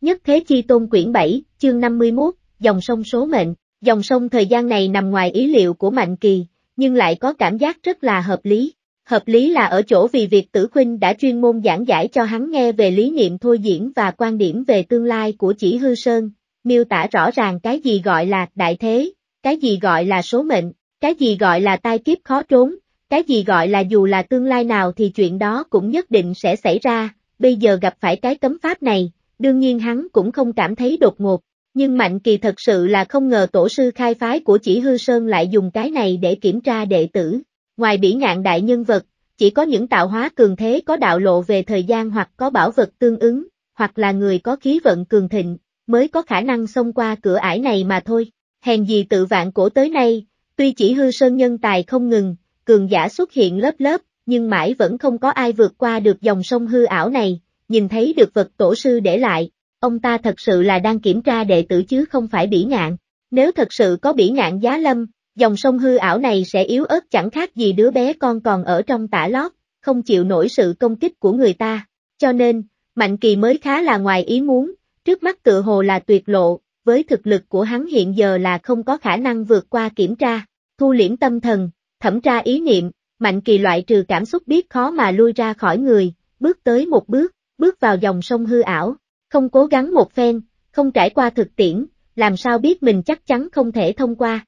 Nhất Thế Chi Tôn Quyển 7, chương 51, dòng sông số mệnh, dòng sông thời gian này nằm ngoài ý liệu của Mạnh Kỳ, nhưng lại có cảm giác rất là hợp lý. Hợp lý là ở chỗ vì việc tử huynh đã chuyên môn giảng giải cho hắn nghe về lý niệm thôi diễn và quan điểm về tương lai của chỉ hư sơn, miêu tả rõ ràng cái gì gọi là đại thế, cái gì gọi là số mệnh, cái gì gọi là tai kiếp khó trốn, cái gì gọi là dù là tương lai nào thì chuyện đó cũng nhất định sẽ xảy ra, bây giờ gặp phải cái cấm pháp này, đương nhiên hắn cũng không cảm thấy đột ngột, nhưng Mạnh Kỳ thật sự là không ngờ tổ sư khai phái của chỉ hư sơn lại dùng cái này để kiểm tra đệ tử. Ngoài bỉ ngạn đại nhân vật, chỉ có những tạo hóa cường thế có đạo lộ về thời gian hoặc có bảo vật tương ứng, hoặc là người có khí vận cường thịnh, mới có khả năng xông qua cửa ải này mà thôi. Hèn gì tự vạn cổ tới nay, tuy chỉ hư sơn nhân tài không ngừng, cường giả xuất hiện lớp lớp, nhưng mãi vẫn không có ai vượt qua được dòng sông hư ảo này, nhìn thấy được vật tổ sư để lại, ông ta thật sự là đang kiểm tra đệ tử chứ không phải bỉ ngạn. Nếu thật sự có bỉ ngạn giá lâm, dòng sông hư ảo này sẽ yếu ớt chẳng khác gì đứa bé con còn ở trong tả lót, không chịu nổi sự công kích của người ta. Cho nên, Mạnh Kỳ mới khá là ngoài ý muốn, trước mắt tự hồ là tuyệt lộ, với thực lực của hắn hiện giờ là không có khả năng vượt qua kiểm tra. Thu liễm tâm thần, thẩm tra ý niệm, Mạnh Kỳ loại trừ cảm xúc biết khó mà lui ra khỏi người, bước tới một bước, bước vào dòng sông hư ảo, không cố gắng một phen, không trải qua thực tiễn, làm sao biết mình chắc chắn không thể thông qua.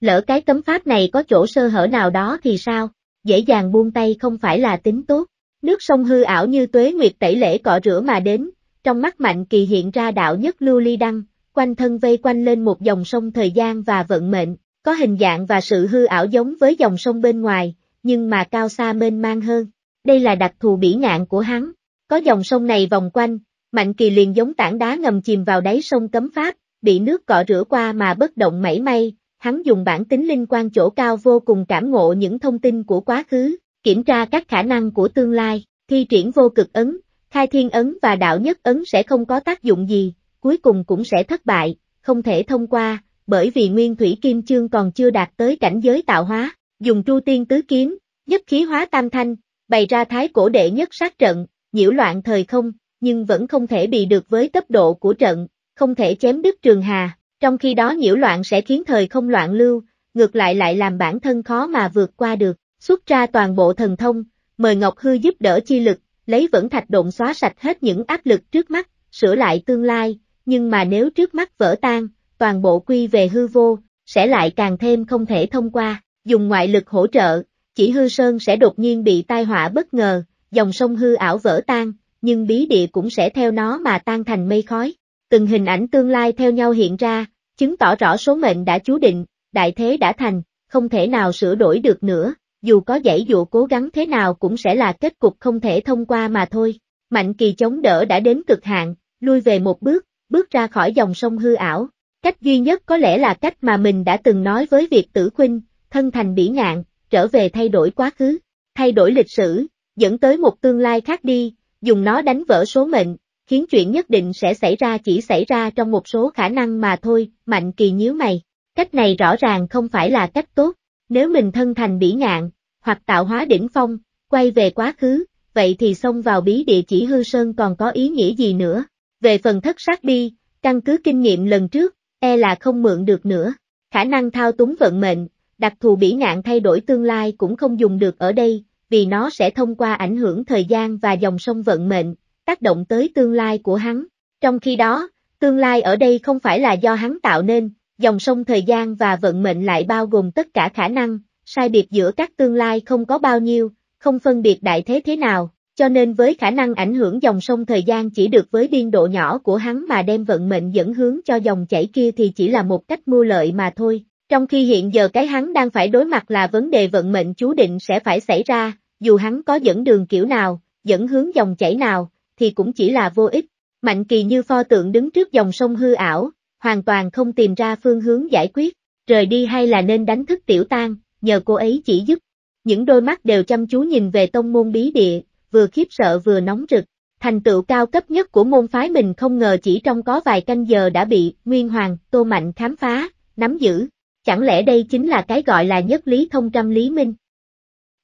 Lỡ cái tấm pháp này có chỗ sơ hở nào đó thì sao, dễ dàng buông tay không phải là tính tốt. Nước sông hư ảo như tuế nguyệt tẩy lễ cọ rửa mà đến, trong mắt mạnh kỳ hiện ra đạo nhất lưu ly đăng, quanh thân vây quanh lên một dòng sông thời gian và vận mệnh, có hình dạng và sự hư ảo giống với dòng sông bên ngoài, nhưng mà cao xa mênh mang hơn. Đây là đặc thù bỉ ngạn của hắn, có dòng sông này vòng quanh, Mạnh Kỳ liền giống tảng đá ngầm chìm vào đáy sông cấm pháp, bị nước cọ rửa qua mà bất động mảy may, hắn dùng bản tính linh quan chỗ cao vô cùng cảm ngộ những thông tin của quá khứ, kiểm tra các khả năng của tương lai, thi triển vô cực ấn, khai thiên ấn và đạo nhất ấn sẽ không có tác dụng gì, cuối cùng cũng sẽ thất bại, không thể thông qua, bởi vì nguyên thủy kim chương còn chưa đạt tới cảnh giới tạo hóa, dùng tru tiên tứ kiếm, nhất khí hóa tam thanh, bày ra thái cổ đệ nhất sát trận, nhiễu loạn thời không, nhưng vẫn không thể bị được với tốc độ của trận, không thể chém đứt trường hà, trong khi đó nhiễu loạn sẽ khiến thời không loạn lưu, ngược lại lại làm bản thân khó mà vượt qua được, xuất ra toàn bộ thần thông, mời Ngọc Hư giúp đỡ chi lực, lấy vẫn thạch động xóa sạch hết những áp lực trước mắt, sửa lại tương lai, nhưng mà nếu trước mắt vỡ tan, toàn bộ quy về hư vô, sẽ lại càng thêm không thể thông qua, dùng ngoại lực hỗ trợ, chỉ hư sơn sẽ đột nhiên bị tai họa bất ngờ, dòng sông hư ảo vỡ tan, nhưng bí địa cũng sẽ theo nó mà tan thành mây khói. Từng hình ảnh tương lai theo nhau hiện ra, chứng tỏ rõ số mệnh đã chú định, đại thế đã thành, không thể nào sửa đổi được nữa, dù có dãy dụ cố gắng thế nào cũng sẽ là kết cục không thể thông qua mà thôi. Mạnh kỳ chống đỡ đã đến cực hạn, lui về một bước, bước ra khỏi dòng sông hư ảo. Cách duy nhất có lẽ là cách mà mình đã từng nói với việc tử khuynh, thân thành bỉ ngạn, trở về thay đổi quá khứ, thay đổi lịch sử, dẫn tới một tương lai khác đi, dùng nó đánh vỡ số mệnh, khiến chuyện nhất định sẽ xảy ra chỉ xảy ra trong một số khả năng mà thôi, Mạnh Kỳ nhíu mày. Cách này rõ ràng không phải là cách tốt, nếu mình thân thành bỉ ngạn, hoặc tạo hóa đỉnh phong, quay về quá khứ, vậy thì xông vào bí địa chỉ hư sơn còn có ý nghĩa gì nữa. Về phần thất sát bi, căn cứ kinh nghiệm lần trước, e là không mượn được nữa. Khả năng thao túng vận mệnh, đặc thù bỉ ngạn thay đổi tương lai cũng không dùng được ở đây, vì nó sẽ thông qua ảnh hưởng thời gian và dòng sông vận mệnh, tác động tới tương lai của hắn. Trong khi đó, tương lai ở đây không phải là do hắn tạo nên, dòng sông thời gian và vận mệnh lại bao gồm tất cả khả năng, sai biệt giữa các tương lai không có bao nhiêu, không phân biệt đại thế thế nào, cho nên với khả năng ảnh hưởng dòng sông thời gian chỉ được với biên độ nhỏ của hắn mà đem vận mệnh dẫn hướng cho dòng chảy kia thì chỉ là một cách mua lợi mà thôi. Trong khi hiện giờ cái hắn đang phải đối mặt là vấn đề vận mệnh chú định sẽ phải xảy ra, dù hắn có dẫn đường kiểu nào, dẫn hướng dòng chảy nào, thì cũng chỉ là vô ích. Mạnh kỳ như pho tượng đứng trước dòng sông hư ảo, hoàn toàn không tìm ra phương hướng giải quyết, rời đi hay là nên đánh thức tiểu tan, nhờ cô ấy chỉ giúp. Những đôi mắt đều chăm chú nhìn về tông môn bí địa, vừa khiếp sợ vừa nóng rực, thành tựu cao cấp nhất của môn phái mình không ngờ chỉ trong có vài canh giờ đã bị Nguyên Hoàng, Tô Mạnh khám phá, nắm giữ. Chẳng lẽ đây chính là cái gọi là nhất lý thông trăm lý minh?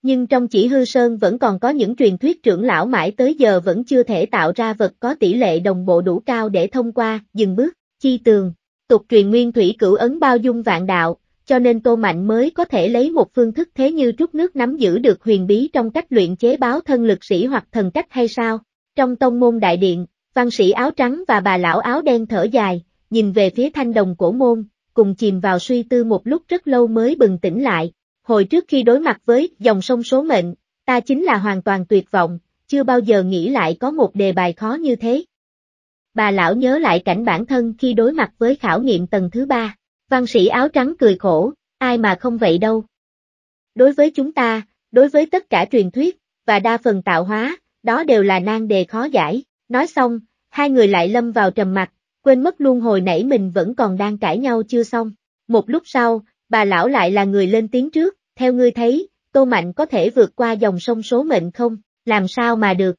Nhưng trong chỉ hư sơn vẫn còn có những truyền thuyết trưởng lão mãi tới giờ vẫn chưa thể tạo ra vật có tỷ lệ đồng bộ đủ cao để thông qua, dừng bước, chi tường. Tục truyền nguyên thủy cửu ấn bao dung vạn đạo, cho nên Tô Mạnh mới có thể lấy một phương thức thế như trút nước nắm giữ được huyền bí trong cách luyện chế báo thân lực sĩ hoặc thần cách hay sao. Trong tông môn đại điện, văn sĩ áo trắng và bà lão áo đen thở dài, nhìn về phía thanh đồng cổ môn, cùng chìm vào suy tư một lúc rất lâu mới bừng tỉnh lại, Hồi trước khi đối mặt với dòng sông số mệnh, ta chính là hoàn toàn tuyệt vọng, chưa bao giờ nghĩ lại có một đề bài khó như thế. Bà lão nhớ lại cảnh bản thân khi đối mặt với khảo nghiệm tầng thứ ba. Văn sĩ áo trắng cười khổ, ai mà không vậy đâu. Đối với chúng ta, đối với tất cả truyền thuyết, và đa phần tạo hóa, đó đều là nan đề khó giải. Nói xong, hai người lại lâm vào trầm mặt, quên mất luôn hồi nãy mình vẫn còn đang cãi nhau chưa xong. Một lúc sau, bà lão lại là người lên tiếng trước, theo ngươi thấy, Tô Mạnh có thể vượt qua dòng sông số mệnh không? Làm sao mà được?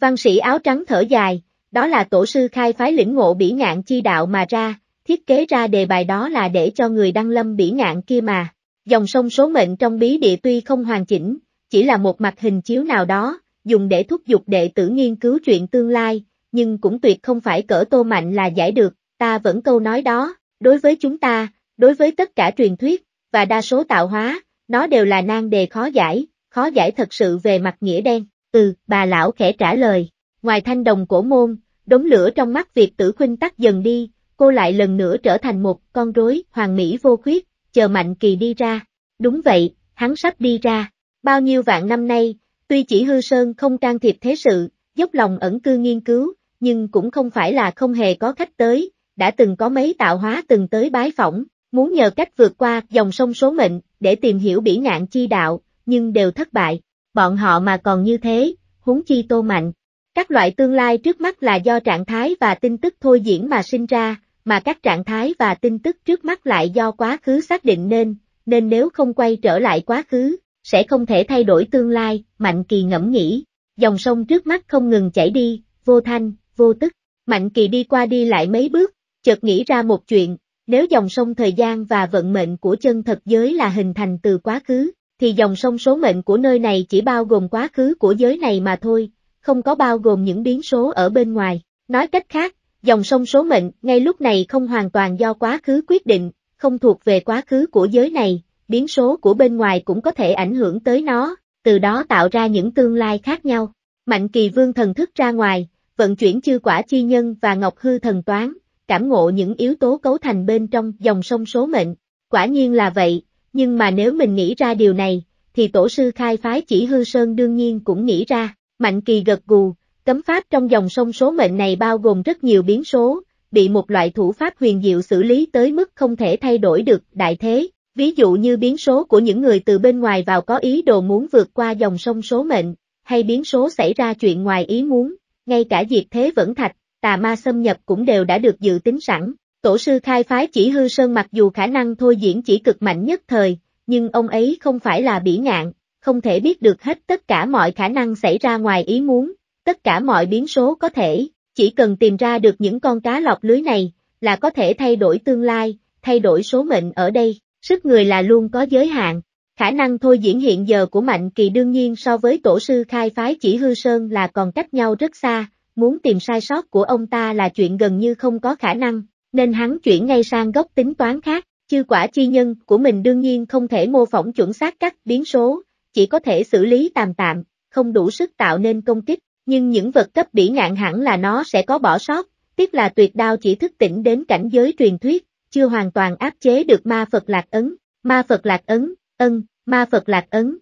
Văn sĩ áo trắng thở dài, đó là tổ sư khai phái lĩnh ngộ bỉ ngạn chi đạo mà ra, thiết kế ra đề bài đó là để cho người đăng lâm bỉ ngạn kia mà. Dòng sông số mệnh trong bí địa tuy không hoàn chỉnh, chỉ là một mặt hình chiếu nào đó, dùng để thúc giục đệ tử nghiên cứu chuyện tương lai, nhưng cũng tuyệt không phải cỡ tô mạnh là giải được, ta vẫn câu nói đó, đối với chúng ta, đối với tất cả truyền thuyết, và đa số tạo hóa, nó đều là nan đề khó giải, khó giải thật sự về mặt nghĩa đen. Ừ, bà lão khẽ trả lời. Ngoài thanh đồng cổ môn, đống lửa trong mắt Việt tử khuynh tắt dần đi, cô lại lần nữa trở thành một con rối hoàng mỹ vô khuyết, chờ Mạnh Kỳ đi ra. Đúng vậy, hắn sắp đi ra. Bao nhiêu vạn năm nay, tuy chỉ hư sơn không can thiệp thế sự, dốc lòng ẩn cư nghiên cứu, nhưng cũng không phải là không hề có khách tới, đã từng có mấy tạo hóa từng tới bái phỏng, Muốn nhờ cách vượt qua dòng sông số mệnh, để tìm hiểu bỉ ngạn chi đạo, nhưng đều thất bại. Bọn họ mà còn như thế, huống chi tô mạnh. Các loại tương lai trước mắt là do trạng thái và tin tức thôi diễn mà sinh ra, mà các trạng thái và tin tức trước mắt lại do quá khứ xác định nên, nên nếu không quay trở lại quá khứ, sẽ không thể thay đổi tương lai, Mạnh Kỳ ngẫm nghĩ. Dòng sông trước mắt không ngừng chảy đi, vô thanh, vô tức. Mạnh Kỳ đi qua đi lại mấy bước, chợt nghĩ ra một chuyện, nếu dòng sông thời gian và vận mệnh của chân thật giới là hình thành từ quá khứ, thì dòng sông số mệnh của nơi này chỉ bao gồm quá khứ của giới này mà thôi, không có bao gồm những biến số ở bên ngoài. Nói cách khác, dòng sông số mệnh ngay lúc này không hoàn toàn do quá khứ quyết định, không thuộc về quá khứ của giới này, biến số của bên ngoài cũng có thể ảnh hưởng tới nó, từ đó tạo ra những tương lai khác nhau. Mạnh kỳ vương thần thức ra ngoài, vận chuyển chư quả chi nhân và ngọc hư thần toán, cảm ngộ những yếu tố cấu thành bên trong dòng sông số mệnh. Quả nhiên là vậy, nhưng mà nếu mình nghĩ ra điều này, thì tổ sư khai phái chỉ hư sơn đương nhiên cũng nghĩ ra, mạnh kỳ gật gù, cấm pháp trong dòng sông số mệnh này bao gồm rất nhiều biến số, bị một loại thủ pháp huyền diệu xử lý tới mức không thể thay đổi được đại thế, ví dụ như biến số của những người từ bên ngoài vào có ý đồ muốn vượt qua dòng sông số mệnh, hay biến số xảy ra chuyện ngoài ý muốn, ngay cả diệt thế vẫn thạch, tà ma xâm nhập cũng đều đã được dự tính sẵn. Tổ sư khai phái chỉ hư sơn mặc dù khả năng thôi diễn chỉ cực mạnh nhất thời, nhưng ông ấy không phải là bỉ ngạn, không thể biết được hết tất cả mọi khả năng xảy ra ngoài ý muốn, tất cả mọi biến số có thể, chỉ cần tìm ra được những con cá lọc lưới này, là có thể thay đổi tương lai, thay đổi số mệnh ở đây, sức người là luôn có giới hạn. Khả năng thôi diễn hiện giờ của Mạnh Kỳ đương nhiên so với tổ sư khai phái chỉ hư sơn là còn cách nhau rất xa, muốn tìm sai sót của ông ta là chuyện gần như không có khả năng, nên hắn chuyển ngay sang góc tính toán khác, chư quả chi nhân của mình đương nhiên không thể mô phỏng chuẩn xác các biến số, chỉ có thể xử lý tạm tạm, không đủ sức tạo nên công kích, nhưng những vật cấp bỉ ngạn hẳn là nó sẽ có bỏ sót, tiếc là tuyệt đao chỉ thức tỉnh đến cảnh giới truyền thuyết, chưa hoàn toàn áp chế được ma Phật lạc ấn, ma Phật lạc ấn, ân, ma Phật lạc ấn.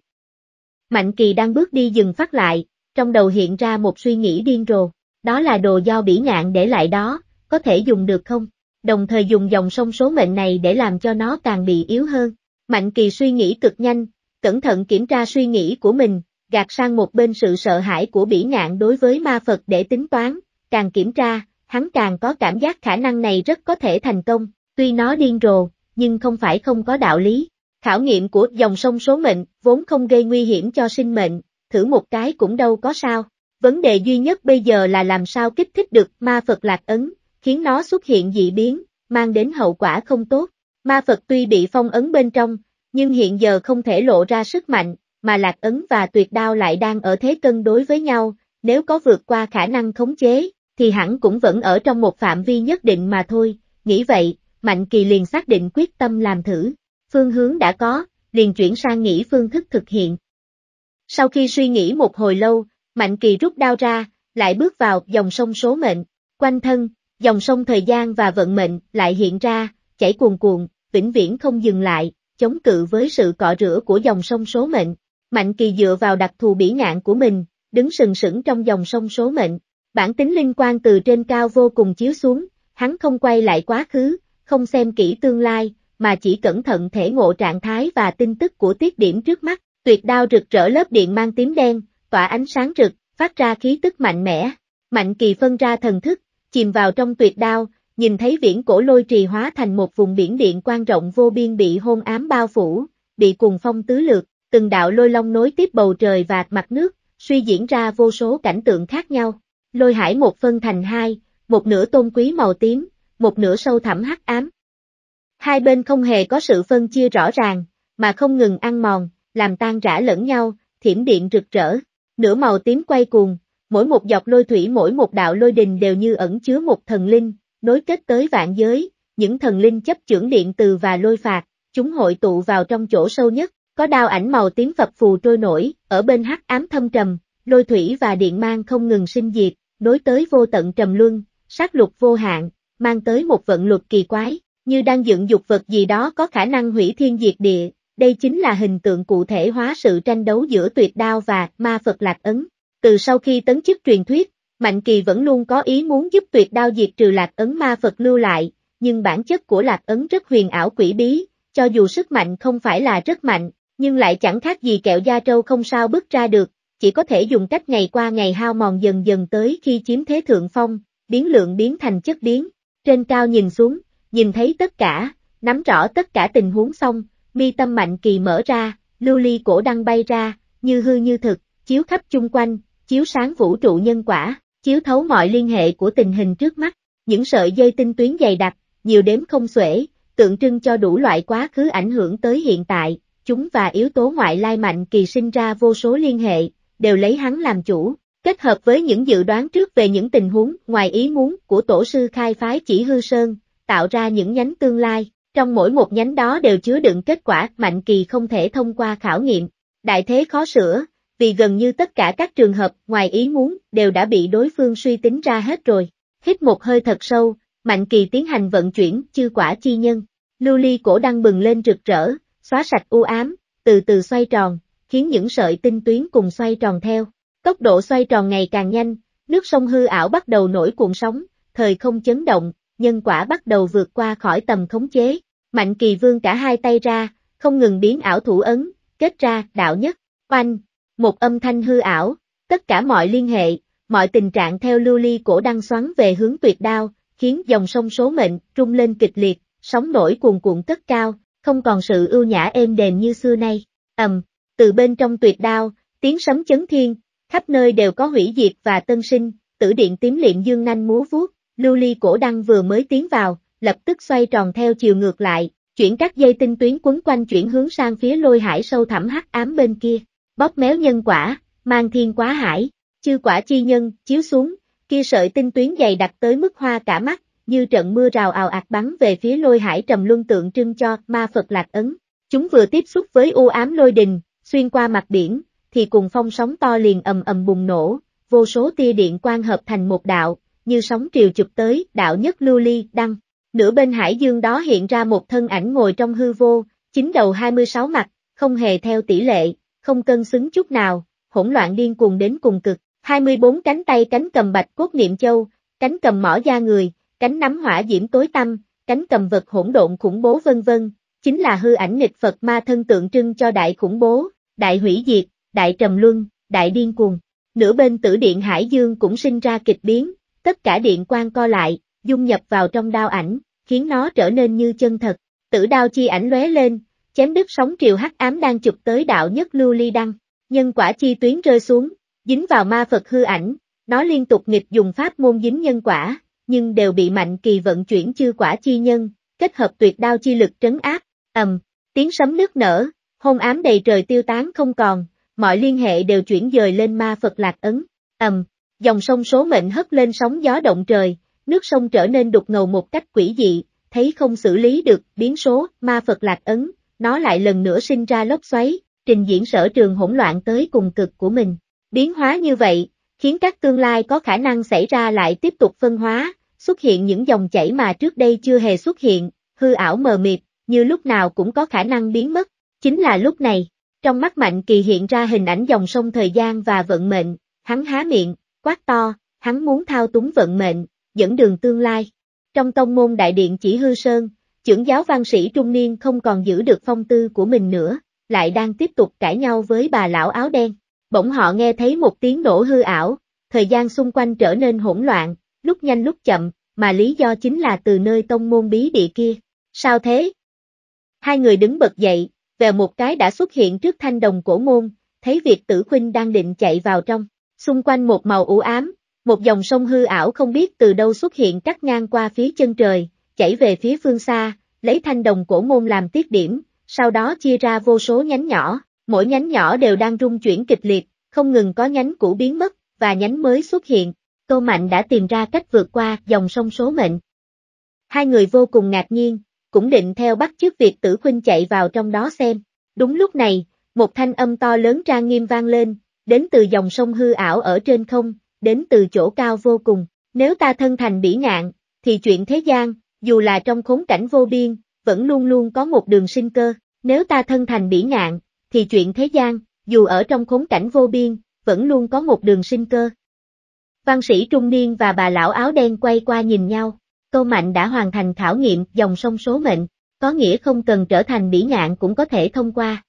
Mạnh kỳ đang bước đi dừng phát lại, trong đầu hiện ra một suy nghĩ điên rồ. Đó là đồ do bỉ ngạn để lại đó, có thể dùng được không? Đồng thời dùng dòng sông số mệnh này để làm cho nó càng bị yếu hơn. Mạnh kỳ suy nghĩ cực nhanh, cẩn thận kiểm tra suy nghĩ của mình, gạt sang một bên sự sợ hãi của bỉ ngạn đối với ma Phật để tính toán, càng kiểm tra, hắn càng có cảm giác khả năng này rất có thể thành công, tuy nó điên rồ, nhưng không phải không có đạo lý. Khảo nghiệm của dòng sông số mệnh vốn không gây nguy hiểm cho sinh mệnh, thử một cái cũng đâu có sao, Vấn đề duy nhất bây giờ là làm sao kích thích được ma Phật lạc ấn, khiến nó xuất hiện dị biến, mang đến hậu quả không tốt. Ma Phật tuy bị phong ấn bên trong, nhưng hiện giờ không thể lộ ra sức mạnh, mà lạc ấn và tuyệt đao lại đang ở thế cân đối với nhau, nếu có vượt qua khả năng khống chế, thì hẳn cũng vẫn ở trong một phạm vi nhất định mà thôi, nghĩ vậy, Mạnh Kỳ liền xác định quyết tâm làm thử, phương hướng đã có, liền chuyển sang nghĩ phương thức thực hiện. Sau khi suy nghĩ một hồi lâu, Mạnh kỳ rút đao ra, lại bước vào dòng sông số mệnh, quanh thân, dòng sông thời gian và vận mệnh lại hiện ra, chảy cuồn cuộn, vĩnh viễn không dừng lại, chống cự với sự cọ rửa của dòng sông số mệnh. Mạnh kỳ dựa vào đặc thù bỉ ngạn của mình, đứng sừng sững trong dòng sông số mệnh, bản tính linh quan từ trên cao vô cùng chiếu xuống, hắn không quay lại quá khứ, không xem kỹ tương lai, mà chỉ cẩn thận thể ngộ trạng thái và tin tức của tiết điểm trước mắt, tuyệt đao rực rỡ lớp điện mang tím đen, tỏa ánh sáng rực, phát ra khí tức mạnh mẽ. Mạnh kỳ phân ra thần thức, chìm vào trong tuyệt đao, nhìn thấy viễn cổ lôi trì hóa thành một vùng biển điện quan rộng vô biên bị hôn ám bao phủ, bị cùng phong tứ lược, từng đạo lôi long nối tiếp bầu trời và mặt nước, suy diễn ra vô số cảnh tượng khác nhau. Lôi hải một phân thành hai, một nửa tôn quý màu tím, một nửa sâu thẳm hắc ám. Hai bên không hề có sự phân chia rõ ràng, mà không ngừng ăn mòn, làm tan rã lẫn nhau, thiểm điện rực rỡ nửa màu tím quay cuồng, mỗi một dọc lôi thủy mỗi một đạo lôi đình đều như ẩn chứa một thần linh, nối kết tới vạn giới, những thần linh chấp trưởng điện từ và lôi phạt, chúng hội tụ vào trong chỗ sâu nhất, có đao ảnh màu tím phập phù trôi nổi, ở bên hắc ám thâm trầm, lôi thủy và điện mang không ngừng sinh diệt, nối tới vô tận trầm luân, sát lục vô hạn, mang tới một vận luật kỳ quái, như đang dựng dục vật gì đó có khả năng hủy thiên diệt địa, đây chính là hình tượng cụ thể hóa sự tranh đấu giữa tuyệt đao và ma Phật Lạc Ấn. Từ sau khi tấn chức truyền thuyết, Mạnh Kỳ vẫn luôn có ý muốn giúp tuyệt đao diệt trừ Lạc Ấn ma Phật lưu lại, nhưng bản chất của Lạc Ấn rất huyền ảo quỷ bí, cho dù sức mạnh không phải là rất mạnh, nhưng lại chẳng khác gì kẹo da trâu không sao bước ra được, chỉ có thể dùng cách ngày qua ngày hao mòn dần dần tới khi chiếm thế thượng phong, biến lượng biến thành chất biến. Trên cao nhìn xuống, nhìn thấy tất cả, nắm rõ tất cả tình huống xong, mi tâm mạnh kỳ mở ra, lưu ly cổ đăng bay ra, như hư như thực, chiếu khắp chung quanh, chiếu sáng vũ trụ nhân quả, chiếu thấu mọi liên hệ của tình hình trước mắt, những sợi dây tinh tuyến dày đặc, nhiều đếm không xuể, tượng trưng cho đủ loại quá khứ ảnh hưởng tới hiện tại, chúng và yếu tố ngoại lai mạnh kỳ sinh ra vô số liên hệ, đều lấy hắn làm chủ, kết hợp với những dự đoán trước về những tình huống ngoài ý muốn của tổ sư khai phái chỉ hư sơn, tạo ra những nhánh tương lai, trong mỗi một nhánh đó đều chứa đựng kết quả mạnh kỳ không thể thông qua khảo nghiệm, đại thế khó sửa, vì gần như tất cả các trường hợp ngoài ý muốn đều đã bị đối phương suy tính ra hết rồi. Hít một hơi thật sâu, mạnh kỳ tiến hành vận chuyển chư quả chi nhân, lưu ly cổ đăng bừng lên rực rỡ, xóa sạch u ám, từ từ xoay tròn, khiến những sợi tinh tuyến cùng xoay tròn theo. Tốc độ xoay tròn ngày càng nhanh, nước sông hư ảo bắt đầu nổi cuộn sóng, thời không chấn động, nhân quả bắt đầu vượt qua khỏi tầm khống chế. Mạnh kỳ vương cả hai tay ra, không ngừng biến ảo thủ ấn, kết ra đạo nhất, oanh, một âm thanh hư ảo, tất cả mọi liên hệ, mọi tình trạng theo lưu ly cổ đăng xoắn về hướng tuyệt đao, khiến dòng sông số mệnh trung lên kịch liệt, sóng nổi cuồn cuộn tất cao, không còn sự ưu nhã êm đềm như xưa nay. Ầm, từ bên trong tuyệt đao, tiếng sấm chấn thiên, khắp nơi đều có hủy diệt và tân sinh, tử điện tím liệm dương nanh múa vuốt, lưu ly cổ đăng vừa mới tiến vào, lập tức xoay tròn theo chiều ngược lại, chuyển các dây tinh tuyến quấn quanh chuyển hướng sang phía lôi hải sâu thẳm hắc ám bên kia, bóp méo nhân quả, mang thiên quá hải, chư quả chi nhân, chiếu xuống, kia sợi tinh tuyến dày đặc tới mức hoa cả mắt, như trận mưa rào ào ạt bắn về phía lôi hải trầm luân tượng trưng cho ma Phật lạc ấn. Chúng vừa tiếp xúc với u ám lôi đình, xuyên qua mặt biển, thì cùng phong sóng to liền ầm ầm bùng nổ, vô số tia điện quang hợp thành một đạo, như sóng triều chụp tới, đạo nhất lưu ly, đăng. Nửa bên hải dương đó hiện ra một thân ảnh ngồi trong hư vô, chính đầu 26 mặt, không hề theo tỷ lệ, không cân xứng chút nào, hỗn loạn điên cuồng đến cùng cực. 24 cánh tay cánh cầm bạch cốt niệm châu, cánh cầm mỏ da người, cánh nắm hỏa diễm tối tâm cánh cầm vật hỗn độn khủng bố vân vân, chính là hư ảnh nghịch Phật ma thân tượng trưng cho đại khủng bố, đại hủy diệt, đại trầm luân, đại điên cuồng. Nửa bên tử điện Hải Dương cũng sinh ra kịch biến, tất cả điện quan co lại, dung nhập vào trong đao ảnh, khiến nó trở nên như chân thật. Tử đao chi ảnh lóe lên, chém đứt sóng triều hắc ám đang chụp tới đạo nhất lưu ly đăng, nhân quả chi tuyến rơi xuống, dính vào ma Phật hư ảnh, nó liên tục nghịch dùng pháp môn dính nhân quả, nhưng đều bị mạnh kỳ vận chuyển chư quả chi nhân, kết hợp tuyệt đao chi lực trấn áp, ầm, tiếng sấm nước nở, hôn ám đầy trời tiêu tán không còn, mọi liên hệ đều chuyển dời lên ma Phật lạc ấn, ầm, Dòng sông số mệnh hất lên sóng gió động trời, nước sông trở nên đục ngầu một cách quỷ dị, thấy không xử lý được biến số, ma Phật lạc ấn, nó lại lần nữa sinh ra lốc xoáy, trình diễn sở trường hỗn loạn tới cùng cực của mình. Biến hóa như vậy, khiến các tương lai có khả năng xảy ra lại tiếp tục phân hóa, xuất hiện những dòng chảy mà trước đây chưa hề xuất hiện, hư ảo mờ mịt, như lúc nào cũng có khả năng biến mất, chính là lúc này. Trong mắt Mạnh Kỳ hiện ra hình ảnh dòng sông thời gian và vận mệnh, hắn há miệng, quát to, hắn muốn thao túng vận mệnh, dẫn đường tương lai. Trong tông môn đại điện chỉ hư sơn, trưởng giáo văn sĩ trung niên không còn giữ được phong tư của mình nữa, lại đang tiếp tục cãi nhau với bà lão áo đen. Bỗng họ nghe thấy một tiếng nổ hư ảo, thời gian xung quanh trở nên hỗn loạn, lúc nhanh lúc chậm, mà lý do chính là từ nơi tông môn bí địa kia. Sao thế? Hai người đứng bật dậy, về một cái đã xuất hiện trước thanh đồng cổ môn, thấy việc tử khuynh đang định chạy vào trong, xung quanh một màu u ám, một dòng sông hư ảo không biết từ đâu xuất hiện cắt ngang qua phía chân trời, chảy về phía phương xa, lấy thanh đồng cổ môn làm tiết điểm, sau đó chia ra vô số nhánh nhỏ, mỗi nhánh nhỏ đều đang rung chuyển kịch liệt, không ngừng có nhánh cũ biến mất, và nhánh mới xuất hiện. Tô Mạnh đã tìm ra cách vượt qua dòng sông số mệnh. Hai người vô cùng ngạc nhiên, cũng định theo bắt chước việc tử khuynh chạy vào trong đó xem. Đúng lúc này, một thanh âm to lớn trang nghiêm vang lên, đến từ dòng sông hư ảo ở trên không, đến từ chỗ cao vô cùng. Nếu ta thân thành bỉ ngạn, thì chuyện thế gian, dù là trong khốn cảnh vô biên, vẫn luôn luôn có một đường sinh cơ. Nếu ta thân thành bỉ ngạn, thì chuyện thế gian, dù ở trong khốn cảnh vô biên, vẫn luôn có một đường sinh cơ. Văn sĩ trung niên và bà lão áo đen quay qua nhìn nhau, câu mạnh đã hoàn thành khảo nghiệm dòng sông số mệnh, có nghĩa không cần trở thành bỉ ngạn cũng có thể thông qua.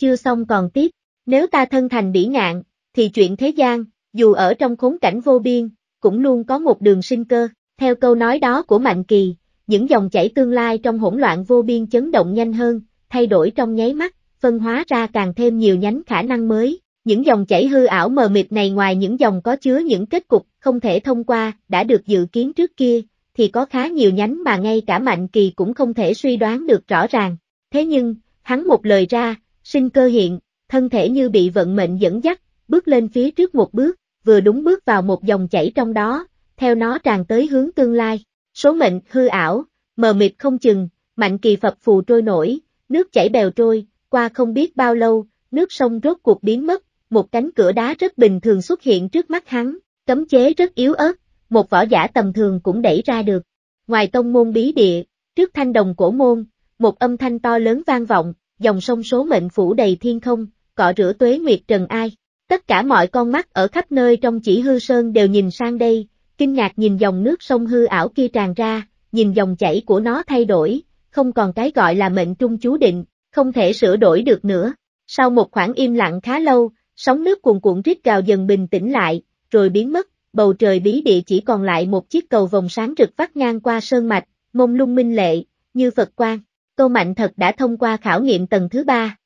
Chưa xong còn tiếp. Nếu ta thân thành bỉ ngạn, thì chuyện thế gian, dù ở trong khốn cảnh vô biên, cũng luôn có một đường sinh cơ. Theo câu nói đó của Mạnh Kỳ, những dòng chảy tương lai trong hỗn loạn vô biên chấn động nhanh hơn, thay đổi trong nháy mắt, phân hóa ra càng thêm nhiều nhánh khả năng mới. Những dòng chảy hư ảo mờ mịt này ngoài những dòng có chứa những kết cục không thể thông qua đã được dự kiến trước kia, thì có khá nhiều nhánh mà ngay cả Mạnh Kỳ cũng không thể suy đoán được rõ ràng. Thế nhưng, hắn một lời ra, sinh cơ hiện, thân thể như bị vận mệnh dẫn dắt, bước lên phía trước một bước, vừa đúng bước vào một dòng chảy trong đó, theo nó tràn tới hướng tương lai. Số mệnh hư ảo, mờ mịt không chừng, mạnh kỳ phập phù trôi nổi, nước chảy bèo trôi, qua không biết bao lâu, nước sông rốt cuộc biến mất, một cánh cửa đá rất bình thường xuất hiện trước mắt hắn, cấm chế rất yếu ớt, một võ giả tầm thường cũng đẩy ra được. Ngoài tông môn bí địa, trước thanh đồng cổ môn, một âm thanh to lớn vang vọng, dòng sông số mệnh phủ đầy thiên không, cọ rửa tuế nguyệt trần ai. Tất cả mọi con mắt ở khắp nơi trong chỉ hư sơn đều nhìn sang đây, kinh ngạc nhìn dòng nước sông hư ảo kia tràn ra, nhìn dòng chảy của nó thay đổi, không còn cái gọi là mệnh trung chú định, không thể sửa đổi được nữa. Sau một khoảng im lặng khá lâu, sóng nước cuồn cuộn rít gào dần bình tĩnh lại, rồi biến mất, bầu trời bí địa chỉ còn lại một chiếc cầu vòng sáng rực vắt ngang qua sơn mạch, mông lung minh lệ, như Phật quan Câu Mạnh thật đã thông qua khảo nghiệm tầng thứ ba,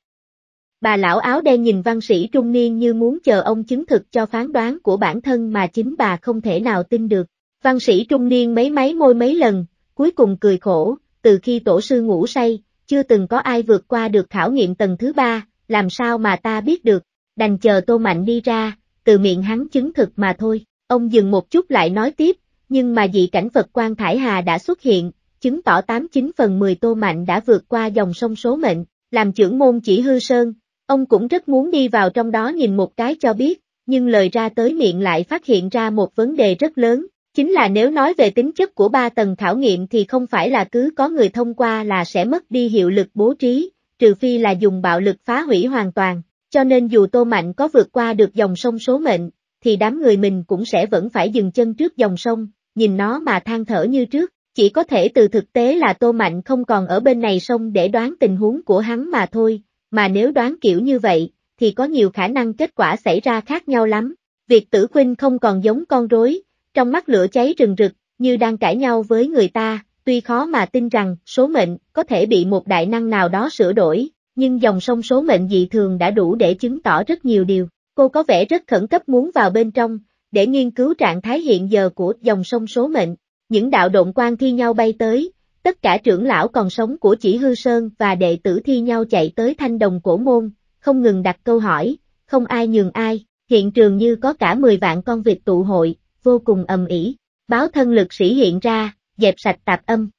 Bà lão áo đen nhìn văn sĩ trung niên như muốn chờ ông chứng thực cho phán đoán của bản thân mà chính bà không thể nào tin được. Văn sĩ trung niên mấy máy môi mấy lần, cuối cùng cười khổ, từ khi tổ sư ngủ say, chưa từng có ai vượt qua được khảo nghiệm tầng thứ ba, làm sao mà ta biết được, đành chờ Tô Mạnh đi ra, từ miệng hắn chứng thực mà thôi. Ông dừng một chút lại nói tiếp, nhưng mà dị cảnh Phật quan Thải Hà đã xuất hiện, chứng tỏ 89 phần 10 Tô Mạnh đã vượt qua dòng sông số mệnh, làm trưởng môn chỉ hư sơn, Ông cũng rất muốn đi vào trong đó nhìn một cái cho biết, nhưng lời ra tới miệng lại phát hiện ra một vấn đề rất lớn, chính là nếu nói về tính chất của ba tầng khảo nghiệm thì không phải là cứ có người thông qua là sẽ mất đi hiệu lực bố trí, trừ phi là dùng bạo lực phá hủy hoàn toàn, cho nên dù Tô Mạnh có vượt qua được dòng sông số mệnh, thì đám người mình cũng sẽ vẫn phải dừng chân trước dòng sông, nhìn nó mà than thở như trước, chỉ có thể từ thực tế là Tô Mạnh không còn ở bên này sông để đoán tình huống của hắn mà thôi, mà nếu đoán kiểu như vậy, thì có nhiều khả năng kết quả xảy ra khác nhau lắm. Việc tử khuynh không còn giống con rối, trong mắt lửa cháy rừng rực, như đang cãi nhau với người ta, tuy khó mà tin rằng số mệnh có thể bị một đại năng nào đó sửa đổi, nhưng dòng sông số mệnh dị thường đã đủ để chứng tỏ rất nhiều điều. Cô có vẻ rất khẩn cấp muốn vào bên trong, để nghiên cứu trạng thái hiện giờ của dòng sông số mệnh. Những đạo động quan thi nhau bay tới, Tất cả trưởng lão còn sống của chỉ hư sơn và đệ tử thi nhau chạy tới thanh đồng cổ môn, không ngừng đặt câu hỏi, không ai nhường ai, hiện trường như có cả 10 vạn con vịt tụ hội, vô cùng ầm ĩ. Báo thân lực sĩ hiện ra, dẹp sạch tạp âm.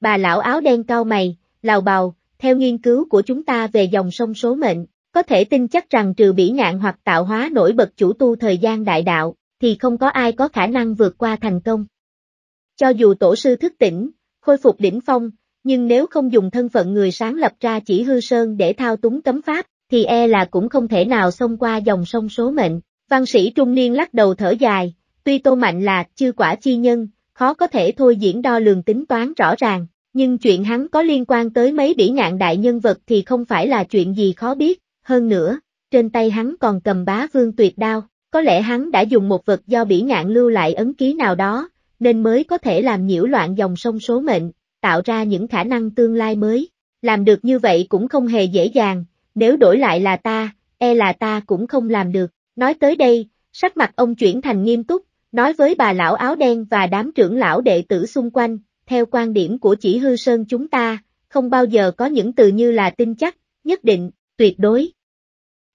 Bà lão áo đen cao mày, lào bào, theo nghiên cứu của chúng ta về dòng sông số mệnh, có thể tin chắc rằng trừ bỉ ngạn hoặc tạo hóa nổi bật chủ tu thời gian đại đạo, thì không có ai có khả năng vượt qua thành công. Cho dù tổ sư thức tỉnh, khôi phục đỉnh phong, nhưng nếu không dùng thân phận người sáng lập ra chỉ hư sơn để thao túng cấm pháp, thì e là cũng không thể nào xông qua dòng sông số mệnh. Văn sĩ trung niên lắc đầu thở dài, tuy Tô Mạnh là chư quả chi nhân, khó có thể thôi diễn đo lường tính toán rõ ràng, nhưng chuyện hắn có liên quan tới mấy bỉ ngạn đại nhân vật thì không phải là chuyện gì khó biết, hơn nữa, trên tay hắn còn cầm bá vương tuyệt đao, có lẽ hắn đã dùng một vật do bỉ ngạn lưu lại ấn ký nào đó, nên mới có thể làm nhiễu loạn dòng sông số mệnh, tạo ra những khả năng tương lai mới. Làm được như vậy cũng không hề dễ dàng, nếu đổi lại là ta, e là ta cũng không làm được. Nói tới đây, sắc mặt ông chuyển thành nghiêm túc, nói với bà lão áo đen và đám trưởng lão đệ tử xung quanh, theo quan điểm của chỉ hư sơn chúng ta, không bao giờ có những từ như là tin chắc, nhất định, tuyệt đối.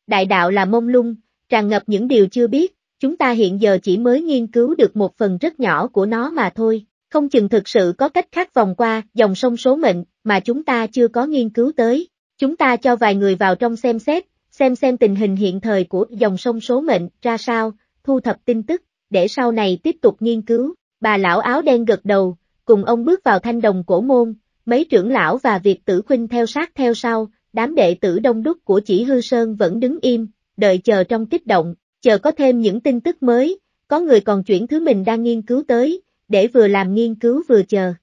Đại đạo là mông lung, tràn ngập những điều chưa biết, Chúng ta hiện giờ chỉ mới nghiên cứu được một phần rất nhỏ của nó mà thôi, không chừng thực sự có cách khác vòng qua dòng sông số mệnh mà chúng ta chưa có nghiên cứu tới. Chúng ta cho vài người vào trong xem xét, xem xem tình hình hiện thời của dòng sông số mệnh ra sao, thu thập tin tức, để sau này tiếp tục nghiên cứu. Bà lão áo đen gật đầu, cùng ông bước vào thanh đồng cổ môn, mấy trưởng lão và việt tử khuynh theo sát theo sau, đám đệ tử đông đúc của chỉ hư sơn vẫn đứng im, đợi chờ trong kích động, chờ có thêm những tin tức mới, có người còn chuyển thứ mình đang nghiên cứu tới, để vừa làm nghiên cứu vừa chờ.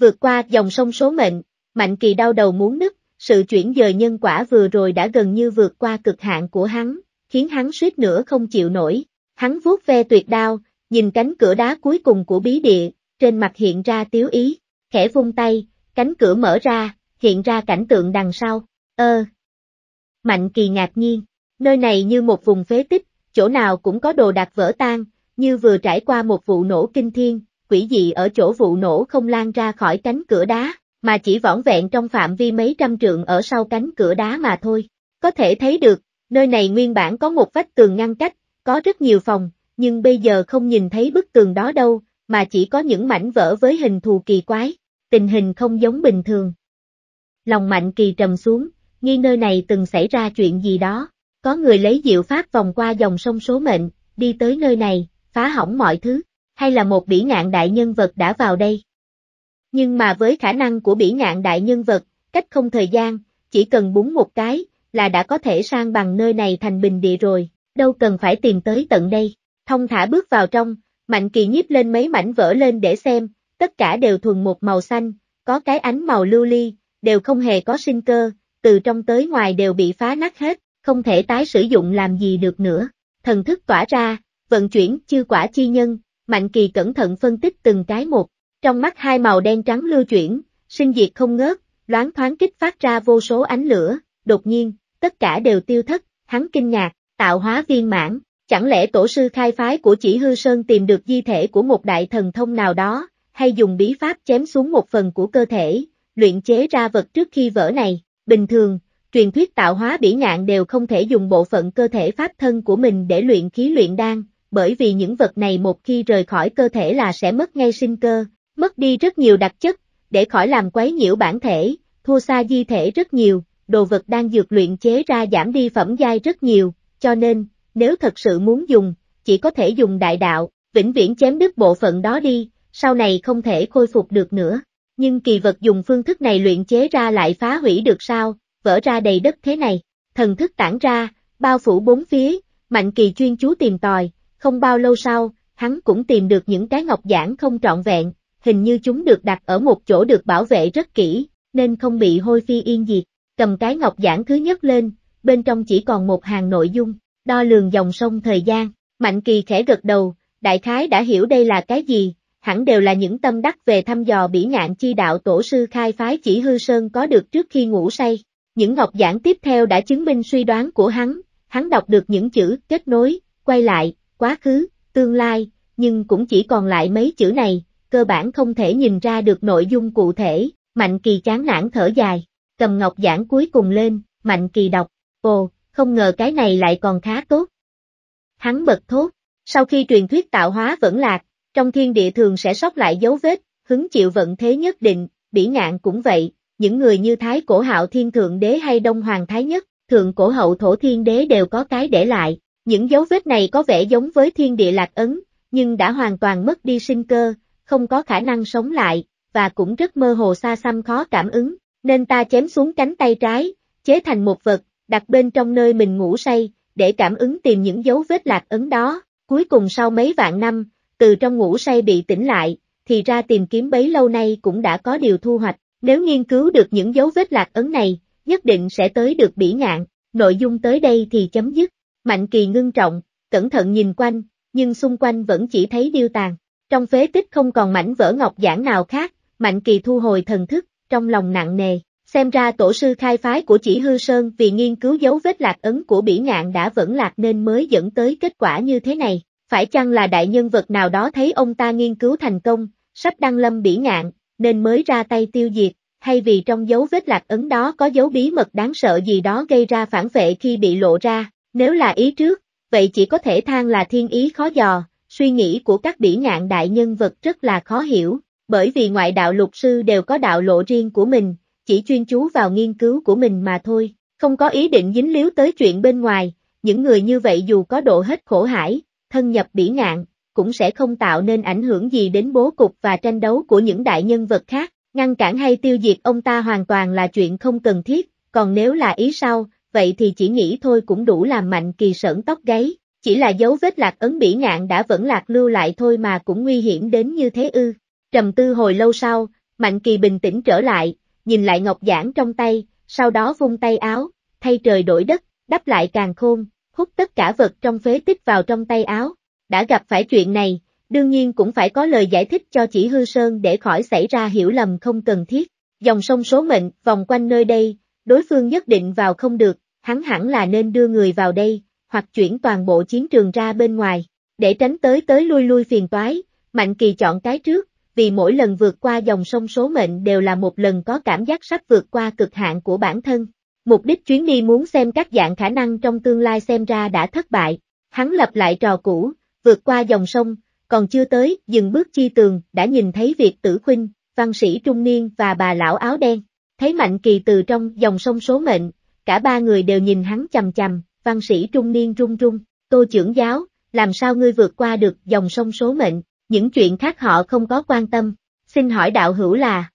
Vượt qua dòng sông số mệnh, Mạnh Kỳ đau đầu muốn nứt, sự chuyển dời nhân quả vừa rồi đã gần như vượt qua cực hạn của hắn, khiến hắn suýt nữa không chịu nổi. Hắn vuốt ve tuyệt đao, nhìn cánh cửa đá cuối cùng của bí địa, trên mặt hiện ra tiếu ý, khẽ vung tay, cánh cửa mở ra, hiện ra cảnh tượng đằng sau. Ơ! Mạnh Kỳ ngạc nhiên, nơi này như một vùng phế tích, chỗ nào cũng có đồ đạc vỡ tan, như vừa trải qua một vụ nổ kinh thiên, quỷ dị ở chỗ vụ nổ không lan ra khỏi cánh cửa đá, mà chỉ vỏn vẹn trong phạm vi mấy trăm trượng ở sau cánh cửa đá mà thôi. Có thể thấy được, nơi này nguyên bản có một vách tường ngăn cách, có rất nhiều phòng, nhưng bây giờ không nhìn thấy bức tường đó đâu, mà chỉ có những mảnh vỡ với hình thù kỳ quái, tình hình không giống bình thường. Lòng mạnh kỳ trầm xuống, nghi nơi này từng xảy ra chuyện gì đó, có người lấy diệu pháp vòng qua dòng sông số mệnh, đi tới nơi này, phá hỏng mọi thứ, hay là một bỉ ngạn đại nhân vật đã vào đây. Nhưng mà với khả năng của bỉ ngạn đại nhân vật, cách không thời gian, chỉ cần búng một cái, là đã có thể sang bằng nơi này thành bình địa rồi, đâu cần phải tìm tới tận đây. Thông thả bước vào trong, mạnh kỳ nhíp lên mấy mảnh vỡ lên để xem, tất cả đều thuần một màu xanh, có cái ánh màu lưu ly, đều không hề có sinh cơ, từ trong tới ngoài đều bị phá nát hết, không thể tái sử dụng làm gì được nữa. Thần thức tỏa ra, vận chuyển chư quả chi nhân, Mạnh Kỳ cẩn thận phân tích từng cái một, trong mắt hai màu đen trắng lưu chuyển, sinh diệt không ngớt, loáng thoáng kích phát ra vô số ánh lửa, đột nhiên, tất cả đều tiêu thất, hắn kinh ngạc, tạo hóa viên mãn, chẳng lẽ tổ sư khai phái của chỉ hư sơn tìm được di thể của một đại thần thông nào đó, hay dùng bí pháp chém xuống một phần của cơ thể, luyện chế ra vật trước khi vỡ này, bình thường, truyền thuyết tạo hóa bỉ ngạn đều không thể dùng bộ phận cơ thể pháp thân của mình để luyện khí luyện đan, bởi vì những vật này một khi rời khỏi cơ thể là sẽ mất ngay sinh cơ, mất đi rất nhiều đặc chất, để khỏi làm quấy nhiễu bản thể, thua xa di thể rất nhiều, đồ vật đang dược luyện chế ra giảm đi phẩm giai rất nhiều, cho nên, nếu thật sự muốn dùng, chỉ có thể dùng đại đạo, vĩnh viễn chém đứt bộ phận đó đi, sau này không thể khôi phục được nữa. Nhưng kỳ vật dùng phương thức này luyện chế ra lại phá hủy được sao, vỡ ra đầy đất thế này, thần thức tản ra, bao phủ bốn phía, Mạnh Kỳ chuyên chú tìm tòi, không bao lâu sau, hắn cũng tìm được những cái ngọc giản không trọn vẹn, hình như chúng được đặt ở một chỗ được bảo vệ rất kỹ, nên không bị hôi phi yên diệt, cầm cái ngọc giản thứ nhất lên, bên trong chỉ còn một hàng nội dung, đo lường dòng sông thời gian, Mạnh Kỳ khẽ gật đầu, đại khái đã hiểu đây là cái gì, hẳn đều là những tâm đắc về thăm dò bỉ ngạn chi đạo tổ sư khai phái chỉ hư sơn có được trước khi ngủ say. Những ngọc giảng tiếp theo đã chứng minh suy đoán của hắn, hắn đọc được những chữ kết nối, quay lại, quá khứ, tương lai, nhưng cũng chỉ còn lại mấy chữ này, cơ bản không thể nhìn ra được nội dung cụ thể, Mạnh Kỳ chán nản thở dài, cầm ngọc giảng cuối cùng lên, Mạnh Kỳ đọc, ồ, không ngờ cái này lại còn khá tốt. Hắn bật thốt, sau khi truyền thuyết tạo hóa vẫn lạc, trong thiên địa thường sẽ sót lại dấu vết, hứng chịu vận thế nhất định, bỉ ngạn cũng vậy, những người như Thái Cổ Hạo Thiên Thượng Đế hay Đông Hoàng Thái Nhất, Thượng Cổ Hậu Thổ Thiên Đế đều có cái để lại, những dấu vết này có vẻ giống với thiên địa lạc ấn, nhưng đã hoàn toàn mất đi sinh cơ, không có khả năng sống lại, và cũng rất mơ hồ xa xăm khó cảm ứng, nên ta chém xuống cánh tay trái, chế thành một vật, đặt bên trong nơi mình ngủ say, để cảm ứng tìm những dấu vết lạc ấn đó, cuối cùng sau mấy vạn năm, từ trong ngủ say bị tỉnh lại, thì ra tìm kiếm bấy lâu nay cũng đã có điều thu hoạch, nếu nghiên cứu được những dấu vết lạc ấn này, nhất định sẽ tới được bỉ ngạn, nội dung tới đây thì chấm dứt. Mạnh kỳ ngưng trọng, cẩn thận nhìn quanh, nhưng xung quanh vẫn chỉ thấy điêu tàn. Trong phế tích không còn mảnh vỡ ngọc giản nào khác, Mạnh kỳ thu hồi thần thức, trong lòng nặng nề. Xem ra tổ sư khai phái của chỉ hư sơn vì nghiên cứu dấu vết lạc ấn của bỉ ngạn đã vẫn lạc nên mới dẫn tới kết quả như thế này. Phải chăng là đại nhân vật nào đó thấy ông ta nghiên cứu thành công, sắp đăng lâm bỉ ngạn, nên mới ra tay tiêu diệt, hay vì trong dấu vết lạc ấn đó có dấu bí mật đáng sợ gì đó gây ra phản vệ khi bị lộ ra, nếu là ý trước, vậy chỉ có thể than là thiên ý khó dò, suy nghĩ của các bỉ ngạn đại nhân vật rất là khó hiểu, bởi vì ngoại đạo lục sư đều có đạo lộ riêng của mình, chỉ chuyên chú vào nghiên cứu của mình mà thôi, không có ý định dính líu tới chuyện bên ngoài, những người như vậy dù có độ hết khổ hải, thân nhập bỉ ngạn, cũng sẽ không tạo nên ảnh hưởng gì đến bố cục và tranh đấu của những đại nhân vật khác, ngăn cản hay tiêu diệt ông ta hoàn toàn là chuyện không cần thiết, còn nếu là ý sau, vậy thì chỉ nghĩ thôi cũng đủ làm mạnh kỳ sởn tóc gáy, chỉ là dấu vết lạc ấn bỉ ngạn đã vẫn lạc lưu lại thôi mà cũng nguy hiểm đến như thế ư. Trầm tư hồi lâu sau, Mạnh Kỳ bình tĩnh trở lại, nhìn lại ngọc giản trong tay, sau đó vung tay áo, thay trời đổi đất, đắp lại càng khôn, hút tất cả vật trong phế tích vào trong tay áo, đã gặp phải chuyện này, đương nhiên cũng phải có lời giải thích cho chỉ hư sơn để khỏi xảy ra hiểu lầm không cần thiết. Dòng sông số mệnh, vòng quanh nơi đây, đối phương nhất định vào không được, hắn hẳn là nên đưa người vào đây, hoặc chuyển toàn bộ chiến trường ra bên ngoài, để tránh tới tới lui lui phiền toái, Mạnh Kỳ chọn cái trước, vì mỗi lần vượt qua dòng sông số mệnh đều là một lần có cảm giác sắp vượt qua cực hạn của bản thân. Mục đích chuyến đi muốn xem các dạng khả năng trong tương lai xem ra đã thất bại, hắn lập lại trò cũ, vượt qua dòng sông, còn chưa tới, dừng bước chi tường, đã nhìn thấy Việt tử khuynh, văn sĩ trung niên và bà lão áo đen. Thấy Mạnh Kỳ từ trong dòng sông số mệnh, cả ba người đều nhìn hắn chầm chầm, văn sĩ trung niên run run, tô trưởng giáo, làm sao ngươi vượt qua được dòng sông số mệnh, những chuyện khác họ không có quan tâm, xin hỏi đạo hữu là.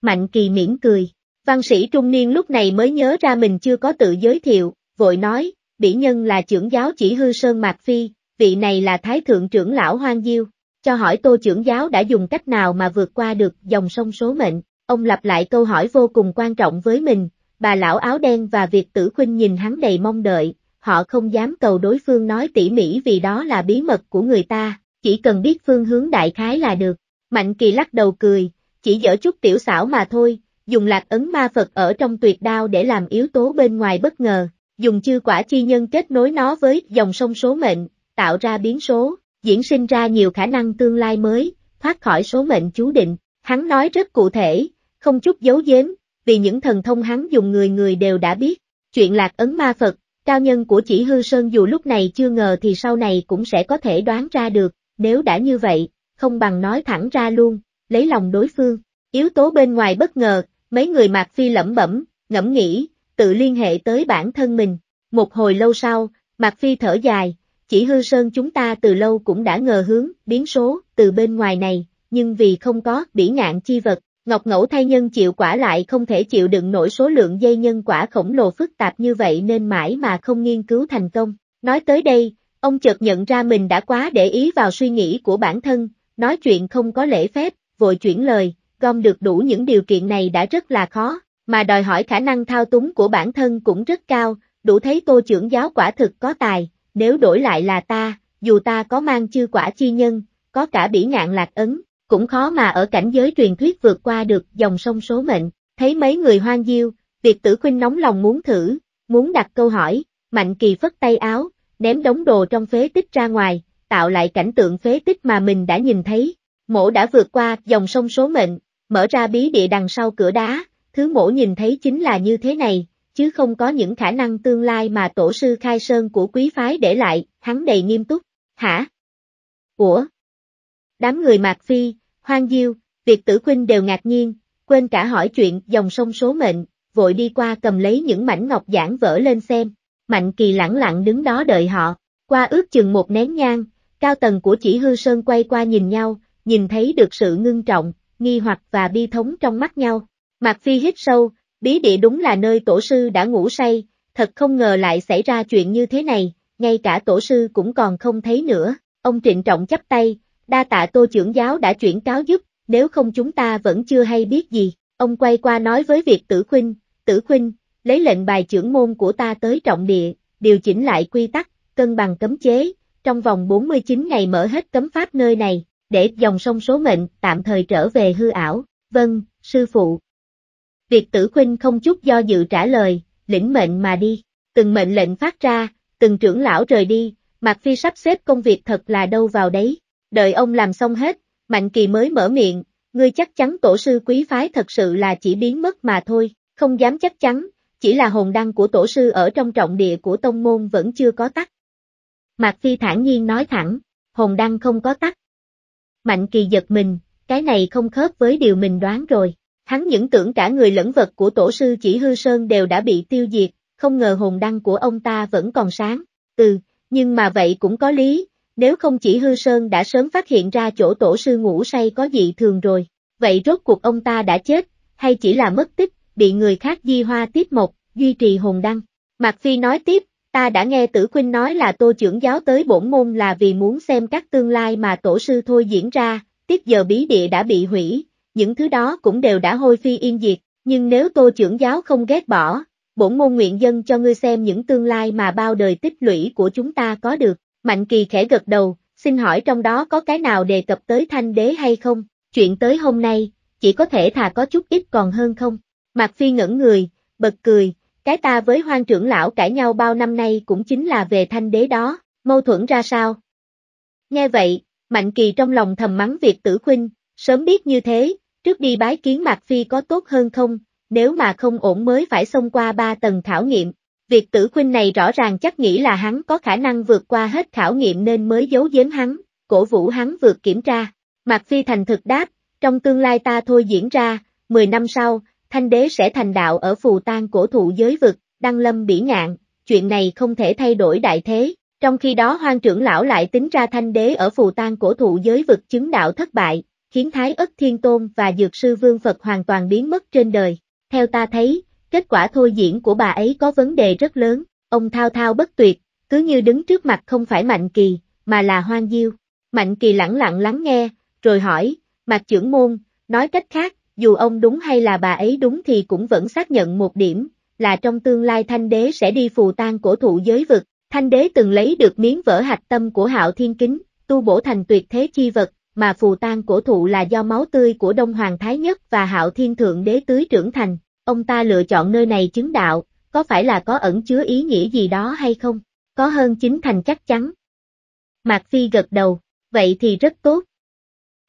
Mạnh Kỳ miễn cười, văn sĩ trung niên lúc này mới nhớ ra mình chưa có tự giới thiệu, vội nói, bỉ nhân là trưởng giáo chỉ hư sơn mạc phi, vị này là Thái Thượng trưởng lão Hoang Diêu, cho hỏi Tô trưởng giáo đã dùng cách nào mà vượt qua được dòng sông số mệnh, ông lặp lại câu hỏi vô cùng quan trọng với mình, bà lão áo đen và Việt tử khuynh nhìn hắn đầy mong đợi, họ không dám cầu đối phương nói tỉ mỉ vì đó là bí mật của người ta, chỉ cần biết phương hướng đại khái là được, Mạnh Kỳ lắc đầu cười, chỉ dở chút tiểu xảo mà thôi, dùng lạc ấn ma Phật ở trong tuyệt đao để làm yếu tố bên ngoài bất ngờ, dùng chư quả chi nhân kết nối nó với dòng sông số mệnh, tạo ra biến số, diễn sinh ra nhiều khả năng tương lai mới, thoát khỏi số mệnh chú định. Hắn nói rất cụ thể, không chút giấu giếm, vì những thần thông hắn dùng người người đều đã biết. Chuyện lạc ấn ma Phật, cao nhân của chỉ hư sơn dù lúc này chưa ngờ thì sau này cũng sẽ có thể đoán ra được, nếu đã như vậy, không bằng nói thẳng ra luôn, lấy lòng đối phương. Yếu tố bên ngoài bất ngờ, mấy người Mạc Phi lẩm bẩm, ngẫm nghĩ, tự liên hệ tới bản thân mình. Một hồi lâu sau, Mạc Phi thở dài, chỉ hư sơn chúng ta từ lâu cũng đã ngờ hướng, biến số, từ bên ngoài này, nhưng vì không có bỉ ngạn chi vật, Ngọc Ngẫu thay nhân chịu quả lại không thể chịu đựng nổi số lượng dây nhân quả khổng lồ phức tạp như vậy nên mãi mà không nghiên cứu thành công. Nói tới đây, ông chợt nhận ra mình đã quá để ý vào suy nghĩ của bản thân, nói chuyện không có lễ phép, vội chuyển lời, gom được đủ những điều kiện này đã rất là khó, mà đòi hỏi khả năng thao túng của bản thân cũng rất cao, đủ thấy tô trưởng giáo quả thực có tài, nếu đổi lại là ta, dù ta có mang chư quả chi nhân, có cả bỉ ngạn lạc ấn, cũng khó mà ở cảnh giới truyền thuyết vượt qua được dòng sông số mệnh, thấy mấy người hoang diêu, Việt tử khuynh nóng lòng muốn thử, muốn đặt câu hỏi, Mạnh Kỳ phất tay áo, ném đống đồ trong phế tích ra ngoài, tạo lại cảnh tượng phế tích mà mình đã nhìn thấy. Mổ đã vượt qua dòng sông số mệnh, mở ra bí địa đằng sau cửa đá, thứ mổ nhìn thấy chính là như thế này, chứ không có những khả năng tương lai mà tổ sư khai sơn của quý phái để lại, hắn đầy nghiêm túc, hả? Ủa? Đám người Mạc Phi, Hoang Diêu, Việt Tử Quynh đều ngạc nhiên, quên cả hỏi chuyện dòng sông số mệnh, vội đi qua cầm lấy những mảnh ngọc giản vỡ lên xem, Mạnh Kỳ lẳng lặng đứng đó đợi họ, qua ước chừng một nén nhang, cao tầng của chỉ hư sơn quay qua nhìn nhau, nhìn thấy được sự ngưng trọng, nghi hoặc và bi thống trong mắt nhau. Mạc Phi hít sâu, bí địa đúng là nơi tổ sư đã ngủ say, thật không ngờ lại xảy ra chuyện như thế này, ngay cả tổ sư cũng còn không thấy nữa, ông trịnh trọng chắp tay, đa tạ tô trưởng giáo đã chuyển cáo giúp, nếu không chúng ta vẫn chưa hay biết gì, ông quay qua nói với việc tử khuynh, tử khuynh, lấy lệnh bài trưởng môn của ta tới trọng địa, điều chỉnh lại quy tắc, cân bằng cấm chế, trong vòng 49 ngày mở hết cấm pháp nơi này, để dòng sông số mệnh tạm thời trở về hư ảo, vâng, sư phụ, Việt tử huynh không chút do dự trả lời, lĩnh mệnh mà đi, từng mệnh lệnh phát ra, từng trưởng lão rời đi, Mạc Phi sắp xếp công việc thật là đâu vào đấy, đợi ông làm xong hết, Mạnh Kỳ mới mở miệng, ngươi chắc chắn tổ sư quý phái thật sự là chỉ biến mất mà thôi, không dám chắc chắn, chỉ là hồn đăng của tổ sư ở trong trọng địa của tông môn vẫn chưa có tắt. Mạc Phi thản nhiên nói thẳng, hồn đăng không có tắt. Mạnh Kỳ giật mình, cái này không khớp với điều mình đoán rồi. Hắn những tưởng cả người lẫn vật của tổ sư chỉ hư sơn đều đã bị tiêu diệt, không ngờ hồn đăng của ông ta vẫn còn sáng. Ừ, nhưng mà vậy cũng có lý, nếu không chỉ hư sơn đã sớm phát hiện ra chỗ tổ sư ngủ say có dị thường rồi, vậy rốt cuộc ông ta đã chết, hay chỉ là mất tích, bị người khác di hoa tiếp một, duy trì hồn đăng. Mạc Phi nói tiếp, ta đã nghe tử Quynh nói là tô trưởng giáo tới bổn môn là vì muốn xem các tương lai mà tổ sư thôi diễn ra, tiếp giờ bí địa đã bị hủy, những thứ đó cũng đều đã hôi phi yên diệt, nhưng nếu tô trưởng giáo không ghét bỏ, bổn môn nguyện dân cho ngươi xem những tương lai mà bao đời tích lũy của chúng ta có được. Mạnh kỳ khẽ gật đầu, xin hỏi trong đó có cái nào đề cập tới thanh đế hay không? Chuyện tới hôm nay, chỉ có thể thà có chút ít còn hơn không? Mạc Phi ngẩn người, bật cười, cái ta với hoang trưởng lão cãi nhau bao năm nay cũng chính là về thanh đế đó, mâu thuẫn ra sao? Nghe vậy, Mạnh Kỳ trong lòng thầm mắng việc tử khuynh, sớm biết như thế, Trước đi bái kiến Mạc Phi có tốt hơn không, nếu mà không ổn mới phải xông qua ba tầng khảo nghiệm. Việc tử khuynh này rõ ràng chắc nghĩ là hắn có khả năng vượt qua hết khảo nghiệm nên mới giấu giếm hắn, cổ vũ hắn vượt kiểm tra. Mạc Phi thành thực đáp, trong tương lai ta thôi diễn ra, 10 năm sau, thanh đế sẽ thành đạo ở phù tan cổ thụ giới vực, đăng lâm bỉ ngạn, chuyện này không thể thay đổi đại thế. Trong khi đó hoang trưởng lão lại tính ra thanh đế ở phù tan cổ thụ giới vực chứng đạo thất bại, khiến Thái ất Thiên Tôn và Dược Sư Vương Phật hoàn toàn biến mất trên đời. Theo ta thấy, kết quả thôi diễn của bà ấy có vấn đề rất lớn, ông thao thao bất tuyệt, cứ như đứng trước mặt không phải Mạnh Kỳ, mà là Hoang Diêu. Mạnh Kỳ lẳng lặng lắng nghe, rồi hỏi, Mạc trưởng môn, nói cách khác, dù ông đúng hay là bà ấy đúng thì cũng vẫn xác nhận một điểm, là trong tương lai Thanh Đế sẽ đi phù tang cổ thụ giới vực. Thanh Đế từng lấy được miếng vỡ hạch tâm của Hạo Thiên Kính, tu bổ thành tuyệt thế chi vật, mà phù tan cổ thụ là do máu tươi của Đông Hoàng Thái Nhất và Hạo Thiên Thượng Đế tưới trưởng thành. Ông ta lựa chọn nơi này chứng đạo, có phải là có ẩn chứa ý nghĩa gì đó hay không? Có hơn chính thành chắc chắn. Mạc Phi gật đầu, vậy thì rất tốt.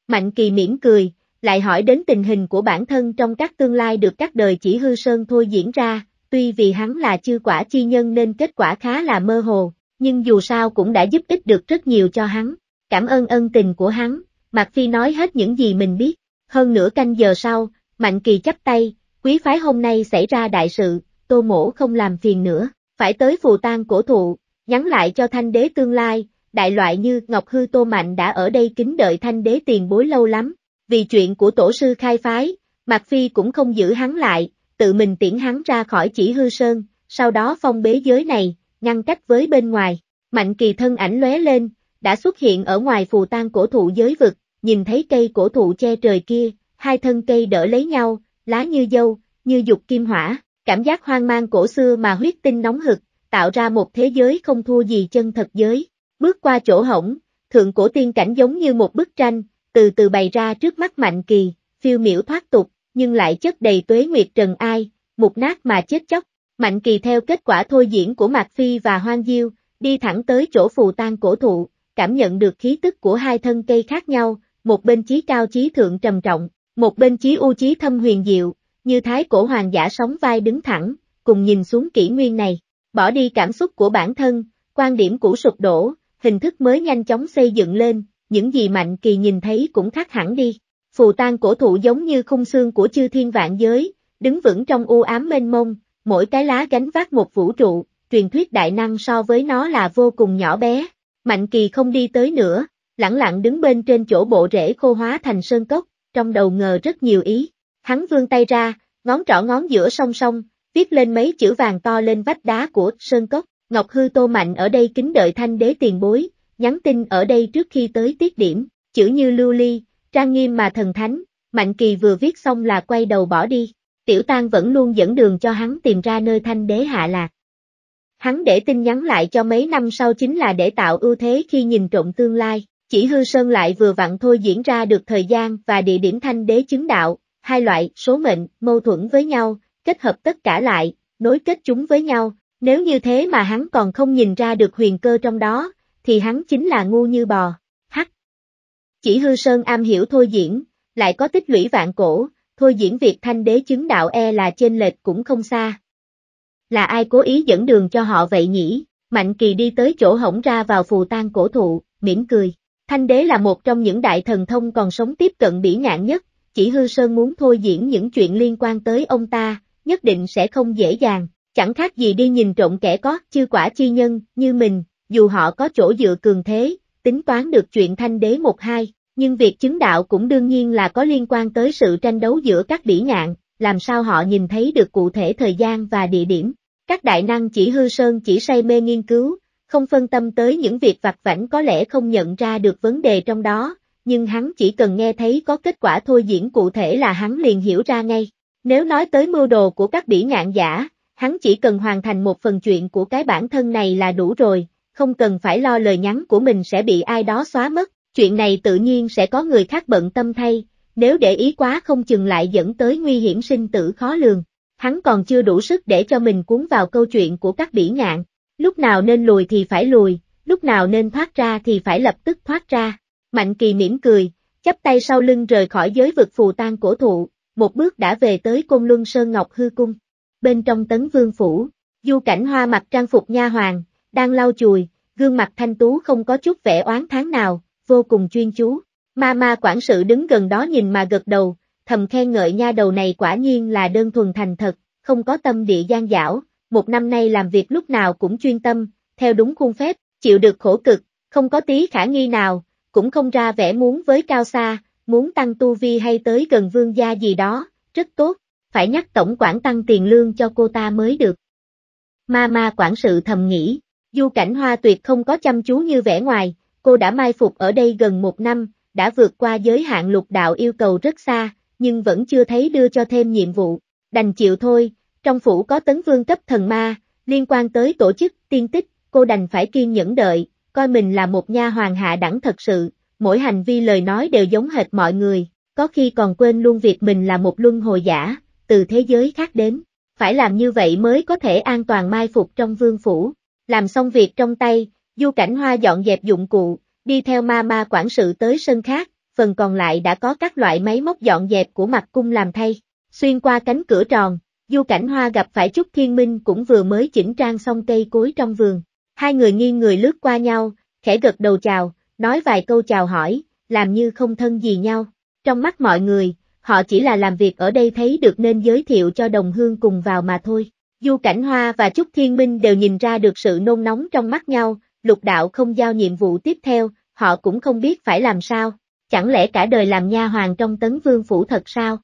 Mạnh Kỳ mỉm cười, lại hỏi đến tình hình của bản thân trong các tương lai được các đời chỉ hư sơn thôi diễn ra, tuy vì hắn là chư quả chi nhân nên kết quả khá là mơ hồ, nhưng dù sao cũng đã giúp ích được rất nhiều cho hắn. Cảm ơn ân tình của hắn, Mạc Phi nói hết những gì mình biết, hơn nửa canh giờ sau, Mạnh Kỳ chắp tay, quý phái hôm nay xảy ra đại sự, tô mổ không làm phiền nữa, phải tới phù tang cổ thụ, nhắn lại cho thanh đế tương lai, đại loại như Ngọc Hư Tô Mạnh đã ở đây kính đợi thanh đế tiền bối lâu lắm, vì chuyện của tổ sư khai phái, Mạc Phi cũng không giữ hắn lại, tự mình tiễn hắn ra khỏi chỉ hư sơn, sau đó phong bế giới này, ngăn cách với bên ngoài, Mạnh Kỳ thân ảnh lóe lên, đã xuất hiện ở ngoài phù tang cổ thụ giới vực, nhìn thấy cây cổ thụ che trời kia, hai thân cây đỡ lấy nhau, lá như dâu, như dục kim hỏa, cảm giác hoang mang cổ xưa mà huyết tinh nóng hực, tạo ra một thế giới không thua gì chân thật giới. Bước qua chỗ hổng, thượng cổ tiên cảnh giống như một bức tranh, từ từ bày ra trước mắt mạnh kỳ, phiêu miểu thoát tục, nhưng lại chất đầy tuế nguyệt trần ai, mục nát mà chết chóc. Mạnh kỳ theo kết quả thôi diễn của Mạc Phi và Hoang Diêu, đi thẳng tới chỗ phù tan cổ thụ, cảm nhận được khí tức của hai thân cây khác nhau, một bên chí cao chí thượng trầm trọng, một bên chí u chí thâm huyền diệu, như thái cổ hoàng giả sóng vai đứng thẳng, cùng nhìn xuống kỷ nguyên này, bỏ đi cảm xúc của bản thân, quan điểm cũ sụp đổ, hình thức mới nhanh chóng xây dựng lên, những gì mạnh kỳ nhìn thấy cũng khác hẳn đi. Phù tan cổ thụ giống như khung xương của chư thiên vạn giới, đứng vững trong u ám mênh mông, mỗi cái lá gánh vác một vũ trụ, truyền thuyết đại năng so với nó là vô cùng nhỏ bé. Mạnh kỳ không đi tới nữa, lẳng lặng đứng bên trên chỗ bộ rễ khô hóa thành sơn cốc, trong đầu ngờ rất nhiều ý. Hắn vươn tay ra, ngón trỏ ngón giữa song song, viết lên mấy chữ vàng to lên vách đá của sơn cốc. Ngọc Hư Tô Mạnh ở đây kính đợi thanh đế tiền bối, nhắn tin ở đây trước khi tới tiết điểm, chữ như lưu ly, trang nghiêm mà thần thánh, Mạnh Kỳ vừa viết xong là quay đầu bỏ đi, Tiểu tang vẫn luôn dẫn đường cho hắn tìm ra nơi thanh đế hạ lạc. Hắn để tin nhắn lại cho mấy năm sau chính là để tạo ưu thế khi nhìn trộm tương lai, chỉ hư sơn lại vừa vặn thôi diễn ra được thời gian và địa điểm thanh đế chứng đạo, hai loại số mệnh mâu thuẫn với nhau, kết hợp tất cả lại, nối kết chúng với nhau, nếu như thế mà hắn còn không nhìn ra được huyền cơ trong đó, thì hắn chính là ngu như bò. Hắc. Chỉ hư sơn am hiểu thôi diễn, lại có tích lũy vạn cổ, thôi diễn việc thanh đế chứng đạo e là trên lệch cũng không xa. Là ai cố ý dẫn đường cho họ vậy nhỉ? Mạnh kỳ đi tới chỗ hổng ra vào phù tan cổ thụ, mỉm cười. Thanh đế là một trong những đại thần thông còn sống tiếp cận bỉ ngạn nhất, chỉ hư sơn muốn thôi diễn những chuyện liên quan tới ông ta, nhất định sẽ không dễ dàng, chẳng khác gì đi nhìn trộm kẻ có chư quả chi nhân như mình, dù họ có chỗ dựa cường thế, tính toán được chuyện thanh đế một hai, nhưng việc chứng đạo cũng đương nhiên là có liên quan tới sự tranh đấu giữa các bỉ ngạn, làm sao họ nhìn thấy được cụ thể thời gian và địa điểm. Các đại năng chỉ hư sơn chỉ say mê nghiên cứu, không phân tâm tới những việc vặt vảnh có lẽ không nhận ra được vấn đề trong đó, nhưng hắn chỉ cần nghe thấy có kết quả thôi diễn cụ thể là hắn liền hiểu ra ngay. Nếu nói tới mưu đồ của các bỉ ngạn giả, hắn chỉ cần hoàn thành một phần chuyện của cái bản thân này là đủ rồi, không cần phải lo lời nhắn của mình sẽ bị ai đó xóa mất, chuyện này tự nhiên sẽ có người khác bận tâm thay, nếu để ý quá không chừng lại dẫn tới nguy hiểm sinh tử khó lường. Hắn còn chưa đủ sức để cho mình cuốn vào câu chuyện của các bỉ ngạn. Lúc nào nên lùi thì phải lùi, lúc nào nên thoát ra thì phải lập tức thoát ra. Mạnh kỳ mỉm cười, chắp tay sau lưng rời khỏi giới vực phù tan cổ thụ, một bước đã về tới cung Luân Sơn Ngọc Hư Cung. Bên trong tấn vương phủ, du cảnh hoa mặt trang phục nha hoàng, đang lau chùi, gương mặt thanh tú không có chút vẻ oán tháng nào, vô cùng chuyên chú. Ma ma quản sự đứng gần đó nhìn mà gật đầu, thầm khen ngợi nha đầu này quả nhiên là đơn thuần thành thật, không có tâm địa gian dảo, một năm nay làm việc lúc nào cũng chuyên tâm, theo đúng khuôn phép, chịu được khổ cực, không có tí khả nghi nào, cũng không ra vẻ muốn với cao xa, muốn tăng tu vi hay tới gần vương gia gì đó, rất tốt, phải nhắc tổng quản tăng tiền lương cho cô ta mới được. Ma ma quản sự thầm nghĩ, du cảnh hoa tuyệt không có chăm chú như vẻ ngoài, cô đã mai phục ở đây gần một năm, đã vượt qua giới hạn lục đạo yêu cầu rất xa, nhưng vẫn chưa thấy đưa cho thêm nhiệm vụ, đành chịu thôi, trong phủ có tấn vương cấp thần ma, liên quan tới tổ chức, tiên tích, cô đành phải kiên nhẫn đợi, coi mình là một nha hoàng hạ đẳng thật sự, mỗi hành vi lời nói đều giống hệt mọi người, có khi còn quên luôn việc mình là một luân hồi giả, từ thế giới khác đến. Phải làm như vậy mới có thể an toàn mai phục trong vương phủ. Làm xong việc trong tay, Du Cảnh Hoa dọn dẹp dụng cụ, đi theo ma ma quản sự tới sân khác, phần còn lại đã có các loại máy móc dọn dẹp của mặt cung làm thay. Xuyên qua cánh cửa tròn, Du Cảnh Hoa gặp phải Trúc Thiên Minh cũng vừa mới chỉnh trang xong cây cối trong vườn. Hai người nghiêng người lướt qua nhau, khẽ gật đầu chào, nói vài câu chào hỏi, làm như không thân gì nhau. Trong mắt mọi người, họ chỉ là làm việc ở đây thấy được nên giới thiệu cho đồng hương cùng vào mà thôi. Du Cảnh Hoa và Trúc Thiên Minh đều nhìn ra được sự nôn nóng trong mắt nhau, lục đạo không giao nhiệm vụ tiếp theo, họ cũng không biết phải làm sao, chẳng lẽ cả đời làm nha hoàng trong tấn vương phủ thật sao?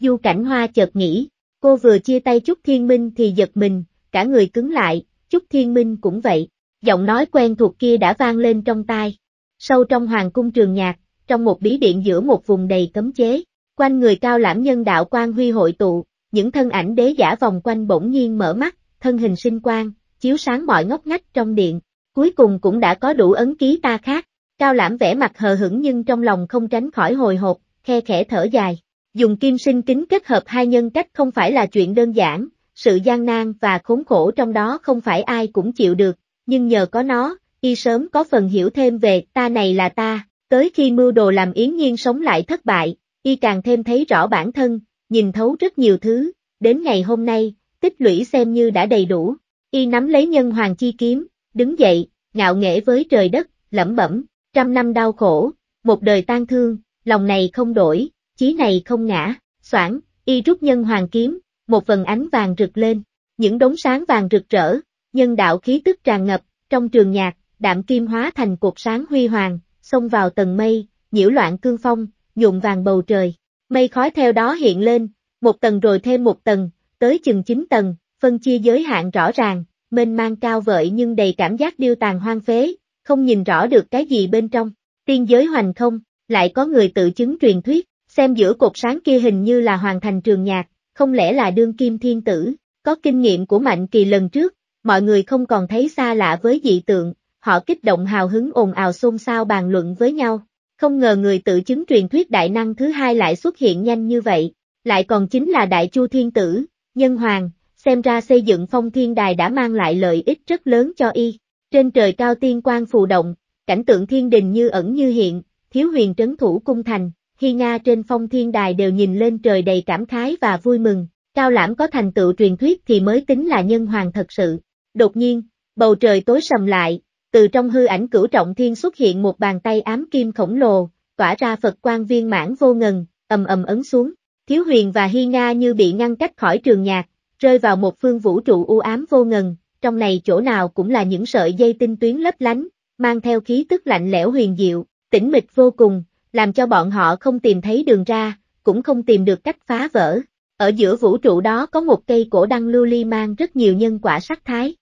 Du Cảnh Hoa chợt nghĩ, Cô vừa chia tay Trúc Thiên Minh thì giật mình, cả người cứng lại, Trúc Thiên Minh cũng vậy. Giọng nói quen thuộc kia đã vang lên trong tai. Sâu trong hoàng cung trường nhạc, trong một bí điện giữa một vùng đầy cấm chế, quanh người cao lãm nhân đạo quan huy hội tụ, những thân ảnh đế giả vòng quanh bỗng nhiên mở mắt, thân hình sinh quang, chiếu sáng mọi ngóc ngách trong điện, cuối cùng cũng đã có đủ ấn ký ta khác. Cao lãm vẻ mặt hờ hững nhưng trong lòng không tránh khỏi hồi hộp, khe khẽ thở dài. Dùng kim sinh kính kết hợp hai nhân cách không phải là chuyện đơn giản, sự gian nan và khốn khổ trong đó không phải ai cũng chịu được, nhưng nhờ có nó, y sớm có phần hiểu thêm về ta này là ta, tới khi mưu đồ làm yến nhiên sống lại thất bại, y càng thêm thấy rõ bản thân, nhìn thấu rất nhiều thứ, đến ngày hôm nay, tích lũy xem như đã đầy đủ, y nắm lấy nhân hoàng chi kiếm, đứng dậy, ngạo nghễ với trời đất, lẩm bẩm, trăm năm đau khổ, một đời tan thương, lòng này không đổi, chí này không ngã, soảng, y rút nhân hoàng kiếm, một vần ánh vàng rực lên, những đống sáng vàng rực rỡ, nhân đạo khí tức tràn ngập, trong trường nhạc, đạm kim hóa thành cột sáng huy hoàng, xông vào tầng mây, nhiễu loạn cương phong, nhuộm vàng bầu trời, mây khói theo đó hiện lên, một tầng rồi thêm một tầng, tới chừng 9 tầng, phân chia giới hạn rõ ràng, mênh mang cao vợi nhưng đầy cảm giác điêu tàn hoang phế, không nhìn rõ được cái gì bên trong, tiên giới hoành không, lại có người tự chứng truyền thuyết, Xem giữa cột sáng kia hình như là hoàn thành trường nhạc, không lẽ là đương kim thiên tử, có kinh nghiệm của Mạnh Kỳ lần trước, mọi người không còn thấy xa lạ với dị tượng, họ kích động hào hứng ồn ào xôn xao bàn luận với nhau. Không ngờ người tự chứng truyền thuyết đại năng thứ hai lại xuất hiện nhanh như vậy, lại còn chính là đại chu thiên tử, nhân hoàng, xem ra xây dựng phong thiên đài đã mang lại lợi ích rất lớn cho y. Trên trời cao tiên quan phù động, cảnh tượng thiên đình như ẩn như hiện, thiếu huyền trấn thủ cung thành, Hy Nga trên phong thiên đài đều nhìn lên trời đầy cảm khái và vui mừng, cao lãm có thành tựu truyền thuyết thì mới tính là nhân hoàng thật sự. Đột nhiên, bầu trời tối sầm lại, từ trong hư ảnh cửu trọng thiên xuất hiện một bàn tay ám kim khổng lồ, tỏa ra Phật quan viên mãn vô ngần, ầm ầm ấn xuống. Thiếu huyền và Hy Nga như bị ngăn cách khỏi trường nhạc, rơi vào một phương vũ trụ u ám vô ngần, trong này chỗ nào cũng là những sợi dây tinh tuyến lấp lánh, mang theo khí tức lạnh lẽo huyền diệu, tĩnh mịch vô cùng, làm cho bọn họ không tìm thấy đường ra, cũng không tìm được cách phá vỡ. Ở giữa vũ trụ đó có một cây cổ đăng lưu ly mang rất nhiều nhân quả sắc thái.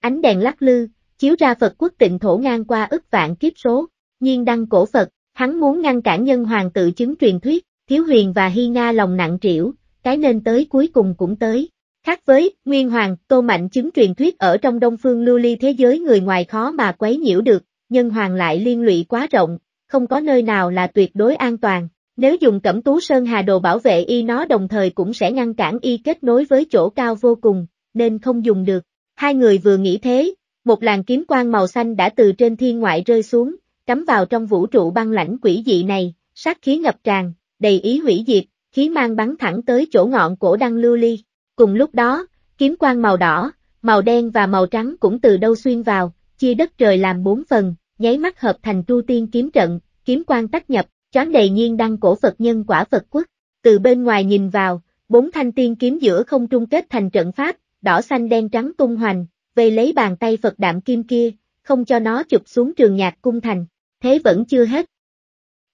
Ánh đèn lắc lư, chiếu ra Phật quốc tịnh thổ ngang qua ức vạn kiếp số, nhiên đăng cổ Phật, hắn muốn ngăn cản nhân hoàng tự chứng truyền thuyết, Thiếu Huyền và Hy Nga lòng nặng trĩu, cái nên tới cuối cùng cũng tới. Khác với, Nguyên Hoàng, Tô Mạnh chứng truyền thuyết ở trong đông phương lưu ly thế giới người ngoài khó mà quấy nhiễu được, nhân hoàng lại liên lụy quá rộng, không có nơi nào là tuyệt đối an toàn. Nếu dùng cẩm tú sơn hà đồ bảo vệ y nó đồng thời cũng sẽ ngăn cản y kết nối với chỗ cao vô cùng, nên không dùng được. Hai người vừa nghĩ thế, một làn kiếm quang màu xanh đã từ trên thiên ngoại rơi xuống, cắm vào trong vũ trụ băng lãnh quỷ dị này, sát khí ngập tràn, đầy ý hủy diệt, khí mang bắn thẳng tới chỗ ngọn cổ đăng lưu ly. Cùng lúc đó, kiếm quang màu đỏ, màu đen và màu trắng cũng từ đâu xuyên vào, chia đất trời làm bốn phần, nháy mắt hợp thành tu tiên kiếm trận, kiếm quan tác nhập, choán đầy nhiên đăng cổ Phật nhân quả Phật quốc. Từ bên ngoài nhìn vào, bốn thanh tiên kiếm giữa không trung kết thành trận pháp, đỏ xanh đen trắng tung hoành, về lấy bàn tay Phật đạm kim kia, không cho nó chụp xuống trường nhạc cung thành, thế vẫn chưa hết.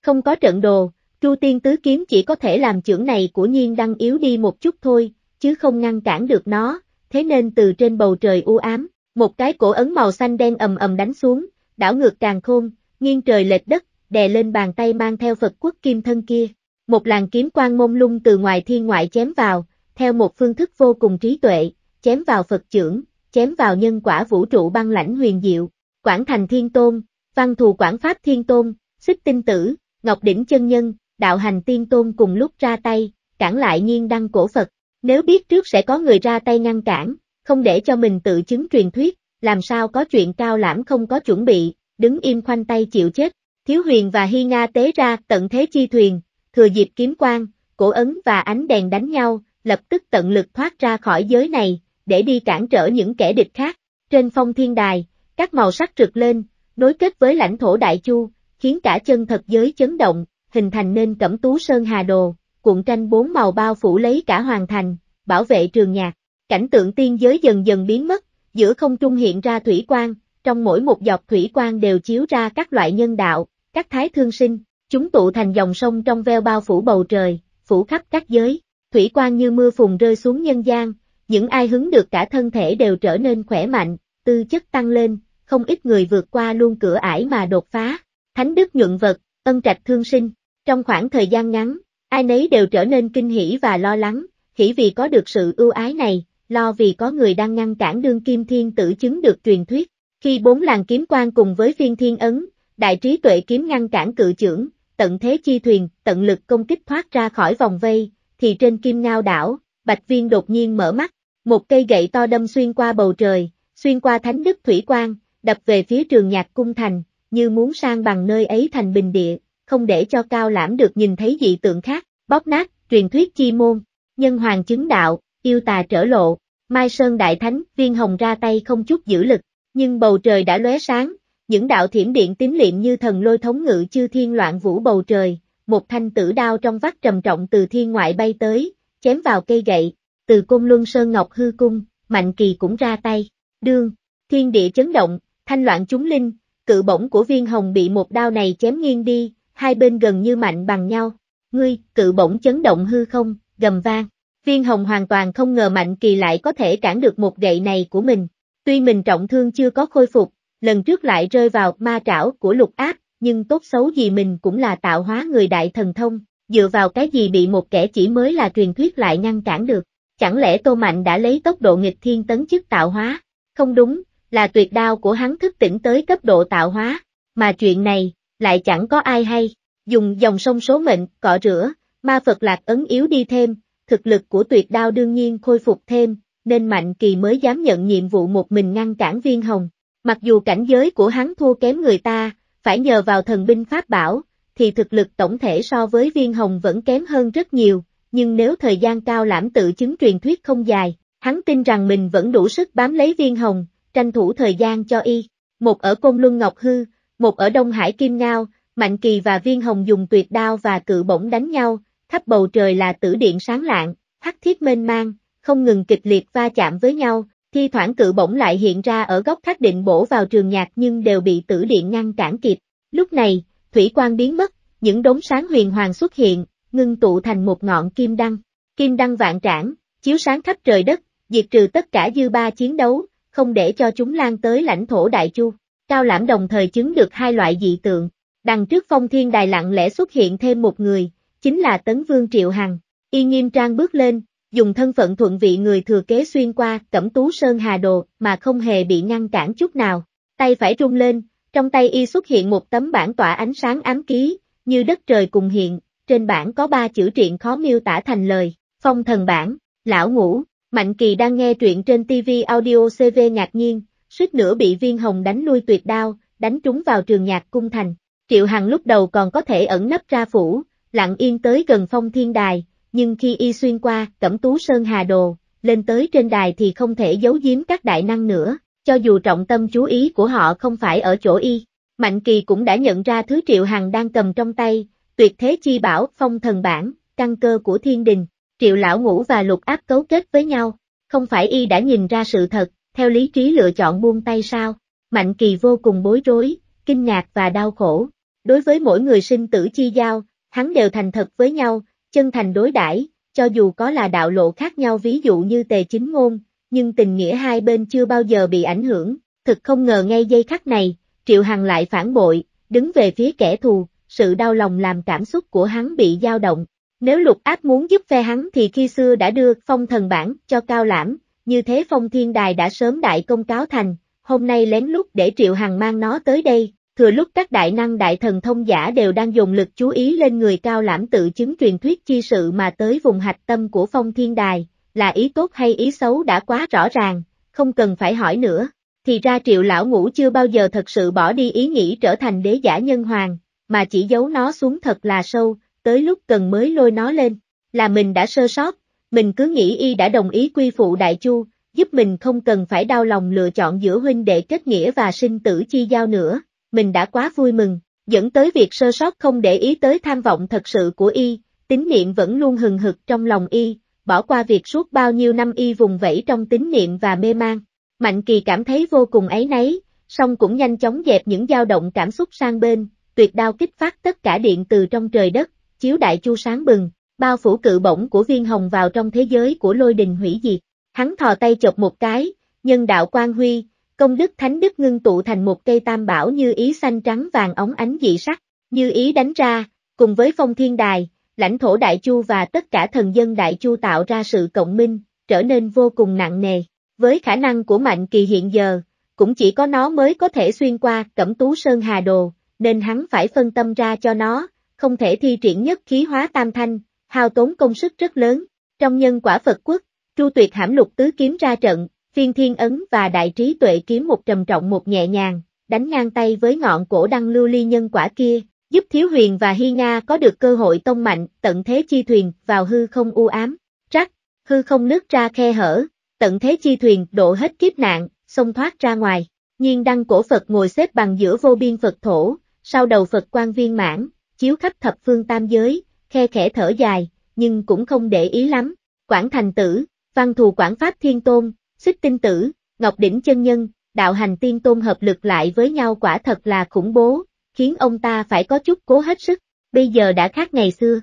Không có trận đồ, Chu Tiên Tứ Kiếm chỉ có thể làm trưởng này của nhiên đăng yếu đi một chút thôi, chứ không ngăn cản được nó, thế nên từ trên bầu trời u ám, một cái cổ ấn màu xanh đen ầm ầm đánh xuống, đảo ngược càng khôn, nghiêng trời lệch đất, đè lên bàn tay mang theo Phật quốc kim thân kia. Một làn kiếm quang mông lung từ ngoài thiên ngoại chém vào, theo một phương thức vô cùng trí tuệ, chém vào Phật trưởng, chém vào nhân quả vũ trụ băng lãnh huyền diệu, Quảng Thành Thiên Tôn, Văn Thù Quảng Pháp Thiên Tôn, Xích Tinh Tử, Ngọc Đỉnh Chân Nhân, Đạo Hành Tiên Tôn cùng lúc ra tay, cản lại nhiên đăng cổ Phật. Nếu biết trước sẽ có người ra tay ngăn cản, không để cho mình tự chứng truyền thuyết, làm sao có chuyện cao lãm không có chuẩn bị, đứng im khoanh tay chịu chết. Thiếu huyền và Hy Nga tế ra tận thế chi thuyền, thừa dịp kiếm quang, cổ ấn và ánh đèn đánh nhau, lập tức tận lực thoát ra khỏi giới này, để đi cản trở những kẻ địch khác. Trên phong thiên đài, các màu sắc rực lên, nối kết với lãnh thổ Đại Chu, khiến cả chân thật giới chấn động, hình thành nên cẩm tú sơn hà đồ, cuộn tranh bốn màu bao phủ lấy cả hoàng thành, bảo vệ trường nhạc. Cảnh tượng tiên giới dần dần biến mất, giữa không trung hiện ra thủy quan, trong mỗi một dọc thủy quan đều chiếu ra các loại nhân đạo, các thái thương sinh, chúng tụ thành dòng sông trong veo bao phủ bầu trời, phủ khắp các giới, thủy quan như mưa phùn rơi xuống nhân gian, những ai hứng được cả thân thể đều trở nên khỏe mạnh, tư chất tăng lên, không ít người vượt qua luôn cửa ải mà đột phá, thánh đức nhuận vật, ân trạch thương sinh, trong khoảng thời gian ngắn, ai nấy đều trở nên kinh hỉ và lo lắng, hỉ vì có được sự ưu ái này, lo vì có người đang ngăn cản đương kim thiên tử chứng được truyền thuyết. Khi bốn làng kiếm quan cùng với phiên thiên ấn, đại trí tuệ kiếm ngăn cản cự trưởng, tận thế chi thuyền, tận lực công kích thoát ra khỏi vòng vây, thì trên kim ngao đảo, Bạch Viên đột nhiên mở mắt, một cây gậy to đâm xuyên qua bầu trời, xuyên qua thánh đức thủy quan, đập về phía trường nhạc cung thành, như muốn sang bằng nơi ấy thành bình địa, không để cho cao lãm được nhìn thấy dị tượng khác, bóp nát, truyền thuyết chi môn, nhân hoàng chứng đạo, tiêu tà trở lộ, Mai Sơn Đại Thánh, viên hồng ra tay không chút giữ lực, nhưng bầu trời đã lóe sáng, những đạo thiểm điện tím liệm như thần lôi thống ngự chư thiên loạn vũ bầu trời, một thanh tử đao trong vắt trầm trọng từ thiên ngoại bay tới, chém vào cây gậy, từ cung luân Sơn Ngọc hư cung, Mạnh Kỳ cũng ra tay, đương, thiên địa chấn động, thanh loạn chúng linh, cự bổng của viên hồng bị một đao này chém nghiêng đi, hai bên gần như mạnh bằng nhau, ngươi, cự bổng chấn động hư không, gầm vang, Viên Hồng hoàn toàn không ngờ Mạnh Kỳ lại có thể cản được một gậy này của mình. Tuy mình trọng thương chưa có khôi phục, lần trước lại rơi vào ma trảo của lục ác, nhưng tốt xấu gì mình cũng là tạo hóa người đại thần thông, dựa vào cái gì bị một kẻ chỉ mới là truyền thuyết lại ngăn cản được. Chẳng lẽ Tô Mạnh đã lấy tốc độ nghịch thiên tấn chức tạo hóa? Không đúng, là tuyệt đao của hắn thức tỉnh tới cấp độ tạo hóa, mà chuyện này, lại chẳng có ai hay. Dùng dòng sông số mệnh, cọ rửa, ma Phật lạc ấn yếu đi thêm, thực lực của tuyệt đao đương nhiên khôi phục thêm, nên Mạnh Kỳ mới dám nhận nhiệm vụ một mình ngăn cản viên hồng. Mặc dù cảnh giới của hắn thua kém người ta, phải nhờ vào thần binh pháp bảo, thì thực lực tổng thể so với viên hồng vẫn kém hơn rất nhiều, nhưng nếu thời gian cao lãm tự chứng truyền thuyết không dài, hắn tin rằng mình vẫn đủ sức bám lấy viên hồng, tranh thủ thời gian cho y. Một ở Côn Luân Ngọc Hư, một ở Đông Hải Kim Ngao, Mạnh Kỳ và Viên Hồng dùng tuyệt đao và cự bổng đánh nhau, Khắp bầu trời là tử điện sáng lạng, hắc thiết mênh mang, không ngừng kịch liệt va chạm với nhau, thi thoảng cự bổng lại hiện ra ở góc khắc định bổ vào trường nhạc nhưng đều bị tử điện ngăn cản kịp. Lúc này, thủy quan biến mất, những đống sáng huyền hoàng xuất hiện, ngưng tụ thành một ngọn kim đăng. Kim đăng vạn trảng, chiếu sáng khắp trời đất, diệt trừ tất cả dư ba chiến đấu, không để cho chúng lan tới lãnh thổ Đại Chu. Cao Lãm đồng thời chứng được hai loại dị tượng. Đằng trước phong thiên đài lặng lẽ xuất hiện thêm một người, chính là Tấn Vương Triệu Hằng. Y nghiêm trang bước lên, dùng thân phận thuận vị người thừa kế xuyên qua cẩm tú sơn hà đồ mà không hề bị ngăn cản chút nào. Tay phải rung lên, trong tay y xuất hiện một tấm bản tỏa ánh sáng ám ký, như đất trời cùng hiện, trên bản có ba chữ truyện khó miêu tả thành lời, phong thần bản, lão ngủ, Mạnh Kỳ đang nghe truyện trên TV audio CV ngạc nhiên, suýt nữa bị viên hồng đánh lui tuyệt đao, đánh trúng vào trường nhạc cung thành. Triệu Hằng lúc đầu còn có thể ẩn nấp ra phủ, lặng yên tới gần phong thiên đài, nhưng khi y xuyên qua cẩm tú sơn hà đồ, lên tới trên đài thì không thể giấu giếm các đại năng nữa, cho dù trọng tâm chú ý của họ không phải ở chỗ y. Mạnh Kỳ cũng đã nhận ra thứ Triệu Hằng đang cầm trong tay, tuyệt thế chi bảo, phong thần bản, căn cơ của thiên đình, Triệu Lão Ngũ và Lục Áp cấu kết với nhau, không phải y đã nhìn ra sự thật, theo lý trí lựa chọn buông tay sao, Mạnh Kỳ vô cùng bối rối, kinh ngạc và đau khổ. Đối với mỗi người sinh tử chi giao, hắn đều thành thật với nhau, chân thành đối đãi, cho dù có là đạo lộ khác nhau ví dụ như tề chính ngôn, nhưng tình nghĩa hai bên chưa bao giờ bị ảnh hưởng, thật không ngờ ngay giây khắc này, Triệu Hằng lại phản bội, đứng về phía kẻ thù, sự đau lòng làm cảm xúc của hắn bị dao động. Nếu lục áp muốn giúp phe hắn thì khi xưa đã đưa phong thần bản cho Cao Lãm, như thế phong thiên đài đã sớm đại công cáo thành, hôm nay lén lút để Triệu Hằng mang nó tới đây, thừa lúc các đại năng đại thần thông giả đều đang dùng lực chú ý lên người cao lãm tự chứng truyền thuyết chi sự mà tới vùng hạch tâm của phong thiên đài, là ý tốt hay ý xấu đã quá rõ ràng, không cần phải hỏi nữa, thì ra triệu lão ngũ chưa bao giờ thật sự bỏ đi ý nghĩ trở thành đế giả nhân hoàng, mà chỉ giấu nó xuống thật là sâu, tới lúc cần mới lôi nó lên, là mình đã sơ sót, mình cứ nghĩ y đã đồng ý quy phụ đại chu, giúp mình không cần phải đau lòng lựa chọn giữa huynh đệ kết nghĩa và sinh tử chi giao nữa mình đã quá vui mừng, dẫn tới việc sơ sót không để ý tới tham vọng thật sự của y, tín niệm vẫn luôn hừng hực trong lòng y, bỏ qua việc suốt bao nhiêu năm y vùng vẫy trong tín niệm và mê mang. Mạnh kỳ cảm thấy vô cùng ấy nấy, song cũng nhanh chóng dẹp những dao động cảm xúc sang bên, tuyệt đao kích phát tất cả điện từ trong trời đất, chiếu đại chu sáng bừng, bao phủ cự bổng của viên hồng vào trong thế giới của lôi đình hủy diệt. Hắn thò tay chộp một cái, nhân đạo quan huy, Công đức thánh đức ngưng tụ thành một cây tam bảo như ý xanh trắng vàng óng ánh dị sắc, như ý đánh ra, cùng với phong thiên đài, lãnh thổ Đại Chu và tất cả thần dân Đại Chu tạo ra sự cộng minh, trở nên vô cùng nặng nề. Với khả năng của Mạnh Kỳ hiện giờ, cũng chỉ có nó mới có thể xuyên qua Cẩm Tú Sơn Hà Đồ, nên hắn phải phân tâm ra cho nó, không thể thi triển nhất khí hóa tam thanh, hao tốn công sức rất lớn. Trong nhân quả Phật quốc, Chu Tuyệt hãm lục tứ kiếm ra trận, Phiên thiên ấn và đại trí tuệ kiếm một trầm trọng một nhẹ nhàng, đánh ngang tay với ngọn cổ đăng lưu ly nhân quả kia, giúp Thiếu Huyền và Hy Nga có được cơ hội tông mạnh, tận thế chi thuyền vào hư không u ám, rắc, hư không nước ra khe hở, tận thế chi thuyền độ hết kiếp nạn, xông thoát ra ngoài. Nhiên đăng cổ Phật ngồi xếp bằng giữa vô biên Phật thổ, sau đầu Phật quan viên mãn, chiếu khắp thập phương tam giới, khe khẽ thở dài, nhưng cũng không để ý lắm. Quảng thành tử, văn thù quảng pháp thiên tôn, xích tinh tử, ngọc đỉnh chân nhân, đạo hành tiên tôn hợp lực lại với nhau quả thật là khủng bố, khiến ông ta phải có chút cố hết sức, bây giờ đã khác ngày xưa.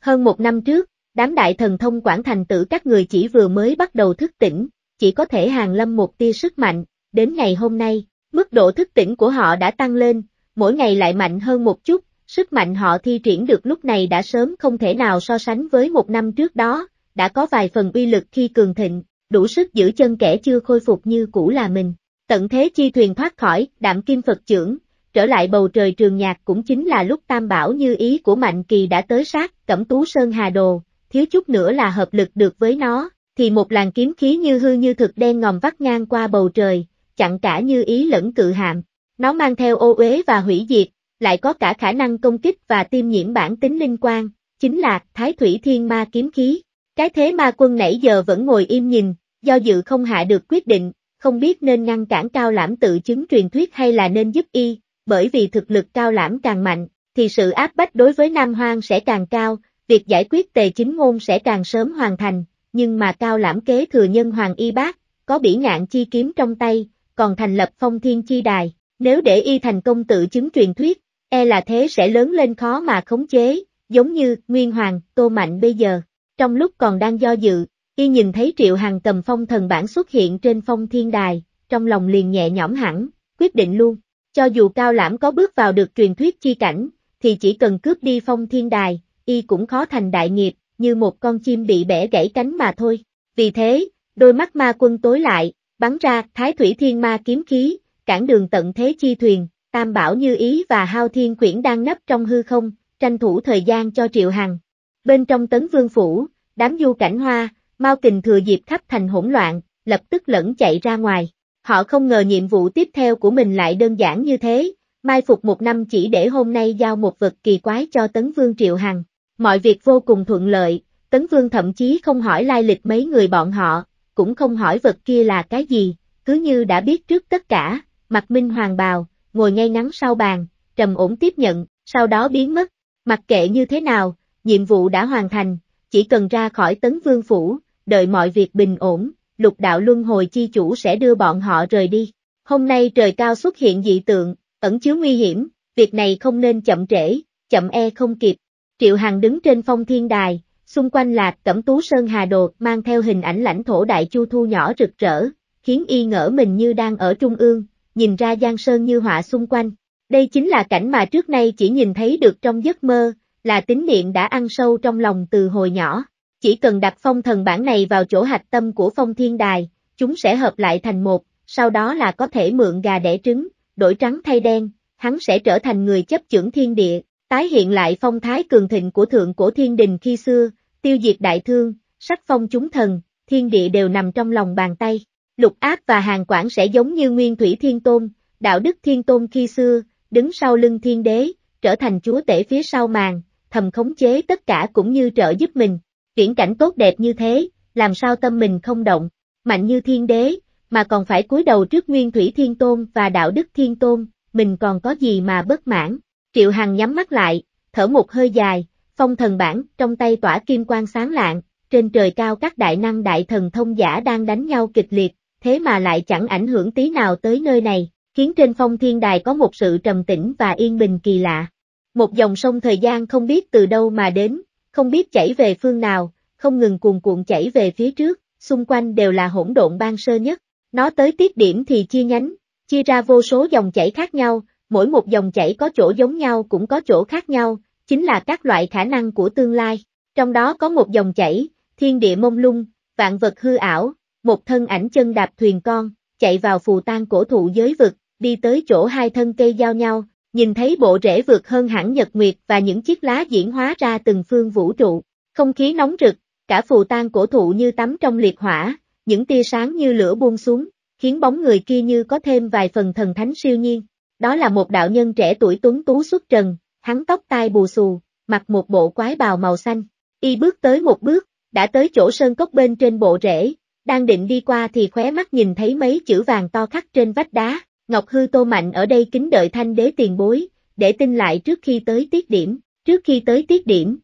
Hơn một năm trước, đám đại thần thông quảng thành tử các người chỉ vừa mới bắt đầu thức tỉnh, chỉ có thể hàng lâm một tia sức mạnh, đến ngày hôm nay, mức độ thức tỉnh của họ đã tăng lên, mỗi ngày lại mạnh hơn một chút, sức mạnh họ thi triển được lúc này đã sớm không thể nào so sánh với một năm trước đó, đã có vài phần uy lực khi cường thịnh, đủ sức giữ chân kẻ chưa khôi phục như cũ là mình. Tận thế chi thuyền thoát khỏi, đạm kim Phật trưởng, trở lại bầu trời trường nhạc cũng chính là lúc tam bảo như ý của Mạnh Kỳ đã tới sát, cẩm tú sơn hà đồ, thiếu chút nữa là hợp lực được với nó, thì một làn kiếm khí như hư như thực đen ngòm vắt ngang qua bầu trời, chặn cả như ý lẫn cự hạm. Nó mang theo ô uế và hủy diệt, lại có cả khả năng công kích và tiêm nhiễm bản tính linh quan, chính là Thái Thủy Thiên Ma kiếm khí. Cái thế ma quân nãy giờ vẫn ngồi im nhìn, do dự không hạ được quyết định, không biết nên ngăn cản cao lãm tự chứng truyền thuyết hay là nên giúp y, bởi vì thực lực cao lãm càng mạnh, thì sự áp bách đối với Nam Hoang sẽ càng cao, việc giải quyết tề chính ngôn sẽ càng sớm hoàn thành, nhưng mà cao lãm kế thừa nhân Hoàng Y Bác, có bỉ ngạn chi kiếm trong tay, còn thành lập phong thiên chi đài, nếu để y thành công tự chứng truyền thuyết, e là thế sẽ lớn lên khó mà khống chế, giống như Nguyên Hoàng, Tô Mạnh bây giờ. Trong lúc còn đang do dự, khi nhìn thấy Triệu hàng cầm phong thần bản xuất hiện trên phong thiên đài, trong lòng liền nhẹ nhõm hẳn, quyết định luôn. Cho dù Cao Lãm có bước vào được truyền thuyết chi cảnh, thì chỉ cần cướp đi phong thiên đài, y cũng khó thành đại nghiệp, như một con chim bị bẻ gãy cánh mà thôi. Vì thế, đôi mắt ma quân tối lại, bắn ra Thái Thủy Thiên Ma kiếm khí, cản đường tận thế chi thuyền, Tam Bảo Như Ý và Hao Thiên Quyển đang nấp trong hư không, tranh thủ thời gian cho Triệu Hằng. Bên trong tấn vương phủ, đám du cảnh hoa, Mao Kình thừa dịp khắp thành hỗn loạn, lập tức lẫn chạy ra ngoài. Họ không ngờ nhiệm vụ tiếp theo của mình lại đơn giản như thế, mai phục một năm chỉ để hôm nay giao một vật kỳ quái cho Tấn Vương Triệu Hằng. Mọi việc vô cùng thuận lợi, Tấn Vương thậm chí không hỏi lai lịch mấy người bọn họ, cũng không hỏi vật kia là cái gì, cứ như đã biết trước tất cả, mặt Minh Hoàng bào, ngồi ngay ngắn sau bàn, trầm ổn tiếp nhận, sau đó biến mất. Mặc kệ như thế nào, nhiệm vụ đã hoàn thành, chỉ cần ra khỏi tấn vương phủ, đợi mọi việc bình ổn, lục đạo luân hồi chi chủ sẽ đưa bọn họ rời đi. Hôm nay trời cao xuất hiện dị tượng, ẩn chứa nguy hiểm, việc này không nên chậm trễ, chậm e không kịp. Triệu Hằng đứng trên phong thiên đài, xung quanh là cẩm tú sơn hà đột mang theo hình ảnh lãnh thổ đại chu thu nhỏ rực rỡ, khiến y ngỡ mình như đang ở trung ương, nhìn ra giang sơn như họa xung quanh. Đây chính là cảnh mà trước nay chỉ nhìn thấy được trong giấc mơ, là tín niệm đã ăn sâu trong lòng từ hồi nhỏ. Chỉ cần đặt phong thần bản này vào chỗ hạch tâm của phong thiên đài, chúng sẽ hợp lại thành một, sau đó là có thể mượn gà đẻ trứng, đổi trắng thay đen, hắn sẽ trở thành người chấp chưởng thiên địa, tái hiện lại phong thái cường thịnh của thượng cổ thiên đình khi xưa, tiêu diệt đại thương, sách phong chúng thần, thiên địa đều nằm trong lòng bàn tay. Lục ác và hàng quản sẽ giống như nguyên thủy thiên tôn, đạo đức thiên tôn khi xưa, đứng sau lưng thiên đế, trở thành chúa tể phía sau màn, thầm khống chế tất cả cũng như trợ giúp mình, viễn cảnh tốt đẹp như thế, làm sao tâm mình không động, mạnh như thiên đế, mà còn phải cúi đầu trước nguyên thủy thiên tôn và đạo đức thiên tôn, mình còn có gì mà bất mãn. Triệu Hằng nhắm mắt lại, thở một hơi dài, phong thần bản trong tay tỏa kim quang sáng lạng, trên trời cao các đại năng đại thần thông giả đang đánh nhau kịch liệt, thế mà lại chẳng ảnh hưởng tí nào tới nơi này, khiến trên phong thiên đài có một sự trầm tĩnh và yên bình kỳ lạ. Một dòng sông thời gian không biết từ đâu mà đến, không biết chảy về phương nào, không ngừng cuồn cuộn chảy về phía trước, xung quanh đều là hỗn độn ban sơ nhất. Nó tới tiết điểm thì chia nhánh, chia ra vô số dòng chảy khác nhau, mỗi một dòng chảy có chỗ giống nhau cũng có chỗ khác nhau, chính là các loại khả năng của tương lai. Trong đó có một dòng chảy, thiên địa mông lung, vạn vật hư ảo, một thân ảnh chân đạp thuyền con, chạy vào phù tang cổ thụ giới vực, đi tới chỗ hai thân cây giao nhau, nhìn thấy bộ rễ vượt hơn hẳn nhật nguyệt và những chiếc lá diễn hóa ra từng phương vũ trụ, không khí nóng rực, cả phù tan cổ thụ như tắm trong liệt hỏa, những tia sáng như lửa buông xuống, khiến bóng người kia như có thêm vài phần thần thánh siêu nhiên. Đó là một đạo nhân trẻ tuổi tuấn tú xuất trần, hắn tóc tai bù xù, mặc một bộ quái bào màu xanh, y bước tới một bước, đã tới chỗ sơn cốc bên trên bộ rễ, đang định đi qua thì khóe mắt nhìn thấy mấy chữ vàng to khắc trên vách đá, Ngọc Hư Tô Mạnh ở đây kính đợi thanh đế tiền bối, để tin lại trước khi tới tiết điểm, trước khi tới tiết điểm.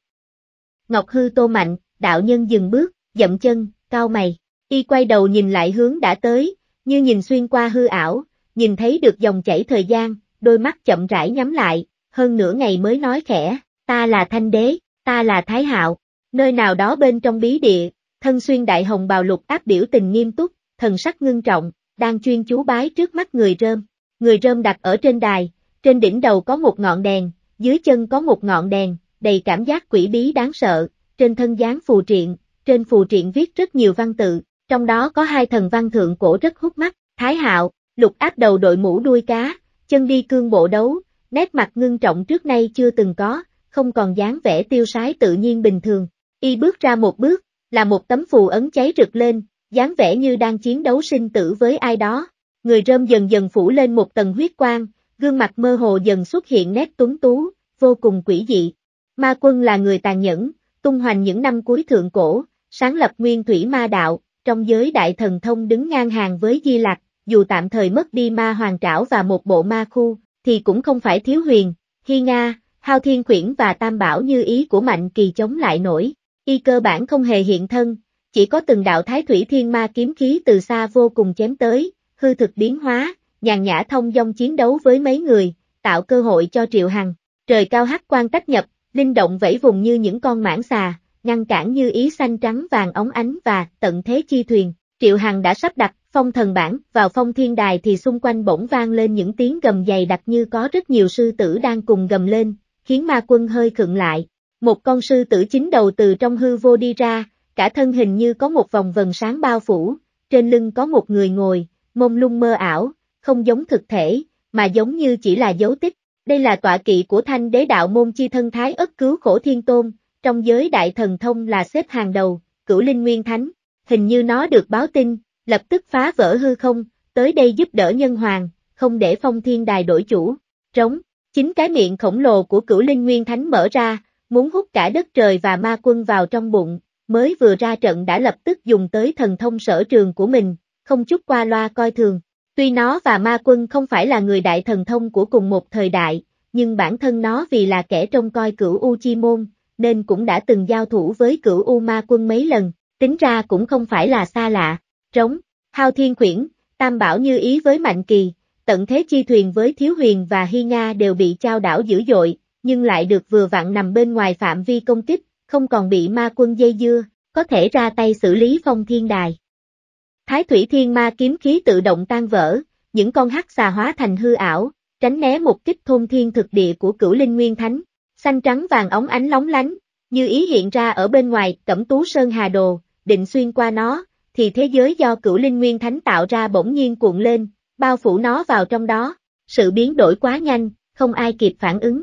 Ngọc Hư Tô Mạnh, đạo nhân dừng bước, dậm chân, cao mày, y quay đầu nhìn lại hướng đã tới, như nhìn xuyên qua hư ảo, nhìn thấy được dòng chảy thời gian, đôi mắt chậm rãi nhắm lại, hơn nửa ngày mới nói khẽ, ta là Thanh Đế, ta là Thái Hạo, nơi nào đó bên trong bí địa, thân xuyên đại hồng bào lục áp biểu tình nghiêm túc, thần sắc ngưng trọng, đang chuyên chú bái trước mắt người rơm. Người rơm đặt ở trên đài, trên đỉnh đầu có một ngọn đèn, dưới chân có một ngọn đèn, đầy cảm giác quỷ bí đáng sợ, trên thân dáng phù triện, trên phù triện viết rất nhiều văn tự, trong đó có hai thần văn thượng cổ rất hút mắt, Thái Hạo, lục áp đầu đội mũ đuôi cá, chân đi cương bộ đấu, nét mặt ngưng trọng trước nay chưa từng có, không còn dáng vẻ tiêu sái tự nhiên bình thường. Y bước ra một bước, là một tấm phù ấn cháy rực lên, dáng vẻ như đang chiến đấu sinh tử với ai đó. Người rơm dần dần phủ lên một tầng huyết quang, gương mặt mơ hồ dần xuất hiện nét tuấn tú, vô cùng quỷ dị. Ma quân là người tàn nhẫn, tung hoành những năm cuối thượng cổ, sáng lập nguyên thủy ma đạo, trong giới đại thần thông đứng ngang hàng với Di Lạc, dù tạm thời mất đi ma hoàng trảo và một bộ ma khu, thì cũng không phải thiếu huyền, hy Nga, Hao Thiên Quyển và Tam Bảo như ý của Mạnh Kỳ chống lại nổi. Y cơ bản không hề hiện thân, chỉ có từng đạo thái thủy thiên ma kiếm khí từ xa vô cùng chém tới, hư thực biến hóa, nhàn nhã thông dong chiến đấu với mấy người, tạo cơ hội cho Triệu Hằng. Trời cao hắc quan tách nhập, linh động vẫy vùng như những con mãng xà, ngăn cản như ý xanh trắng vàng ống ánh và tận thế chi thuyền. Triệu Hằng đã sắp đặt phong thần bản vào phong thiên đài thì xung quanh bỗng vang lên những tiếng gầm dày đặc như có rất nhiều sư tử đang cùng gầm lên, khiến ma quân hơi khựng lại. Một con sư tử chính đầu từ trong hư vô đi ra, cả thân hình như có một vòng vần sáng bao phủ, trên lưng có một người ngồi, mông lung mơ ảo, không giống thực thể, mà giống như chỉ là dấu tích. Đây là tọa kỵ của thanh đế đạo môn chi thân thái ất cứu khổ thiên tôn, trong giới đại thần thông là xếp hàng đầu, cửu linh nguyên thánh, hình như nó được báo tin, lập tức phá vỡ hư không, tới đây giúp đỡ nhân hoàng, không để phong thiên đài đổi chủ, trống, chính cái miệng khổng lồ của cửu linh nguyên thánh mở ra, muốn hút cả đất trời và ma quân vào trong bụng, mới vừa ra trận đã lập tức dùng tới thần thông sở trường của mình, không chút qua loa coi thường. Tuy nó và ma quân không phải là người đại thần thông của cùng một thời đại, nhưng bản thân nó vì là kẻ trông coi cửu U Chi Môn, nên cũng đã từng giao thủ với cửu U ma quân mấy lần, tính ra cũng không phải là xa lạ. Trống, hao thiên quyển, tam bảo như ý với Mạnh Kỳ, tận thế chi thuyền với Thiếu Huyền và Hy Nga đều bị trao đảo dữ dội, nhưng lại được vừa vặn nằm bên ngoài phạm vi công kích, không còn bị ma quân dây dưa, có thể ra tay xử lý phong thiên đài. Thái thủy thiên ma kiếm khí tự động tan vỡ, những con hắc xà hóa thành hư ảo, tránh né một kích thôn thiên thực địa của cửu linh nguyên thánh, xanh trắng vàng ống ánh lóng lánh, như ý hiện ra ở bên ngoài cẩm tú sơn hà đồ, định xuyên qua nó, thì thế giới do cửu linh nguyên thánh tạo ra bỗng nhiên cuộn lên, bao phủ nó vào trong đó, sự biến đổi quá nhanh, không ai kịp phản ứng.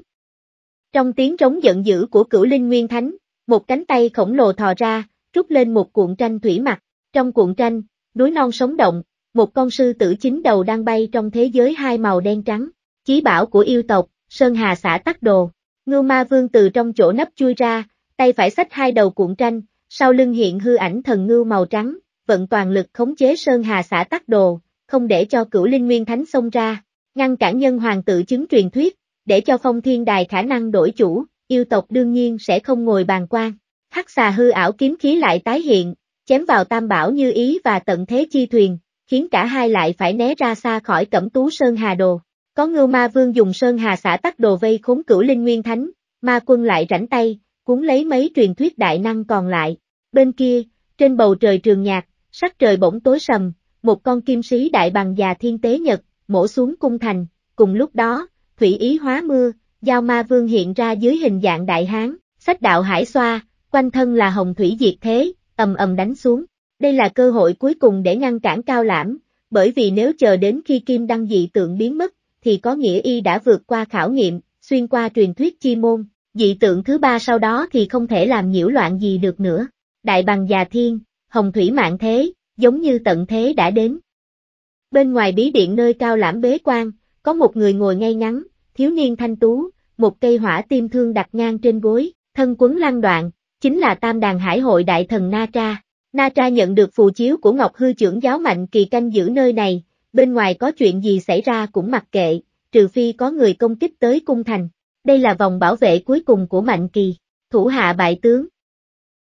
Trong tiếng trống giận dữ của cửu linh nguyên thánh, một cánh tay khổng lồ thò ra, rút lên một cuộn tranh thủy mặc. Trong cuộn tranh, núi non sống động, một con sư tử chính đầu đang bay trong thế giới hai màu đen trắng. Chí bảo của yêu tộc, Sơn Hà xã tắc đồ. Ngưu ma vương từ trong chỗ nấp chui ra, tay phải xách hai đầu cuộn tranh, sau lưng hiện hư ảnh thần ngưu màu trắng, vận toàn lực khống chế Sơn Hà xã tắc đồ, không để cho cửu linh nguyên thánh xông ra, ngăn cản nhân hoàng tự chứng truyền thuyết, để cho phong thiên đài khả năng đổi chủ, yêu tộc đương nhiên sẽ không ngồi bàn quan. Hắc xà hư ảo kiếm khí lại tái hiện, chém vào tam bảo như ý và tận thế chi thuyền, khiến cả hai lại phải né ra xa khỏi cẩm tú Sơn Hà Đồ. Có ngưu ma vương dùng Sơn Hà xã tắt đồ vây khốn cửu linh nguyên thánh, ma quân lại rảnh tay, cuốn lấy mấy truyền thuyết đại năng còn lại. Bên kia, trên bầu trời trường nhạc, sắc trời bỗng tối sầm, một con kim sĩ đại bằng già thiên tế nhật, mổ xuống cung thành, cùng lúc đó, thủy ý hóa mưa, Giao Ma Vương hiện ra dưới hình dạng đại hán, sách đạo hải xoa, quanh thân là hồng thủy diệt thế, ầm ầm đánh xuống. Đây là cơ hội cuối cùng để ngăn cản cao lãm, bởi vì nếu chờ đến khi kim đăng dị tượng biến mất, thì có nghĩa y đã vượt qua khảo nghiệm, xuyên qua truyền thuyết chi môn, dị tượng thứ ba sau đó thì không thể làm nhiễu loạn gì được nữa. Đại bằng già thiên, hồng thủy mạng thế, giống như tận thế đã đến. Bên ngoài bí điện nơi cao lãm bế quan, có một người ngồi ngay ngắn, thiếu niên thanh tú, một cây hỏa tim thương đặt ngang trên gối, thân quấn lăng đoạn, chính là tam đàn hải hội đại thần Na Tra. Na Tra nhận được phù chiếu của Ngọc Hư trưởng giáo mạnh kỳ canh giữ nơi này, bên ngoài có chuyện gì xảy ra cũng mặc kệ, trừ phi có người công kích tới cung thành. Đây là vòng bảo vệ cuối cùng của mạnh kỳ, thủ hạ bại tướng.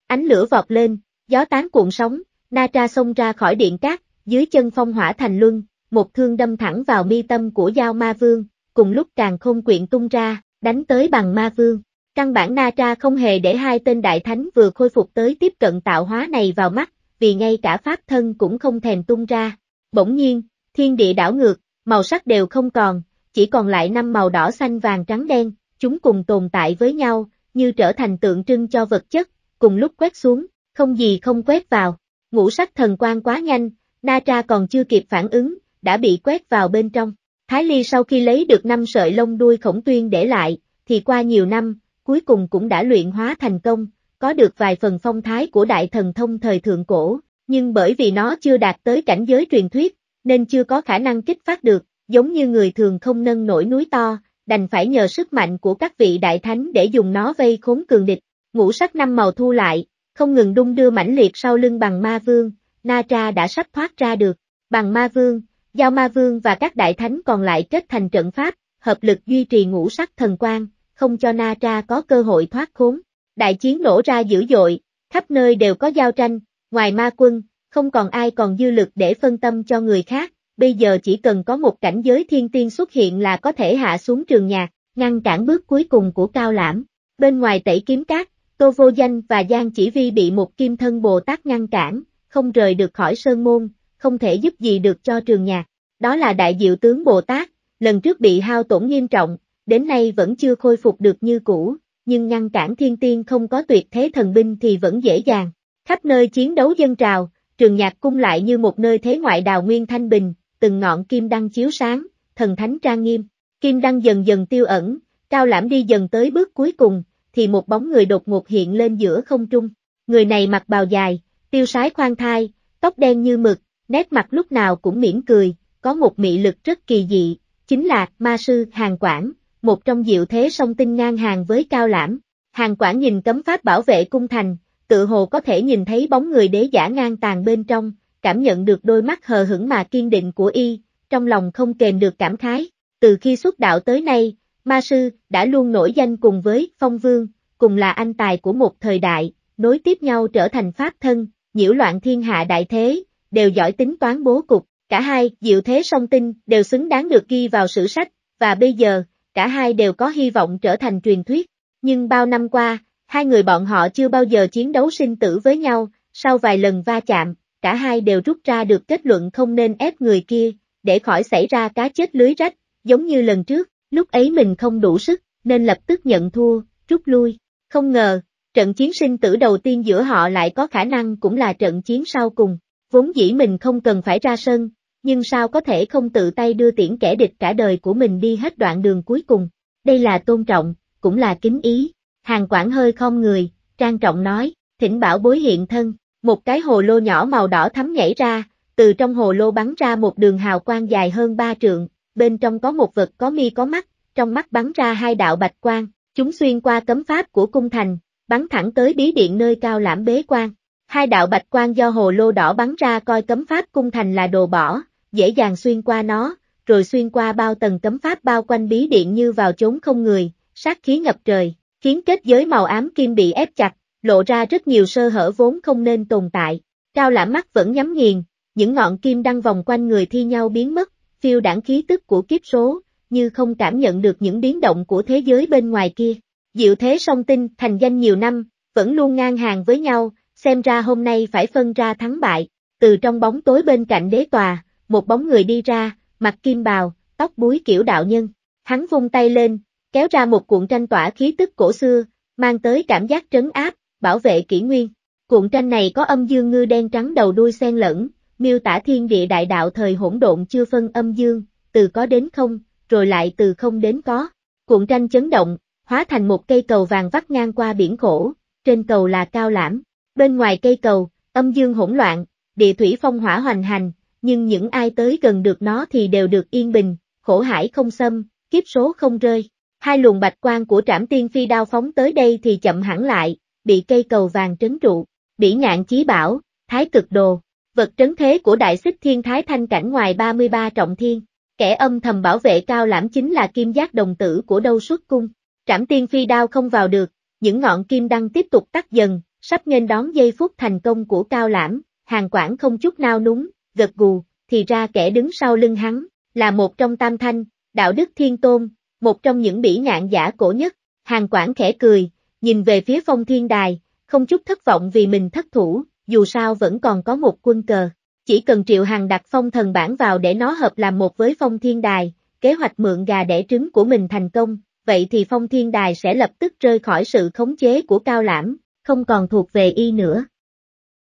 Ánh lửa vọt lên, gió tán cuộn sóng, Na Tra xông ra khỏi điện cát, dưới chân phong hỏa thành luân, một thương đâm thẳng vào mi tâm của Giao Ma Vương, cùng lúc càng không quyện tung ra, đánh tới bằng ma vương. Căn bản Na Tra không hề để hai tên đại thánh vừa khôi phục tới tiếp cận tạo hóa này vào mắt, vì ngay cả pháp thân cũng không thèm tung ra. Bỗng nhiên, thiên địa đảo ngược, màu sắc đều không còn, chỉ còn lại năm màu đỏ xanh vàng trắng đen, chúng cùng tồn tại với nhau, như trở thành tượng trưng cho vật chất, cùng lúc quét xuống, không gì không quét vào. Ngũ sắc thần quang quá nhanh, Na Tra còn chưa kịp phản ứng, đã bị quét vào bên trong. Thái Ly sau khi lấy được năm sợi lông đuôi khổng tuyên để lại, thì qua nhiều năm, cuối cùng cũng đã luyện hóa thành công, có được vài phần phong thái của đại thần thông thời thượng cổ, nhưng bởi vì nó chưa đạt tới cảnh giới truyền thuyết, nên chưa có khả năng kích phát được, giống như người thường không nâng nổi núi to, đành phải nhờ sức mạnh của các vị đại thánh để dùng nó vây khốn cường địch, ngũ sắc năm màu thu lại, không ngừng đung đưa mãnh liệt sau lưng bằng ma vương, Na Tra đã sắp thoát ra được, bằng ma vương, Giao Ma Vương và các đại thánh còn lại kết thành trận pháp, hợp lực duy trì ngũ sắc thần quang, không cho Na Tra có cơ hội thoát khốn. Đại chiến nổ ra dữ dội, khắp nơi đều có giao tranh, ngoài ma quân, không còn ai còn dư lực để phân tâm cho người khác, bây giờ chỉ cần có một cảnh giới thiên tiên xuất hiện là có thể hạ xuống trường nhạc, ngăn cản bước cuối cùng của cao lãm. Bên ngoài tẩy kiếm cát, Tô Vô Danh và Giang Chỉ Vi bị một kim thân Bồ Tát ngăn cản, không rời được khỏi sơn môn, không thể giúp gì được cho trường nhạc. Đó là đại diệu tướng Bồ Tát, lần trước bị hao tổn nghiêm trọng, đến nay vẫn chưa khôi phục được như cũ, nhưng ngăn cản thiên tiên không có tuyệt thế thần binh thì vẫn dễ dàng. Khắp nơi chiến đấu dân trào, trường nhạc cung lại như một nơi thế ngoại đào nguyên thanh bình, từng ngọn kim đăng chiếu sáng, thần thánh trang nghiêm, kim đăng dần dần tiêu ẩn, cao lãm đi dần tới bước cuối cùng, thì một bóng người đột ngột hiện lên giữa không trung. Người này mặc bào dài, tiêu sái khoan thai, tóc đen như mực, nét mặt lúc nào cũng mỉm cười, có một mị lực rất kỳ dị, chính là ma sư Hàng Quảng, một trong diệu thế song tinh ngang hàng với cao lãm. Hàng Quảng nhìn cấm pháp bảo vệ cung thành, tự hồ có thể nhìn thấy bóng người đế giả ngang tàn bên trong, cảm nhận được đôi mắt hờ hững mà kiên định của y, trong lòng không kềm được cảm khái. Từ khi xuất đạo tới nay, ma sư đã luôn nổi danh cùng với Phong Vương, cùng là anh tài của một thời đại, nối tiếp nhau trở thành pháp thân, nhiễu loạn thiên hạ đại thế, đều giỏi tính toán bố cục, cả hai, diệu thế song tinh, đều xứng đáng được ghi vào sử sách, và bây giờ, cả hai đều có hy vọng trở thành truyền thuyết. Nhưng bao năm qua, hai người bọn họ chưa bao giờ chiến đấu sinh tử với nhau, sau vài lần va chạm, cả hai đều rút ra được kết luận không nên ép người kia, để khỏi xảy ra cá chết lưới rách, giống như lần trước, lúc ấy mình không đủ sức, nên lập tức nhận thua, rút lui. Không ngờ, trận chiến sinh tử đầu tiên giữa họ lại có khả năng cũng là trận chiến sau cùng. Vốn dĩ mình không cần phải ra sân, nhưng sao có thể không tự tay đưa tiễn kẻ địch cả đời của mình đi hết đoạn đường cuối cùng. Đây là tôn trọng, cũng là kính ý. Hàng quản hơi không người, trang trọng nói, thỉnh bảo bối hiện thân, một cái hồ lô nhỏ màu đỏ thắm nhảy ra, từ trong hồ lô bắn ra một đường hào quang dài hơn ba trượng, bên trong có một vật có mi có mắt, trong mắt bắn ra hai đạo bạch quang, chúng xuyên qua cấm pháp của cung thành, bắn thẳng tới bí điện nơi cao lãm bế quan. Hai đạo bạch quan do hồ lô đỏ bắn ra coi cấm pháp cung thành là đồ bỏ, dễ dàng xuyên qua nó, rồi xuyên qua bao tầng cấm pháp bao quanh bí điện như vào chốn không người, sát khí ngập trời, khiến kết giới màu ám kim bị ép chặt, lộ ra rất nhiều sơ hở vốn không nên tồn tại. Cao lãm mắt vẫn nhắm nghiền, những ngọn kim đang vòng quanh người thi nhau biến mất, phiêu đảng khí tức của kiếp số, như không cảm nhận được những biến động của thế giới bên ngoài kia. Diệu thế song tinh thành danh nhiều năm, vẫn luôn ngang hàng với nhau, xem ra hôm nay phải phân ra thắng bại, từ trong bóng tối bên cạnh đế tòa, một bóng người đi ra, mặt kim bào, tóc búi kiểu đạo nhân, hắn vung tay lên, kéo ra một cuộn tranh tỏa khí tức cổ xưa, mang tới cảm giác trấn áp, bảo vệ kỷ nguyên. Cuộn tranh này có âm dương ngư đen trắng đầu đuôi xen lẫn, miêu tả thiên địa đại đạo thời hỗn độn chưa phân âm dương, từ có đến không, rồi lại từ không đến có. Cuộn tranh chấn động, hóa thành một cây cầu vàng vắt ngang qua biển khổ, trên cầu là cao lãm, Bên ngoài cây cầu, âm dương hỗn loạn, địa thủy phong hỏa hoành hành, nhưng những ai tới gần được nó thì đều được yên bình, khổ hải không xâm, kiếp số không rơi. Hai luồng bạch quan của trảm tiên phi đao phóng tới đây thì chậm hẳn lại, bị cây cầu vàng trấn trụ, bị ngạn chí bảo, thái cực đồ, vật trấn thế của đại xích thiên thái thanh cảnh ngoài 33 trọng thiên, kẻ âm thầm bảo vệ cao lãm chính là kim giác đồng tử của đâu xuất cung, trảm tiên phi đao không vào được, những ngọn kim đăng tiếp tục tắt dần, sắp nghênh đón giây phút thành công của Cao Lãm, hàng quản không chút nao núng, gật gù, thì ra kẻ đứng sau lưng hắn, là một trong tam thanh, đạo đức thiên tôn, một trong những bỉ ngạn giả cổ nhất, hàng quản khẽ cười, nhìn về phía phong thiên đài, không chút thất vọng vì mình thất thủ, dù sao vẫn còn có một quân cờ. Chỉ cần Triệu hàng đặt phong thần bản vào để nó hợp làm một với phong thiên đài, kế hoạch mượn gà đẻ trứng của mình thành công, vậy thì phong thiên đài sẽ lập tức rơi khỏi sự khống chế của cao lãm, không còn thuộc về y nữa.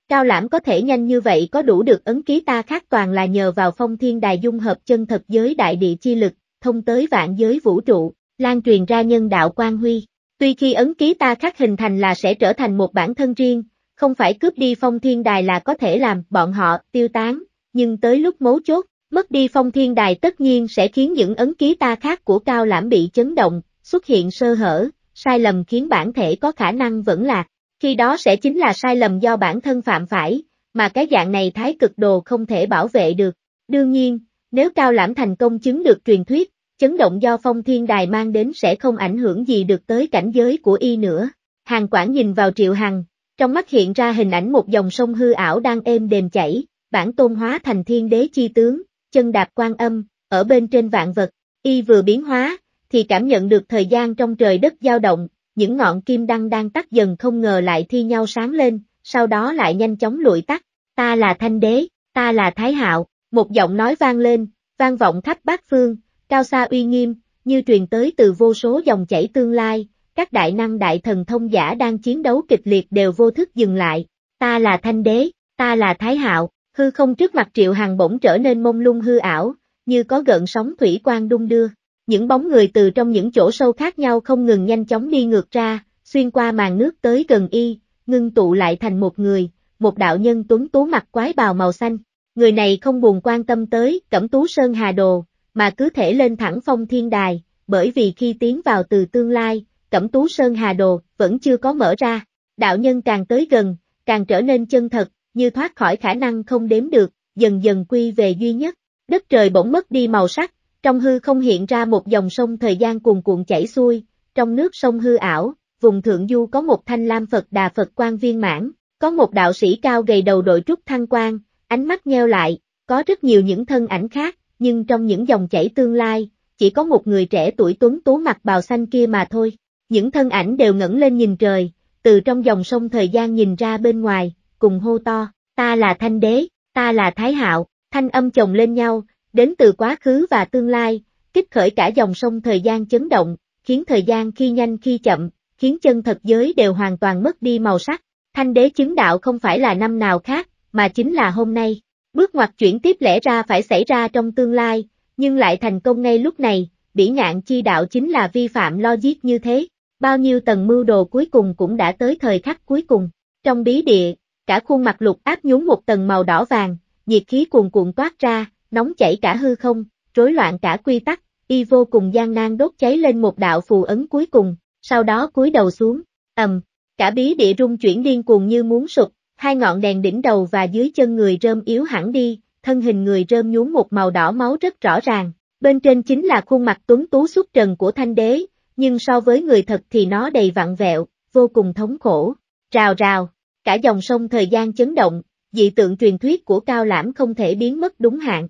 Cao lãm có thể nhanh như vậy có đủ được ấn ký ta khác toàn là nhờ vào phong thiên đài dung hợp chân thật giới đại địa chi lực, thông tới vạn giới vũ trụ, lan truyền ra nhân đạo quan huy. Tuy khi ấn ký ta khác hình thành là sẽ trở thành một bản thân riêng, không phải cướp đi phong thiên đài là có thể làm bọn họ tiêu tán, nhưng tới lúc mấu chốt, mất đi phong thiên đài tất nhiên sẽ khiến những ấn ký ta khác của cao lãm bị chấn động, xuất hiện sơ hở, sai lầm khiến bản thể có khả năng vẫn lạc. Khi đó sẽ chính là sai lầm do bản thân phạm phải, mà cái dạng này thái cực đồ không thể bảo vệ được. Đương nhiên, nếu Cao Lãm thành công chứng được truyền thuyết, chấn động do phong thiên đài mang đến sẽ không ảnh hưởng gì được tới cảnh giới của y nữa. Hàng quản nhìn vào Triệu Hằng, trong mắt hiện ra hình ảnh một dòng sông hư ảo đang êm đềm chảy, bản tôn hóa thành thiên đế chi tướng, chân đạp quan âm, ở bên trên vạn vật, y vừa biến hóa, thì cảm nhận được thời gian trong trời đất dao động, những ngọn kim đăng đang tắt dần không ngờ lại thi nhau sáng lên, sau đó lại nhanh chóng lụi tắt, ta là Thanh Đế, ta là Thái Hạo, một giọng nói vang lên, vang vọng khắp bát phương, cao xa uy nghiêm, như truyền tới từ vô số dòng chảy tương lai, các đại năng đại thần thông giả đang chiến đấu kịch liệt đều vô thức dừng lại, ta là Thanh Đế, ta là Thái Hạo, hư không trước mặt Triệu hàng bỗng trở nên mông lung hư ảo, như có gợn sóng thủy quan đung đưa những bóng người từ trong những chỗ sâu khác nhau không ngừng nhanh chóng đi ngược ra, xuyên qua màn nước tới gần y, ngưng tụ lại thành một người, một đạo nhân tuấn tú mặt quái bào màu xanh. Người này không buồn quan tâm tới Cẩm Tú Sơn Hà Đồ, mà cứ thể lên thẳng phong thiên đài, bởi vì khi tiến vào từ tương lai, Cẩm Tú Sơn Hà Đồ vẫn chưa có mở ra. Đạo nhân càng tới gần, càng trở nên chân thật, như thoát khỏi khả năng không đếm được, dần dần quy về duy nhất. Đất trời bỗng mất đi màu sắc, trong hư không hiện ra một dòng sông thời gian cuồn cuộn chảy xuôi, trong nước sông hư ảo, vùng thượng du có một thanh lam Phật đà Phật quan viên mãn, có một đạo sĩ cao gầy đầu đội trúc thăng quan, ánh mắt nheo lại, có rất nhiều những thân ảnh khác, nhưng trong những dòng chảy tương lai, chỉ có một người trẻ tuổi tuấn tú mặc bào xanh kia mà thôi. Những thân ảnh đều ngẩng lên nhìn trời, từ trong dòng sông thời gian nhìn ra bên ngoài, cùng hô to, ta là Thanh Đế, ta là Thái Hạo, thanh âm chồng lên nhau, đến từ quá khứ và tương lai, kích khởi cả dòng sông thời gian chấn động, khiến thời gian khi nhanh khi chậm, khiến chân thật giới đều hoàn toàn mất đi màu sắc. Thanh đế chứng đạo không phải là năm nào khác, mà chính là hôm nay. Bước ngoặt chuyển tiếp lẽ ra phải xảy ra trong tương lai, nhưng lại thành công ngay lúc này, bỉ ngạn chi đạo chính là vi phạm logic như thế. Bao nhiêu tầng mưu đồ cuối cùng cũng đã tới thời khắc cuối cùng. Trong bí địa, cả khuôn mặt lục áp nhúng một tầng màu đỏ vàng, nhiệt khí cuồn cuộn toát ra, nóng chảy cả hư không, rối loạn cả quy tắc, y vô cùng gian nan đốt cháy lên một đạo phù ấn cuối cùng, sau đó cúi đầu xuống, ầm, cả bí địa rung chuyển điên cuồng như muốn sụp, hai ngọn đèn đỉnh đầu và dưới chân người rơm yếu hẳn đi, thân hình người rơm nhuốm một màu đỏ máu rất rõ ràng, bên trên chính là khuôn mặt tuấn tú xuất trần của thanh đế, nhưng so với người thật thì nó đầy vặn vẹo, vô cùng thống khổ. Rào rào, cả dòng sông thời gian chấn động, dị tượng truyền thuyết của Cao Lãm không thể biến mất đúng hạn.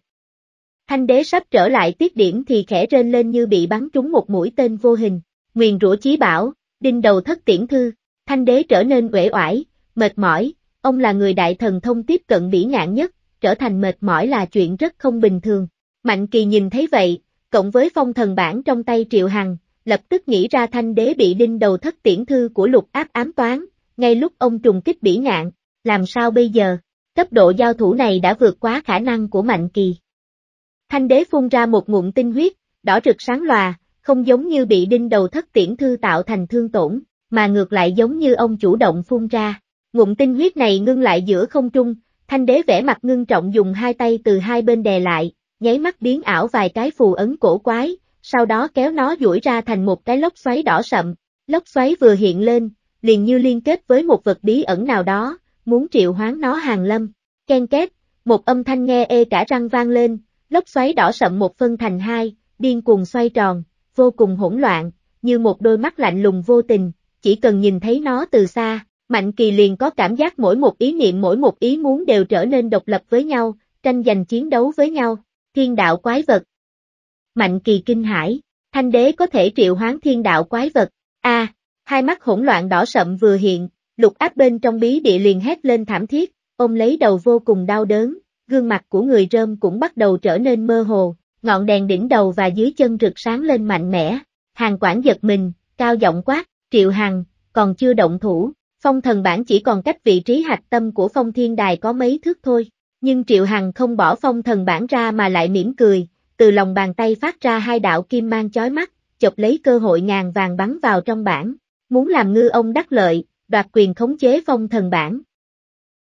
Thanh đế sắp trở lại tiết điểm thì khẽ rên lên như bị bắn trúng một mũi tên vô hình. Nguyền rủa chí bảo, đinh đầu thất tiễn thư, thanh đế trở nên uể oải, mệt mỏi, ông là người đại thần thông tiếp cận bỉ ngạn nhất, trở thành mệt mỏi là chuyện rất không bình thường. Mạnh kỳ nhìn thấy vậy, cộng với phong thần bản trong tay Triệu Hằng, lập tức nghĩ ra thanh đế bị đinh đầu thất tiễn thư của lục áp ám toán, ngay lúc ông trùng kích bỉ ngạn, làm sao bây giờ, cấp độ giao thủ này đã vượt quá khả năng của Mạnh kỳ. Thanh đế phun ra một ngụm tinh huyết, đỏ rực sáng lòa, không giống như bị đinh đầu thất tiễn thư tạo thành thương tổn, mà ngược lại giống như ông chủ động phun ra. Ngụm tinh huyết này ngưng lại giữa không trung, thanh đế vẽ mặt ngưng trọng dùng hai tay từ hai bên đè lại, nháy mắt biến ảo vài cái phù ấn cổ quái, sau đó kéo nó duỗi ra thành một cái lốc xoáy đỏ sậm. Lốc xoáy vừa hiện lên, liền như liên kết với một vật bí ẩn nào đó, muốn triệu hoán nó hàng lâm. Ken kết, một âm thanh nghe ê cả răng vang lên, Lốc xoáy đỏ sậm một phân thành hai, điên cuồng xoay tròn, vô cùng hỗn loạn, như một đôi mắt lạnh lùng vô tình, chỉ cần nhìn thấy nó từ xa, Mạnh Kỳ liền có cảm giác mỗi một ý niệm mỗi một ý muốn đều trở nên độc lập với nhau, tranh giành chiến đấu với nhau, thiên đạo quái vật. Mạnh Kỳ kinh hãi, thanh đế có thể triệu hoán thiên đạo quái vật, a hai mắt hỗn loạn đỏ sậm vừa hiện, lục áp bên trong bí địa liền hét lên thảm thiết, ôm lấy đầu vô cùng đau đớn, gương mặt của người rơm cũng bắt đầu trở nên mơ hồ, ngọn đèn đỉnh đầu và dưới chân rực sáng lên mạnh mẽ, hàng quản giật mình, cao giọng quát, triệu hằng, còn chưa động thủ, phong thần bản chỉ còn cách vị trí hạch tâm của phong thiên đài có mấy thước thôi, nhưng triệu hằng không bỏ phong thần bản ra mà lại mỉm cười, từ lòng bàn tay phát ra hai đạo kim mang chói mắt, chụp lấy cơ hội ngàn vàng bắn vào trong bản, muốn làm ngư ông đắc lợi, đoạt quyền khống chế phong thần bản.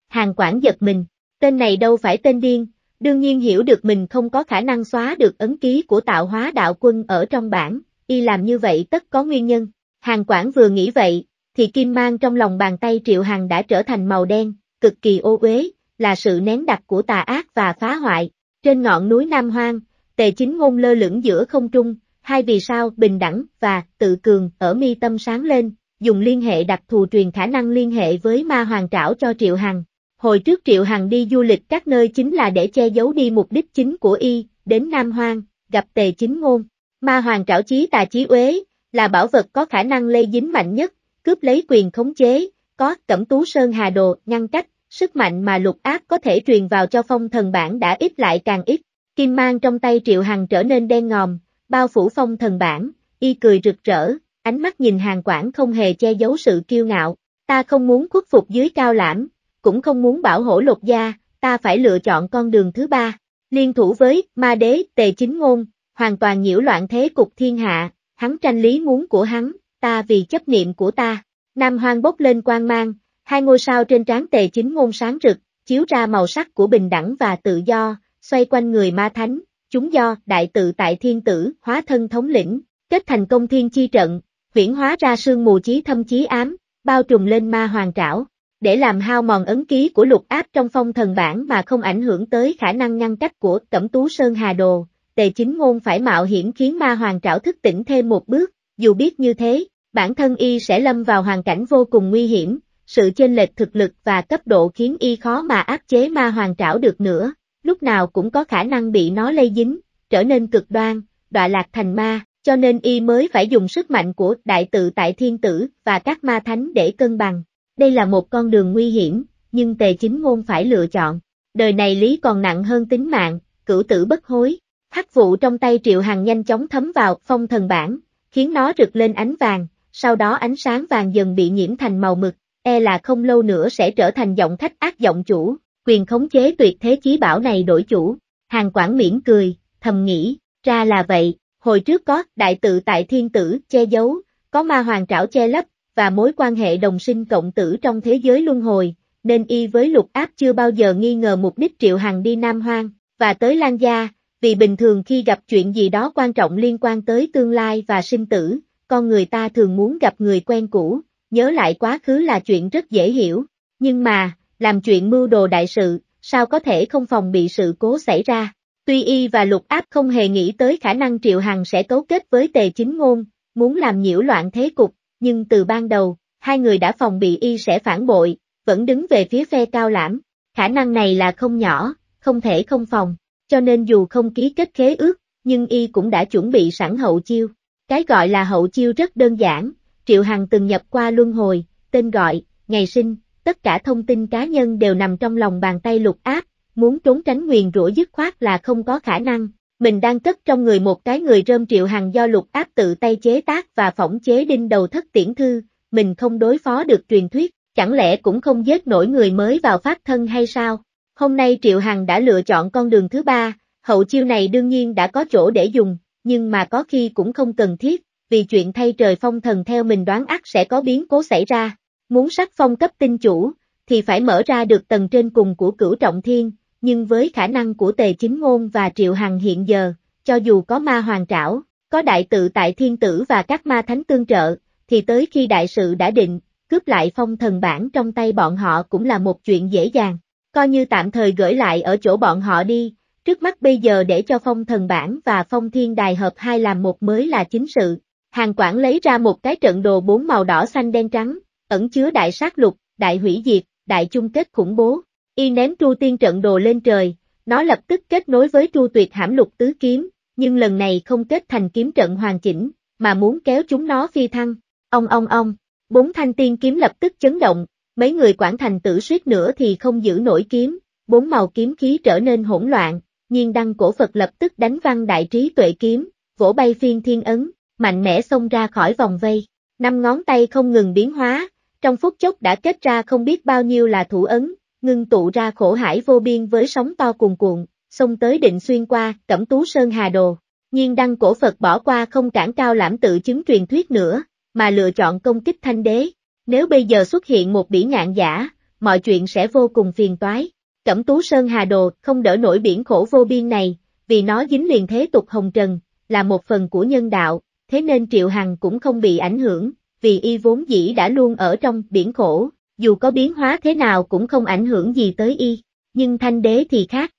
Hàng quản giật mình, Tên này đâu phải tên điên, đương nhiên hiểu được mình không có khả năng xóa được ấn ký của tạo hóa đạo quân ở trong bản, y làm như vậy tất có nguyên nhân. Hàng Quảng vừa nghĩ vậy, thì kim mang trong lòng bàn tay Triệu Hằng đã trở thành màu đen, cực kỳ ô uế, là sự nén đặc của tà ác và phá hoại. Trên ngọn núi Nam Hoang, Tề Chính Ngôn lơ lửng giữa không trung, hai vì sao bình đẳng và tự cường ở mi tâm sáng lên, dùng liên hệ đặc thù truyền khả năng liên hệ với ma hoàng trảo cho Triệu Hằng, Hồi trước Triệu Hằng đi du lịch các nơi chính là để che giấu đi mục đích chính của y, đến Nam Hoang, gặp tề chính ngôn. Ma hoàng trảo chí tà chí uế, là bảo vật có khả năng lây dính mạnh nhất, cướp lấy quyền khống chế, có cẩm tú sơn hà đồ, ngăn cách, sức mạnh mà lục ác có thể truyền vào cho phong thần bản đã ít lại càng ít. Kim mang trong tay Triệu Hằng trở nên đen ngòm, bao phủ phong thần bản, y cười rực rỡ, ánh mắt nhìn hàng quảng không hề che giấu sự kiêu ngạo, ta không muốn khuất phục dưới cao lãm, cũng không muốn bảo hổ lột da, ta phải lựa chọn con đường thứ ba. Liên thủ với ma đế tề chính ngôn, hoàn toàn nhiễu loạn thế cục thiên hạ, hắn tranh lý muốn của hắn, ta vì chấp niệm của ta. Nam hoang bốc lên quang mang, hai ngôi sao trên trán tề chính ngôn sáng rực, chiếu ra màu sắc của bình đẳng và tự do, xoay quanh người ma thánh, chúng do đại tự tại thiên tử hóa thân thống lĩnh, kết thành công thiên chi trận, viễn hóa ra sương mù chí thâm chí ám, bao trùm lên ma hoàng trảo để làm hao mòn ấn ký của lục áp trong phong thần bản mà không ảnh hưởng tới khả năng ngăn cách của Cẩm Tú Sơn Hà Đồ, tề chính ngôn phải mạo hiểm khiến ma hoàng trảo thức tỉnh thêm một bước, dù biết như thế, bản thân y sẽ lâm vào hoàn cảnh vô cùng nguy hiểm, sự chênh lệch thực lực và cấp độ khiến y khó mà áp chế ma hoàng trảo được nữa, lúc nào cũng có khả năng bị nó lây dính, trở nên cực đoan, đọa lạc thành ma, cho nên y mới phải dùng sức mạnh của đại tự tại thiên tử và các ma thánh để cân bằng. Đây là một con đường nguy hiểm, nhưng tề chính ngôn phải lựa chọn. Đời này lý còn nặng hơn tính mạng, cửu tử bất hối. Hắc vụ trong tay Triệu hàng nhanh chóng thấm vào phong thần bản, khiến nó rực lên ánh vàng, sau đó ánh sáng vàng dần bị nhiễm thành màu mực, e là không lâu nữa sẽ trở thành giọng khách ác giọng chủ, quyền khống chế tuyệt thế chí bảo này đổi chủ. Hàng quản Miễn cười, thầm nghĩ, ra là vậy, hồi trước có đại tự tại thiên tử che giấu, có ma hoàng trảo che lấp, và mối quan hệ đồng sinh cộng tử trong thế giới luân hồi, nên y với lục áp chưa bao giờ nghi ngờ mục đích Triệu Hằng đi Nam Hoang, và tới Lan Gia, vì bình thường khi gặp chuyện gì đó quan trọng liên quan tới tương lai và sinh tử, con người ta thường muốn gặp người quen cũ, nhớ lại quá khứ là chuyện rất dễ hiểu, nhưng mà, làm chuyện mưu đồ đại sự, sao có thể không phòng bị sự cố xảy ra. Tuy y và lục áp không hề nghĩ tới khả năng Triệu Hằng sẽ cấu kết với tề chính ngôn, muốn làm nhiễu loạn thế cục, nhưng từ ban đầu, hai người đã phòng bị y sẽ phản bội, vẫn đứng về phía phe cao lãm. Khả năng này là không nhỏ, không thể không phòng, cho nên dù không ký kết khế ước, nhưng y cũng đã chuẩn bị sẵn hậu chiêu. Cái gọi là hậu chiêu rất đơn giản, Triệu Hằng từng nhập qua luân hồi, tên gọi, ngày sinh, tất cả thông tin cá nhân đều nằm trong lòng bàn tay lục áp, muốn trốn tránh quyền rủa dứt khoát là không có khả năng, mình đang cất trong người một cái người rơm triệu hàng do lục áp tự tay chế tác và phỏng chế đinh đầu thất tiễn thư, mình không đối phó được truyền thuyết, chẳng lẽ cũng không giết nổi người mới vào phát thân hay sao? Hôm nay Triệu hàng đã lựa chọn con đường thứ ba, hậu chiêu này đương nhiên đã có chỗ để dùng, nhưng mà có khi cũng không cần thiết, vì chuyện thay trời phong thần theo mình đoán ắt sẽ có biến cố xảy ra. Muốn sắc phong cấp tinh chủ, thì phải mở ra được tầng trên cùng của cửu trọng thiên, nhưng với khả năng của Tề Chính Ngôn và Triệu Hằng hiện giờ, cho dù có ma hoàng trảo, có đại tự tại thiên tử và các ma thánh tương trợ, thì tới khi đại sự đã định, cướp lại phong thần bản trong tay bọn họ cũng là một chuyện dễ dàng, coi như tạm thời gửi lại ở chỗ bọn họ đi, trước mắt bây giờ để cho phong thần bản và phong thiên đài hợp hai làm một mới là chính sự. Hàng quản lấy ra một cái trận đồ bốn màu đỏ xanh đen trắng, ẩn chứa đại sát lục, đại hủy diệt, đại chung kết khủng bố, Y ném tru tiên trận đồ lên trời, nó lập tức kết nối với tru tuyệt hãm lục tứ kiếm, nhưng lần này không kết thành kiếm trận hoàn chỉnh, mà muốn kéo chúng nó phi thăng. Ông ông ông, bốn thanh tiên kiếm lập tức chấn động, mấy người quản thành tử suýt nữa thì không giữ nổi kiếm, bốn màu kiếm khí trở nên hỗn loạn, nhiên đăng cổ Phật lập tức đánh văng đại trí tuệ kiếm, vỗ bay phiên thiên ấn, mạnh mẽ xông ra khỏi vòng vây, năm ngón tay không ngừng biến hóa, trong phút chốc đã kết ra không biết bao nhiêu là thủ ấn, ngưng tụ ra khổ hải vô biên với sóng to cuồn cuộn, xông tới định xuyên qua, cẩm tú sơn hà đồ. Nhiên đăng cổ Phật bỏ qua không cản cao lãm tự chứng truyền thuyết nữa, mà lựa chọn công kích thanh đế. Nếu bây giờ xuất hiện một bỉ ngạn giả, mọi chuyện sẽ vô cùng phiền toái. Cẩm tú sơn hà đồ không đỡ nổi biển khổ vô biên này, vì nó dính liền thế tục hồng trần, là một phần của nhân đạo, thế nên Triệu Hằng cũng không bị ảnh hưởng, vì y vốn dĩ đã luôn ở trong biển khổ, dù có biến hóa thế nào cũng không ảnh hưởng gì tới y, nhưng thanh đế thì khác.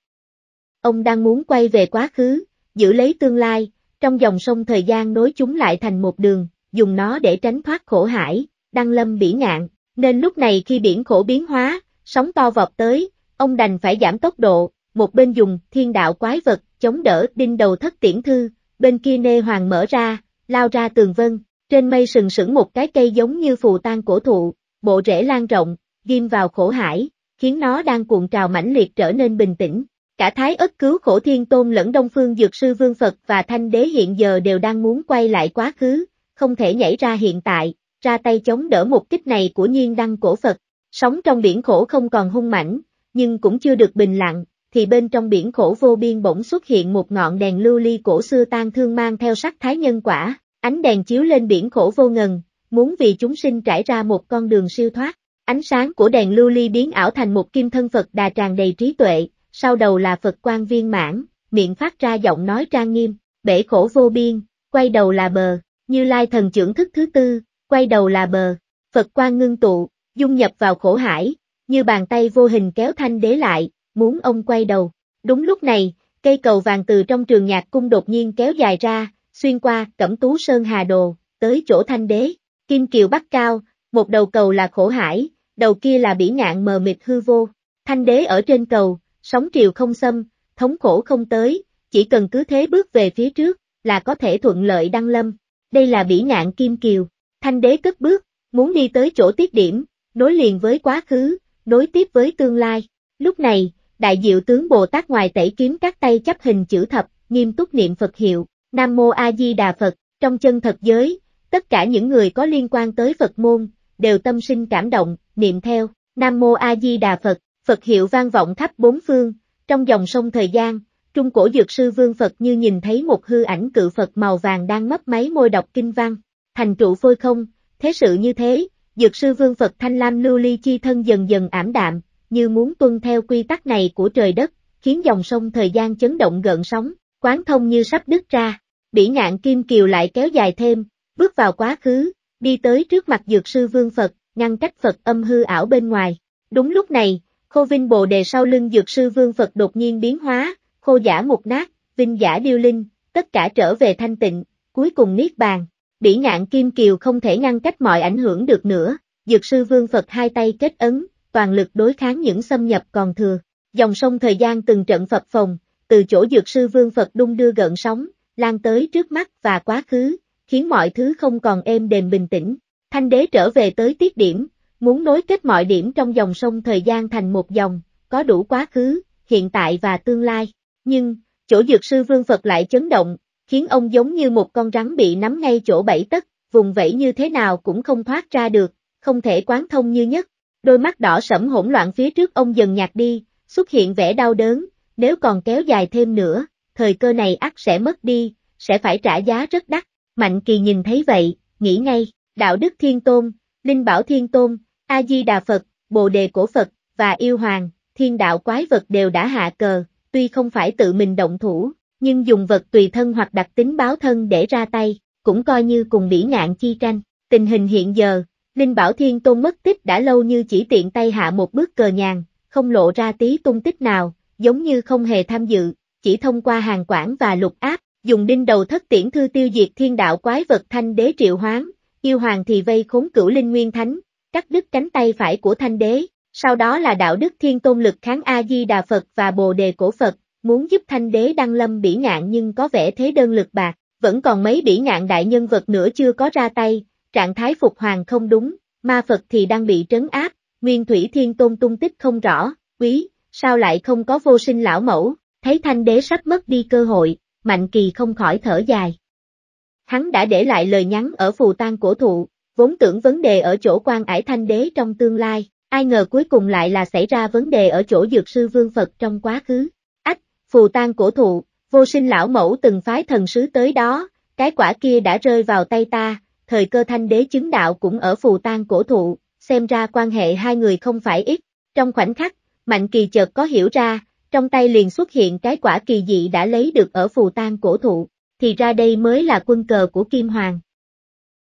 Ông đang muốn quay về quá khứ, giữ lấy tương lai, trong dòng sông thời gian nối chúng lại thành một đường, dùng nó để tránh thoát khổ hải, đăng lâm bỉ ngạn, nên lúc này khi biển khổ biến hóa, sóng to vọt tới, ông đành phải giảm tốc độ, một bên dùng thiên đạo quái vật, chống đỡ đinh đầu thất tiễn thư, bên kia nê hoàng mở ra, lao ra tường vân, trên mây sừng sững một cái cây giống như phù tan cổ thụ, bộ rễ lan rộng, ghim vào khổ hải, khiến nó đang cuộn trào mãnh liệt trở nên bình tĩnh. Cả Thái ất cứu khổ thiên tôn lẫn Đông Phương Dược Sư Vương Phật và Thanh Đế hiện giờ đều đang muốn quay lại quá khứ, không thể nhảy ra hiện tại, ra tay chống đỡ một kích này của nhiên đăng cổ Phật. Sống trong biển khổ không còn hung mãnh, nhưng cũng chưa được bình lặng, thì bên trong biển khổ vô biên bỗng xuất hiện một ngọn đèn lưu ly cổ xưa tan thương mang theo sắc thái nhân quả, ánh đèn chiếu lên biển khổ vô ngần, muốn vì chúng sinh trải ra một con đường siêu thoát. Ánh sáng của đèn lưu ly biến ảo thành một kim thân Phật đà tràn đầy trí tuệ, sau đầu là Phật quan viên mãn, miệng phát ra giọng nói trang nghiêm, bể khổ vô biên, quay đầu là bờ, như lai thần trưởng thức thứ tư, quay đầu là bờ, Phật quan ngưng tụ, dung nhập vào khổ hải, như bàn tay vô hình kéo thanh đế lại, muốn ông quay đầu. Đúng lúc này, cây cầu vàng từ trong trường nhạc cung đột nhiên kéo dài ra, xuyên qua cẩm tú sơn hà đồ, tới chỗ thanh đế. Kim Kiều Bắc Cao, một đầu cầu là khổ hải, đầu kia là bỉ ngạn mờ mịt hư vô. Thanh đế ở trên cầu, sóng triều không xâm, thống khổ không tới, chỉ cần cứ thế bước về phía trước, là có thể thuận lợi đăng lâm. Đây là bỉ ngạn Kim Kiều. Thanh đế cất bước, muốn đi tới chỗ tiết điểm, nối liền với quá khứ, nối tiếp với tương lai. Lúc này, đại diệu tướng Bồ Tát ngoài tẩy kiếm các tay chấp hình chữ thập, nghiêm túc niệm Phật hiệu, Nam Mô A Di Đà Phật, trong chân thật giới, Tất cả những người có liên quan tới Phật môn, đều tâm sinh cảm động, niệm theo, Nam Mô A Di Đà Phật, Phật hiệu vang vọng khắp bốn phương, trong dòng sông thời gian, trung cổ dược sư vương Phật như nhìn thấy một hư ảnh cự Phật màu vàng đang mấp máy môi đọc kinh văn, thành trụ phôi không, thế sự như thế, dược sư vương Phật thanh lam lưu ly chi thân dần dần ảm đạm, như muốn tuân theo quy tắc này của trời đất, khiến dòng sông thời gian chấn động gợn sóng, quán thông như sắp đứt ra, bỉ ngạn kim kiều lại kéo dài thêm, bước vào quá khứ, đi tới trước mặt dược sư vương Phật, ngăn cách Phật âm hư ảo bên ngoài. Đúng lúc này, khô vinh bồ đề sau lưng dược sư vương Phật đột nhiên biến hóa, khô giả một nát, vinh giả điêu linh, tất cả trở về thanh tịnh, cuối cùng niết bàn. Bỉ ngạn kim kiều không thể ngăn cách mọi ảnh hưởng được nữa, dược sư vương Phật hai tay kết ấn, toàn lực đối kháng những xâm nhập còn thừa. Dòng sông thời gian từng trận phập phồng, từ chỗ dược sư vương Phật đung đưa gợn sóng, lan tới trước mắt và quá khứ, khiến mọi thứ không còn êm đềm bình tĩnh. Thanh đế trở về tới tiết điểm, muốn nối kết mọi điểm trong dòng sông thời gian thành một dòng, có đủ quá khứ, hiện tại và tương lai. Nhưng, chỗ dược sư vương Phật lại chấn động, khiến ông giống như một con rắn bị nắm ngay chỗ bẫy tất, vùng vẫy như thế nào cũng không thoát ra được, không thể quán thông như nhất. Đôi mắt đỏ sẫm hỗn loạn phía trước ông dần nhạt đi, xuất hiện vẻ đau đớn, nếu còn kéo dài thêm nữa, thời cơ này ắt sẽ mất đi, sẽ phải trả giá rất đắt. Mạnh kỳ nhìn thấy vậy, nghĩ ngay, đạo đức thiên tôn, linh bảo thiên tôn, A-di-đà Phật, bồ đề cổ Phật, và yêu hoàng, thiên đạo quái vật đều đã hạ cờ, tuy không phải tự mình động thủ, nhưng dùng vật tùy thân hoặc đặc tính báo thân để ra tay, cũng coi như cùng bỉ ngạn chi tranh. Tình hình hiện giờ, Linh Bảo Thiên Tôn mất tích đã lâu như chỉ tiện tay hạ một bước cờ nhàn, không lộ ra tí tung tích nào, giống như không hề tham dự, chỉ thông qua hàng quản và lục áp, dùng đinh đầu thất tiễn thư tiêu diệt thiên đạo quái vật thanh đế triệu hoán, yêu hoàng thì vây khốn cửu linh nguyên thánh, cắt đứt cánh tay phải của thanh đế, sau đó là đạo đức thiên tôn lực kháng A-di-đà Phật và bồ đề cổ Phật, muốn giúp thanh đế đăng lâm bỉ ngạn nhưng có vẻ thế đơn lực bạc, vẫn còn mấy bỉ ngạn đại nhân vật nữa chưa có ra tay, trạng thái phục hoàng không đúng, ma Phật thì đang bị trấn áp, nguyên thủy thiên tôn tung tích không rõ, quý, sao lại không có vô sinh lão mẫu, thấy thanh đế sắp mất đi cơ hội, Mạnh Kỳ không khỏi thở dài. Hắn đã để lại lời nhắn ở phù tang cổ thụ, vốn tưởng vấn đề ở chỗ quan ải thanh đế trong tương lai, ai ngờ cuối cùng lại là xảy ra vấn đề ở chỗ dược sư vương Phật trong quá khứ. Ách, phù tang cổ thụ, vô sinh lão mẫu từng phái thần sứ tới đó, cái quả kia đã rơi vào tay ta, thời cơ thanh đế chứng đạo cũng ở phù tang cổ thụ, xem ra quan hệ hai người không phải ít. Trong khoảnh khắc, Mạnh Kỳ chợt có hiểu ra, trong tay liền xuất hiện cái quả kỳ dị đã lấy được ở phù tan cổ thụ, thì ra đây mới là quân cờ của Kim Hoàng.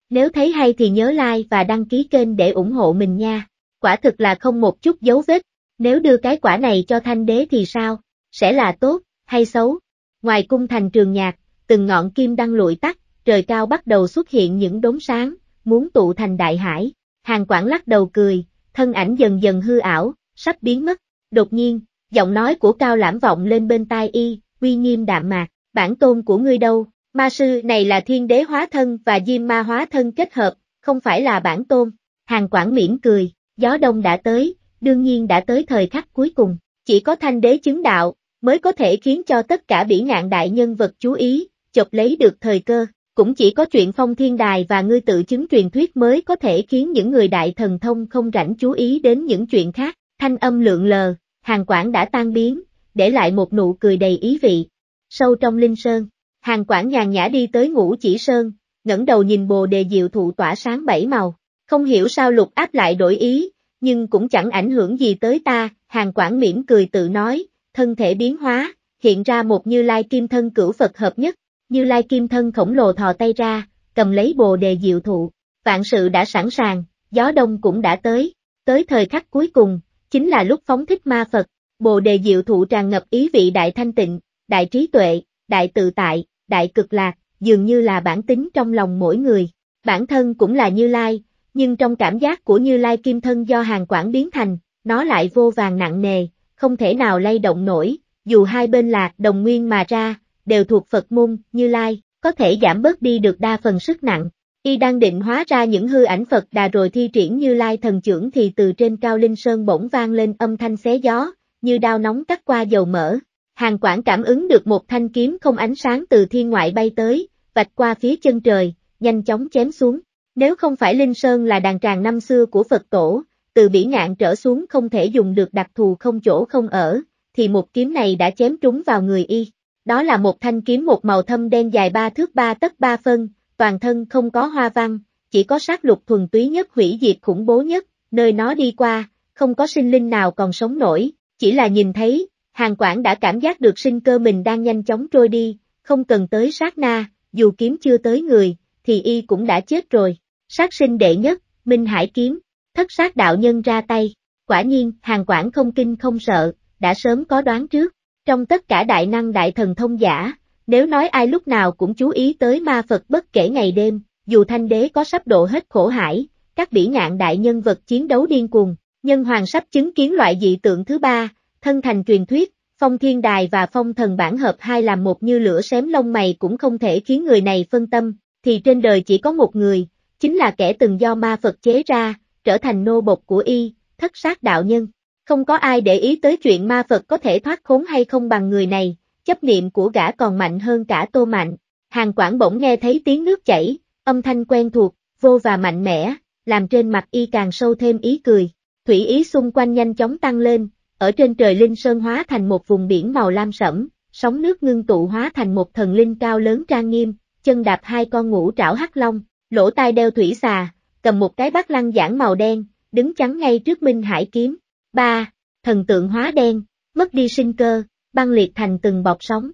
Nếu thấy hay thì nhớ like và đăng ký kênh để ủng hộ mình nha, quả thực là không một chút dấu vết, nếu đưa cái quả này cho thanh đế thì sao, sẽ là tốt, hay xấu. Ngoài cung thành trường nhạc, từng ngọn kim đăng lụi tắt, trời cao bắt đầu xuất hiện những đốm sáng, muốn tụ thành đại hải. Hàng quảng lắc đầu cười, thân ảnh dần dần hư ảo, sắp biến mất, đột nhiên, Giọng nói của Cao Lãm vọng lên bên tai y, uy nghiêm đạm mạc, bản tôn của ngươi đâu, ma sư này là thiên đế hóa thân và diêm ma hóa thân kết hợp, không phải là bản tôn. Hàng Quảng miễn cười, gió đông đã tới, đương nhiên đã tới thời khắc cuối cùng, chỉ có thanh đế chứng đạo, mới có thể khiến cho tất cả bỉ ngạn đại nhân vật chú ý, chụp lấy được thời cơ, cũng chỉ có chuyện phong thiên đài và ngươi tự chứng truyền thuyết mới có thể khiến những người đại thần thông không rảnh chú ý đến những chuyện khác, thanh âm lượng lờ, hàng quảng đã tan biến, để lại một nụ cười đầy ý vị. Sâu trong linh sơn, hàng quảng nhàn nhã đi tới ngũ chỉ sơn, ngẩng đầu nhìn bồ đề diệu thụ tỏa sáng bảy màu, không hiểu sao lục áp lại đổi ý, nhưng cũng chẳng ảnh hưởng gì tới ta, hàng quảng mỉm cười tự nói, thân thể biến hóa, hiện ra một như lai kim thân cửu Phật hợp nhất, như lai kim thân khổng lồ thò tay ra, cầm lấy bồ đề diệu thụ, vạn sự đã sẵn sàng, gió đông cũng đã tới, tới thời khắc cuối cùng, chính là lúc phóng thích ma Phật, bồ đề diệu thụ tràn ngập ý vị đại thanh tịnh, đại trí tuệ, đại tự tại, đại cực lạc, dường như là bản tính trong lòng mỗi người. Bản thân cũng là Như Lai, nhưng trong cảm giác của Như Lai kim thân do hàng quản biến thành, nó lại vô vàng nặng nề, không thể nào lay động nổi, dù hai bên là đồng nguyên mà ra, đều thuộc Phật môn, Như Lai, có thể giảm bớt đi được đa phần sức nặng, Y đang định hóa ra những hư ảnh Phật đà rồi thi triển như lai thần trưởng thì từ trên cao linh sơn bỗng vang lên âm thanh xé gió, như đao nóng cắt qua dầu mỡ. Hàng quảng cảm ứng được một thanh kiếm không ánh sáng từ thiên ngoại bay tới, vạch qua phía chân trời, nhanh chóng chém xuống. Nếu không phải Linh Sơn là đàn tràng năm xưa của Phật Tổ, từ bỉ ngạn trở xuống không thể dùng được đặc thù không chỗ không ở, thì một kiếm này đã chém trúng vào người y. Đó là một thanh kiếm một màu thâm đen dài ba thước ba tấc ba phân, toàn thân không có hoa văn, chỉ có sát lục thuần túy nhất hủy diệt khủng bố nhất, nơi nó đi qua, không có sinh linh nào còn sống nổi, chỉ là nhìn thấy, hàng quản đã cảm giác được sinh cơ mình đang nhanh chóng trôi đi, không cần tới sát na, dù kiếm chưa tới người, thì y cũng đã chết rồi. Sát sinh đệ nhất, Minh Hải kiếm, thất sát đạo nhân ra tay, quả nhiên, hàng quản không kinh không sợ, đã sớm có đoán trước, trong tất cả đại năng đại thần thông giả, nếu nói ai lúc nào cũng chú ý tới ma Phật bất kể ngày đêm, dù thanh đế có sắp độ hết khổ hải, các bỉ ngạn đại nhân vật chiến đấu điên cuồng, nhân hoàng sắp chứng kiến loại dị tượng thứ ba, thân thành truyền thuyết, phong thiên đài và phong thần bản hợp hai làm một như lửa xém lông mày cũng không thể khiến người này phân tâm, thì trên đời chỉ có một người, chính là kẻ từng do ma Phật chế ra, trở thành nô bộc của y, thất sát đạo nhân. Không có ai để ý tới chuyện ma Phật có thể thoát khốn hay không bằng người này, chấp niệm của gã còn mạnh hơn cả tô mạnh. Hàng quản bỗng nghe thấy tiếng nước chảy, âm thanh quen thuộc, vô và mạnh mẽ, làm trên mặt y càng sâu thêm ý cười. Thủy ý xung quanh nhanh chóng tăng lên, ở trên trời linh sơn hóa thành một vùng biển màu lam sẫm, sóng nước ngưng tụ hóa thành một thần linh cao lớn trang nghiêm, chân đạp hai con ngũ trảo hắc long, lỗ tai đeo thủy xà, cầm một cái bát lăng giảng màu đen, đứng chắn ngay trước Minh Hải kiếm. 3. Thần tượng hóa đen, mất đi sinh cơ, băng liệt thành từng bọt sóng.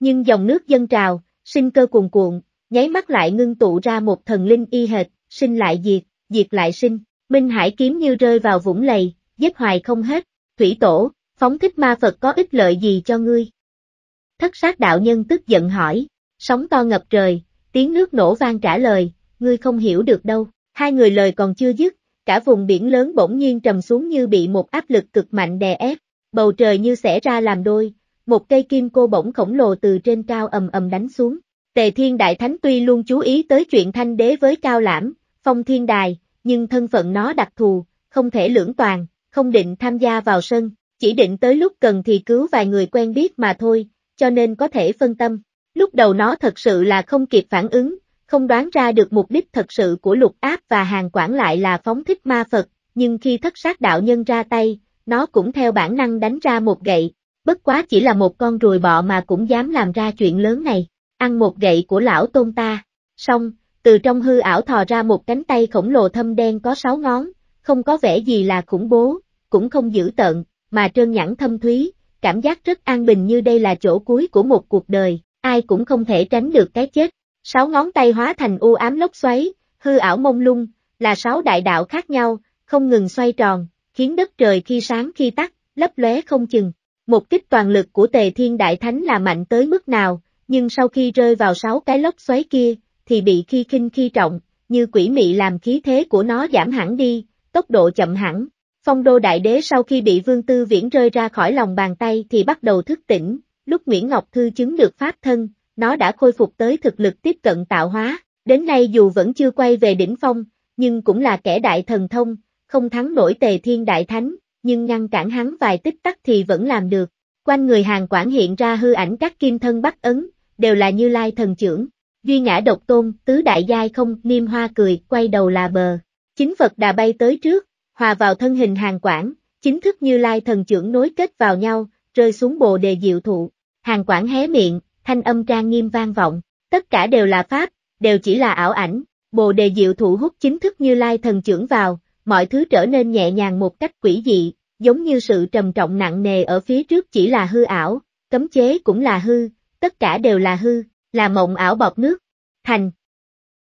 Nhưng dòng nước dân trào, sinh cơ cuồn cuộn, nháy mắt lại ngưng tụ ra một thần linh y hệt, sinh lại diệt, diệt lại sinh, Minh Hải kiếm như rơi vào vũng lầy, giết hoài không hết, thủy tổ, phóng thích ma Phật có ích lợi gì cho ngươi? Thất sát đạo nhân tức giận hỏi, sóng to ngập trời, tiếng nước nổ vang trả lời, ngươi không hiểu được đâu, hai người lời còn chưa dứt, cả vùng biển lớn bỗng nhiên trầm xuống như bị một áp lực cực mạnh đè ép, Bầu trời như xẻ ra làm đôi, một cây kim cô bổng khổng lồ từ trên cao ầm ầm đánh xuống. Tề Thiên Đại Thánh tuy luôn chú ý tới chuyện thanh đế với cao lãm, phong thiên đài, nhưng thân phận nó đặc thù, không thể lưỡng toàn, không định tham gia vào sân, chỉ định tới lúc cần thì cứu vài người quen biết mà thôi, cho nên có thể phân tâm. Lúc đầu nó thật sự là không kịp phản ứng, không đoán ra được mục đích thật sự của lục áp và hàng quản lại là phóng thích ma Phật, nhưng khi thất sát đạo nhân ra tay, nó cũng theo bản năng đánh ra một gậy, bất quá chỉ là một con rùi bọ mà cũng dám làm ra chuyện lớn này, ăn một gậy của lão tôn ta. Xong, từ trong hư ảo thò ra một cánh tay khổng lồ thâm đen có sáu ngón, không có vẻ gì là khủng bố, cũng không dữ tợn, mà trơn nhẵn thâm thúy, cảm giác rất an bình như đây là chỗ cuối của một cuộc đời, ai cũng không thể tránh được cái chết. Sáu ngón tay hóa thành u ám lốc xoáy, hư ảo mông lung, là sáu đại đạo khác nhau, không ngừng xoay tròn, khiến đất trời khi sáng khi tắt, lấp lóe không chừng. Một kích toàn lực của tề thiên đại thánh là mạnh tới mức nào, nhưng sau khi rơi vào sáu cái lốc xoáy kia, thì bị khi kinh khi trọng, như quỷ mị làm khí thế của nó giảm hẳn đi, tốc độ chậm hẳn. Phong đô đại đế sau khi bị vương tư viễn rơi ra khỏi lòng bàn tay thì bắt đầu thức tỉnh, lúc Nguyễn Ngọc Thư chứng được pháp thân, nó đã khôi phục tới thực lực tiếp cận tạo hóa, đến nay dù vẫn chưa quay về đỉnh phong, nhưng cũng là kẻ đại thần thông, không thắng nổi tề thiên đại thánh, nhưng ngăn cản hắn vài tích tắc thì vẫn làm được. Quanh người hàng quản hiện ra hư ảnh các kim thân bắt ấn, đều là như lai thần trưởng. Duy ngã độc tôn, tứ đại giai không, niêm hoa cười, quay đầu là bờ. Chính Phật đà bay tới trước, hòa vào thân hình hàng quản, chính thức như lai thần trưởng nối kết vào nhau, rơi xuống bồ đề diệu thụ. Hàng quản hé miệng, thanh âm trang nghiêm vang vọng, tất cả đều là pháp, đều chỉ là ảo ảnh. Bồ đề diệu thụ hút chính thức như lai thần trưởng vào, mọi thứ trở nên nhẹ nhàng một cách quỷ dị, giống như sự trầm trọng nặng nề ở phía trước chỉ là hư ảo, cấm chế cũng là hư, tất cả đều là hư, là mộng ảo bọt nước. Thành.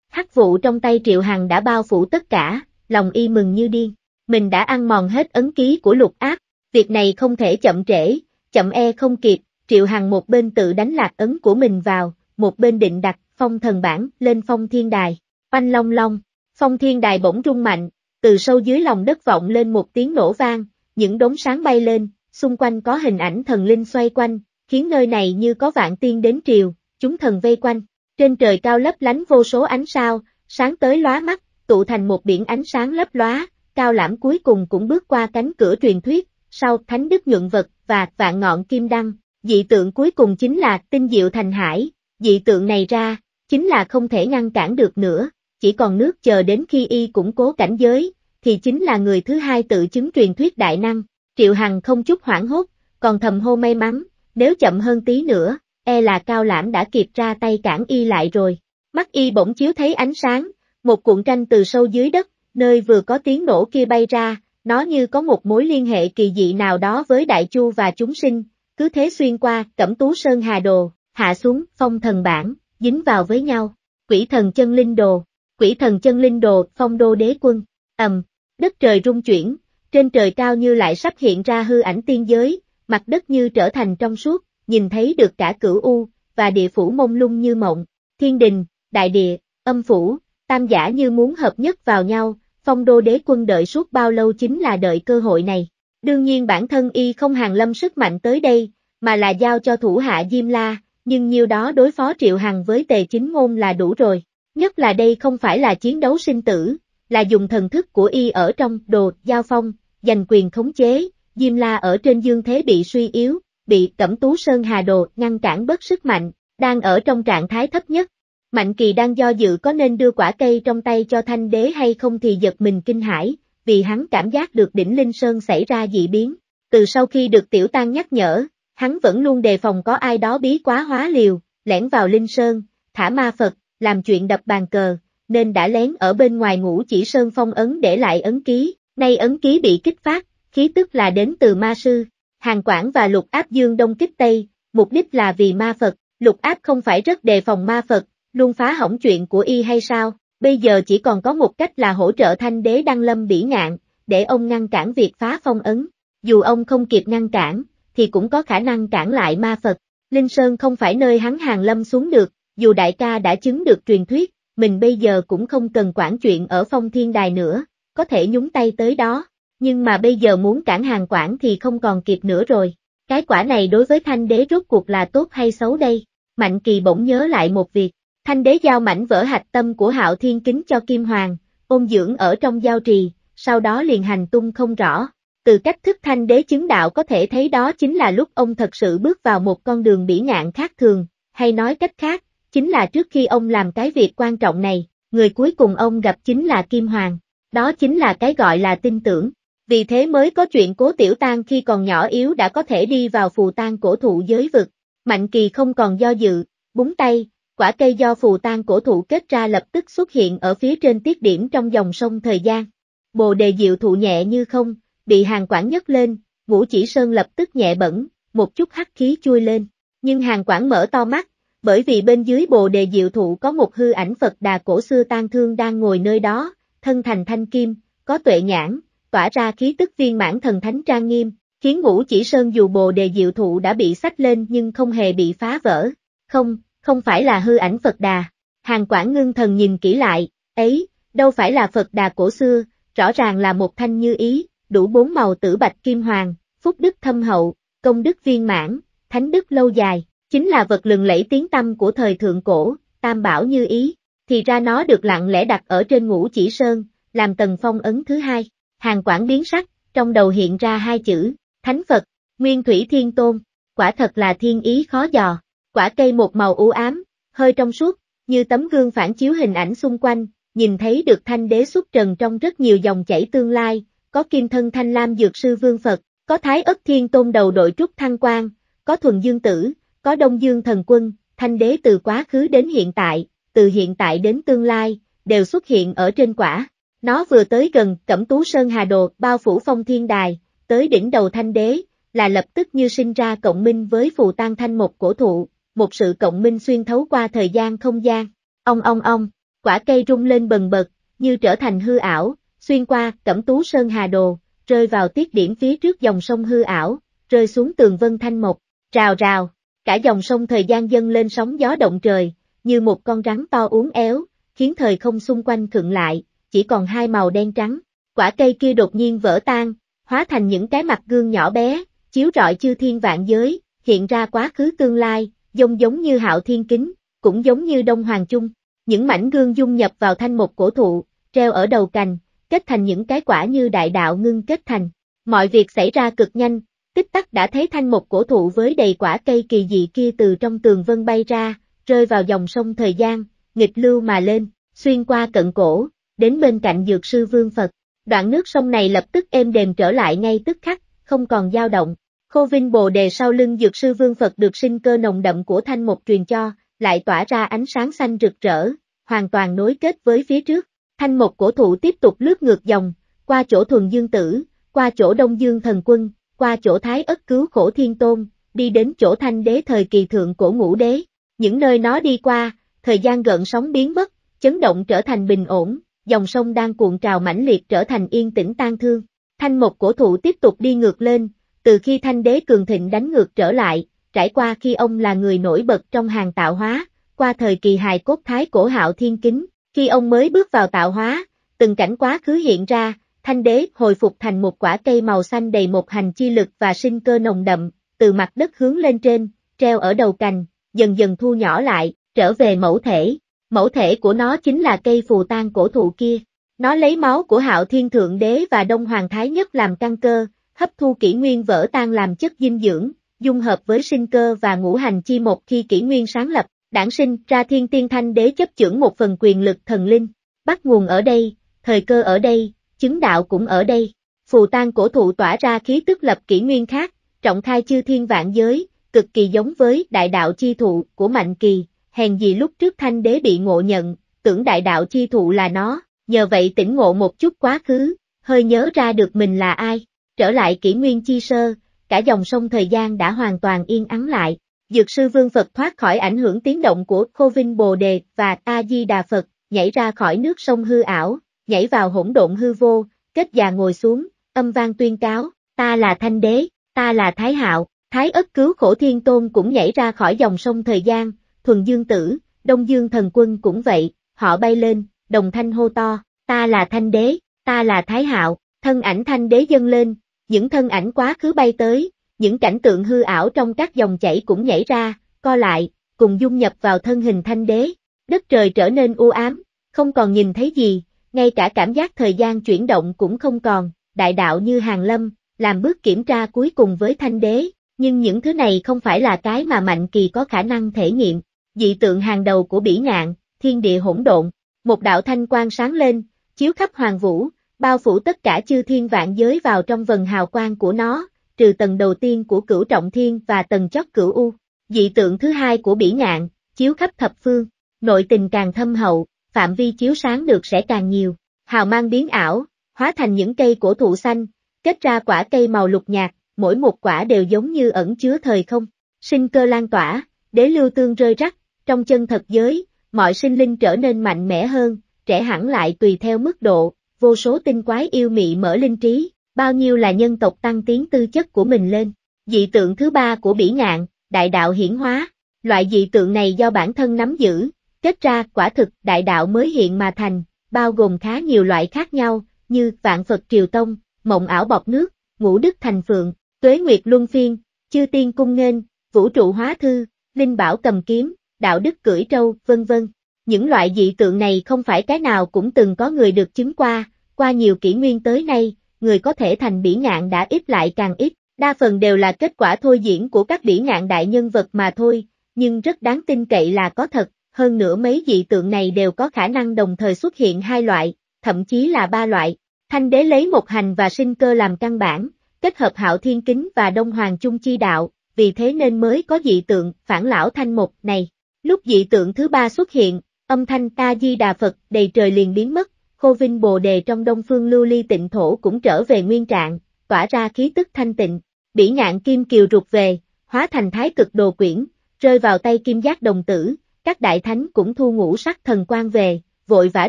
Hắc vụ trong tay Triệu Hằng đã bao phủ tất cả, lòng y mừng như điên. Mình đã ăn mòn hết ấn ký của lục ác, việc này không thể chậm trễ, chậm e không kịp, Triệu Hằng một bên tự đánh lạc ấn của mình vào, một bên định đặt phong thần bản lên phong thiên đài. Oanh long long, phong thiên đài bỗng rung mạnh, từ sâu dưới lòng đất vọng lên một tiếng nổ vang, những đống sáng bay lên, xung quanh có hình ảnh thần linh xoay quanh, khiến nơi này như có vạn tiên đến triều, chúng thần vây quanh, trên trời cao lấp lánh vô số ánh sao, sáng tới lóa mắt, tụ thành một biển ánh sáng lấp lóa, cao lãm cuối cùng cũng bước qua cánh cửa truyền thuyết, sau thánh đức nhuận vật và vạn ngọn kim đăng, dị tượng cuối cùng chính là tinh diệu thành hải, dị tượng này ra, chính là không thể ngăn cản được nữa, chỉ còn nước chờ đến khi y củng cố cảnh giới, thì chính là người thứ hai tự chứng truyền thuyết đại năng. Triệu Hằng không chút hoảng hốt, còn thầm hô may mắn, nếu chậm hơn tí nữa, e là cao lãm đã kịp ra tay cản y lại rồi. Mắt y bỗng chiếu thấy ánh sáng, một cuộn tranh từ sâu dưới đất, nơi vừa có tiếng nổ kia bay ra, nó như có một mối liên hệ kỳ dị nào đó với đại chu và chúng sinh, cứ thế xuyên qua cẩm tú sơn hà đồ, hạ xuống phong thần bản, dính vào với nhau, quỷ thần chân linh đồ quỷ thần chân linh đồ, phong đô đế quân, ầm, đất trời rung chuyển, trên trời cao như lại sắp hiện ra hư ảnh tiên giới, mặt đất như trở thành trong suốt, nhìn thấy được cả cửu u, và địa phủ mông lung như mộng, thiên đình, đại địa, âm phủ, tam giả như muốn hợp nhất vào nhau, phong đô đế quân đợi suốt bao lâu chính là đợi cơ hội này. Đương nhiên bản thân y không hàng lâm sức mạnh tới đây, mà là giao cho thủ hạ Diêm La, nhưng nhiêu đó đối phó Triệu Hằng với tề chính ngôn là đủ rồi. Nhất là đây không phải là chiến đấu sinh tử, là dùng thần thức của y ở trong đồ giao phong, giành quyền khống chế, Diêm La ở trên dương thế bị suy yếu, bị Cẩm Tú Sơn Hà Đồ ngăn cản bớt sức mạnh, đang ở trong trạng thái thấp nhất. Mạnh Kỳ đang do dự có nên đưa quả cây trong tay cho Thanh Đế hay không thì giật mình kinh hãi, vì hắn cảm giác được đỉnh Linh Sơn xảy ra dị biến. Từ sau khi được Tiểu Tăng nhắc nhở, hắn vẫn luôn đề phòng có ai đó bí quá hóa liều, lẻn vào Linh Sơn, thả ma Phật, làm chuyện đập bàn cờ, nên đã lén ở bên ngoài ngũ chỉ sơn phong ấn để lại ấn ký, nay ấn ký bị kích phát, khí tức là đến từ ma sư, hàng quảng và lục áp dương đông kích tây, mục đích là vì ma Phật, lục áp không phải rất đề phòng ma Phật, luôn phá hỏng chuyện của y hay sao, bây giờ chỉ còn có một cách là hỗ trợ thanh đế đăng lâm bỉ ngạn, để ông ngăn cản việc phá phong ấn, dù ông không kịp ngăn cản, thì cũng có khả năng cản lại ma Phật, Linh Sơn không phải nơi hắn hàng lâm xuống được, dù đại ca đã chứng được truyền thuyết, mình bây giờ cũng không cần quản chuyện ở phong thiên đài nữa, có thể nhúng tay tới đó, nhưng mà bây giờ muốn cản hàng quản thì không còn kịp nữa rồi. Cái quả này đối với thanh đế rốt cuộc là tốt hay xấu đây? Mạnh kỳ bỗng nhớ lại một việc, thanh đế giao mảnh vỡ hạch tâm của hạo thiên kính cho Kim Hoàng, ôn dưỡng ở trong giao trì, sau đó liền hành tung không rõ. Từ cách thức thanh đế chứng đạo có thể thấy đó chính là lúc ông thật sự bước vào một con đường bỉ ngạn khác thường, hay nói cách khác, chính là trước khi ông làm cái việc quan trọng này, người cuối cùng ông gặp chính là Kim Hoàng, đó chính là cái gọi là tin tưởng, vì thế mới có chuyện cố tiểu tan khi còn nhỏ yếu đã có thể đi vào phù tan cổ thụ giới vực, Mạnh Kỳ không còn do dự, búng tay, quả cây do phù tan cổ thụ kết ra lập tức xuất hiện ở phía trên tiết điểm trong dòng sông thời gian. Bồ đề diệu thụ nhẹ như không, bị hàng quản nhấc lên, ngũ chỉ sơn lập tức nhẹ bẩn, một chút hắc khí chui lên, nhưng hàng quản mở to mắt, bởi vì bên dưới bồ đề diệu thụ có một hư ảnh Phật đà cổ xưa tan thương đang ngồi nơi đó, thân thành thanh kim, có tuệ nhãn, tỏa ra khí tức viên mãn thần thánh trang nghiêm, khiến ngũ chỉ sơn dù bồ đề diệu thụ đã bị sách lên nhưng không hề bị phá vỡ. Không, không phải là hư ảnh Phật đà. Hàng quản ngưng thần nhìn kỹ lại, ấy, đâu phải là Phật đà cổ xưa, rõ ràng là một thanh như ý, đủ bốn màu tử bạch kim hoàng, phúc đức thâm hậu, công đức viên mãn, thánh đức lâu dài. Chính là vật lừng lẫy tiếng tâm của thời thượng cổ, tam bảo như ý, thì ra nó được lặng lẽ đặt ở trên ngũ chỉ sơn, làm tầng phong ấn thứ hai, hàng quản biến sắc, trong đầu hiện ra hai chữ, Thánh Phật, Nguyên Thủy Thiên Tôn, quả thật là thiên ý khó dò, quả cây một màu u ám, hơi trong suốt, như tấm gương phản chiếu hình ảnh xung quanh, nhìn thấy được thanh đế xuất trần trong rất nhiều dòng chảy tương lai, có kim thân thanh lam dược sư vương Phật, có thái ất thiên tôn đầu đội trúc thăng quan, có thuần dương tử, có Đông Dương thần quân, thanh đế từ quá khứ đến hiện tại, từ hiện tại đến tương lai, đều xuất hiện ở trên quả. Nó vừa tới gần Cẩm Tú Sơn Hà Đồ bao phủ phong thiên đài, tới đỉnh đầu thanh đế, là lập tức như sinh ra cộng minh với phù tan thanh một cổ thụ, một sự cộng minh xuyên thấu qua thời gian không gian. Ông ông ông, quả cây rung lên bần bật, như trở thành hư ảo, xuyên qua Cẩm Tú Sơn Hà Đồ, rơi vào tiết điểm phía trước dòng sông hư ảo, rơi xuống tường vân thanh mộc, rào rào. Cả dòng sông thời gian dâng lên sóng gió động trời, như một con rắn to uốn éo, khiến thời không xung quanh khựng lại, chỉ còn hai màu đen trắng. Quả cây kia đột nhiên vỡ tan, hóa thành những cái mặt gương nhỏ bé, chiếu rọi chư thiên vạn giới, hiện ra quá khứ tương lai, giống giống như hạo thiên kính, cũng giống như đông hoàng chung. Những mảnh gương dung nhập vào thanh một cổ thụ, treo ở đầu cành, kết thành những cái quả như đại đạo ngưng kết thành. Mọi việc xảy ra cực nhanh, tích tắc đã thấy thanh một cổ thụ với đầy quả cây kỳ dị kia từ trong tường vân bay ra, rơi vào dòng sông thời gian, nghịch lưu mà lên, xuyên qua cận cổ, đến bên cạnh dược sư vương Phật. Đoạn nước sông này lập tức êm đềm trở lại ngay tức khắc, không còn dao động. Khô Vinh Bồ Đề sau lưng dược sư vương Phật được sinh cơ nồng đậm của thanh một truyền cho, lại tỏa ra ánh sáng xanh rực rỡ, hoàn toàn nối kết với phía trước. Thanh một cổ thụ tiếp tục lướt ngược dòng, qua chỗ thuần dương tử, qua chỗ đông dương thần quân, qua chỗ Thái Ất cứu khổ thiên tôn, đi đến chỗ thanh đế thời kỳ thượng cổ ngũ đế. Những nơi nó đi qua, thời gian gợn sóng biến mất, chấn động trở thành bình ổn, dòng sông đang cuộn trào mãnh liệt trở thành yên tĩnh tan thương. Thanh một cổ thụ tiếp tục đi ngược lên, từ khi thanh đế cường thịnh đánh ngược trở lại, trải qua khi ông là người nổi bật trong hàng tạo hóa, qua thời kỳ hài cốt thái cổ hạo thiên kính, khi ông mới bước vào tạo hóa, từng cảnh quá khứ hiện ra, thanh đế hồi phục thành một quả cây màu xanh đầy một hành chi lực và sinh cơ nồng đậm, từ mặt đất hướng lên trên, treo ở đầu cành, dần dần thu nhỏ lại, trở về mẫu thể. Mẫu thể của nó chính là cây phù tan cổ thụ kia. Nó lấy máu của hạo thiên thượng đế và đông hoàng thái nhất làm căn cơ, hấp thu kỷ nguyên vỡ tan làm chất dinh dưỡng, dung hợp với sinh cơ và ngũ hành chi một khi kỷ nguyên sáng lập, đản sinh ra thiên tiên thanh đế chấp chưởng một phần quyền lực thần linh. Bắt nguồn ở đây, thời cơ ở đây, chứng đạo cũng ở đây. Phù tan cổ thụ tỏa ra khí tức lập kỷ nguyên khác, trọng khai chư thiên vạn giới, cực kỳ giống với đại đạo chi thụ của Mạnh Kỳ, hèn gì lúc trước thanh đế bị ngộ nhận, tưởng đại đạo chi thụ là nó, nhờ vậy tỉnh ngộ một chút quá khứ, hơi nhớ ra được mình là ai, trở lại kỷ nguyên chi sơ, cả dòng sông thời gian đã hoàn toàn yên ắng lại. Dược sư Vương Phật thoát khỏi ảnh hưởng tiếng động của Khô Vinh Bồ Đề và A-di-đà Phật, nhảy ra khỏi nước sông hư ảo, nhảy vào hỗn độn hư vô, kết già ngồi xuống, âm vang tuyên cáo, ta là Thanh Đế, ta là Thái Hạo, Thái ất cứu khổ thiên tôn cũng nhảy ra khỏi dòng sông thời gian, thuần dương tử, đông dương thần quân cũng vậy, họ bay lên, đồng thanh hô to, ta là Thanh Đế, ta là Thái Hạo, thân ảnh Thanh Đế dâng lên, những thân ảnh quá khứ bay tới, những cảnh tượng hư ảo trong các dòng chảy cũng nhảy ra, co lại, cùng dung nhập vào thân hình Thanh Đế, đất trời trở nên u ám, không còn nhìn thấy gì, ngay cả cảm giác thời gian chuyển động cũng không còn, đại đạo như hàng lâm, làm bước kiểm tra cuối cùng với thanh đế, nhưng những thứ này không phải là cái mà Mạnh Kỳ có khả năng thể nghiệm, dị tượng hàng đầu của bỉ ngạn, thiên địa hỗn độn, một đạo thanh quang sáng lên, chiếu khắp hoàng vũ, bao phủ tất cả chư thiên vạn giới vào trong vần hào quang của nó, trừ tầng đầu tiên của cửu trọng thiên và tầng chót cửu u. Dị tượng thứ hai của bỉ ngạn, chiếu khắp thập phương, nội tình càng thâm hậu, phạm vi chiếu sáng được sẽ càng nhiều. Hào mang biến ảo, hóa thành những cây cổ thụ xanh, kết ra quả cây màu lục nhạt, mỗi một quả đều giống như ẩn chứa thời không. Sinh cơ lan tỏa, đế lưu tương rơi rắc, trong chân thật giới, mọi sinh linh trở nên mạnh mẽ hơn, trẻ hẳn lại tùy theo mức độ, vô số tinh quái yêu mị mở linh trí, bao nhiêu là nhân tộc tăng tiến tư chất của mình lên. Dị tượng thứ ba của bỉ ngạn, đại đạo hiển hóa, loại dị tượng này do bản thân nắm giữ, Kết ra quả thực đại đạo mới hiện mà thành, bao gồm khá nhiều loại khác nhau, như Vạn Phật Triều Tông, Mộng Ảo Bọc Nước, Ngũ Đức Thành Phượng, Tuế Nguyệt Luân Phiên, Chư Tiên Cung Nghênh, Vũ Trụ Hóa Thư, Linh Bảo Cầm Kiếm, Đạo Đức cửi Trâu, vân vân. Những loại dị tượng này không phải cái nào cũng từng có người được chứng qua, qua nhiều kỷ nguyên tới nay, người có thể thành bỉ ngạn đã ít lại càng ít, đa phần đều là kết quả thôi diễn của các bỉ ngạn đại nhân vật mà thôi, nhưng rất đáng tin cậy là có thật, hơn nữa mấy dị tượng này đều có khả năng đồng thời xuất hiện hai loại, thậm chí là ba loại. Thanh đế lấy một hành và sinh cơ làm căn bản, kết hợp hạo thiên kính và đông hoàng chung chi đạo, vì thế nên mới có dị tượng phản lão thanh một này. Lúc dị tượng thứ ba xuất hiện, âm thanh ta di đà Phật đầy trời liền biến mất, khô vinh bồ đề trong đông phương lưu ly tịnh thổ cũng trở về nguyên trạng, tỏa ra khí tức thanh tịnh, bỉ ngạn kim kiều rụt về, hóa thành thái cực đồ quyển, rơi vào tay kim giác đồng tử, các đại thánh cũng thu ngũ sắc thần quan về, vội vã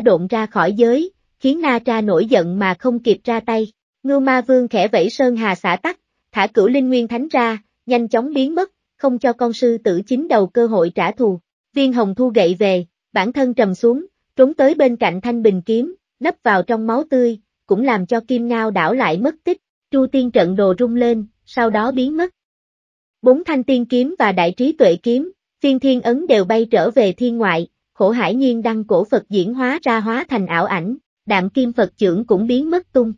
độn ra khỏi giới, khiến Na Tra nổi giận mà không kịp ra tay. Ngưu Ma Vương khẽ vẫy Sơn Hà xả tắt, thả cửu linh nguyên thánh ra, nhanh chóng biến mất, không cho con sư tử chính đầu cơ hội trả thù. Viên Hồng Thu gậy về, bản thân trầm xuống, trốn tới bên cạnh thanh bình kiếm, nấp vào trong máu tươi, cũng làm cho kim ngao đảo lại mất tích, chu tiên trận đồ rung lên, sau đó biến mất. Bốn thanh tiên kiếm và đại trí tuệ kiếm, Phiên thiên ấn đều bay trở về thiên ngoại, khổ hải nhiên đăng cổ Phật diễn hóa ra hóa thành ảo ảnh, đạm kim Phật trưởng cũng biến mất tung.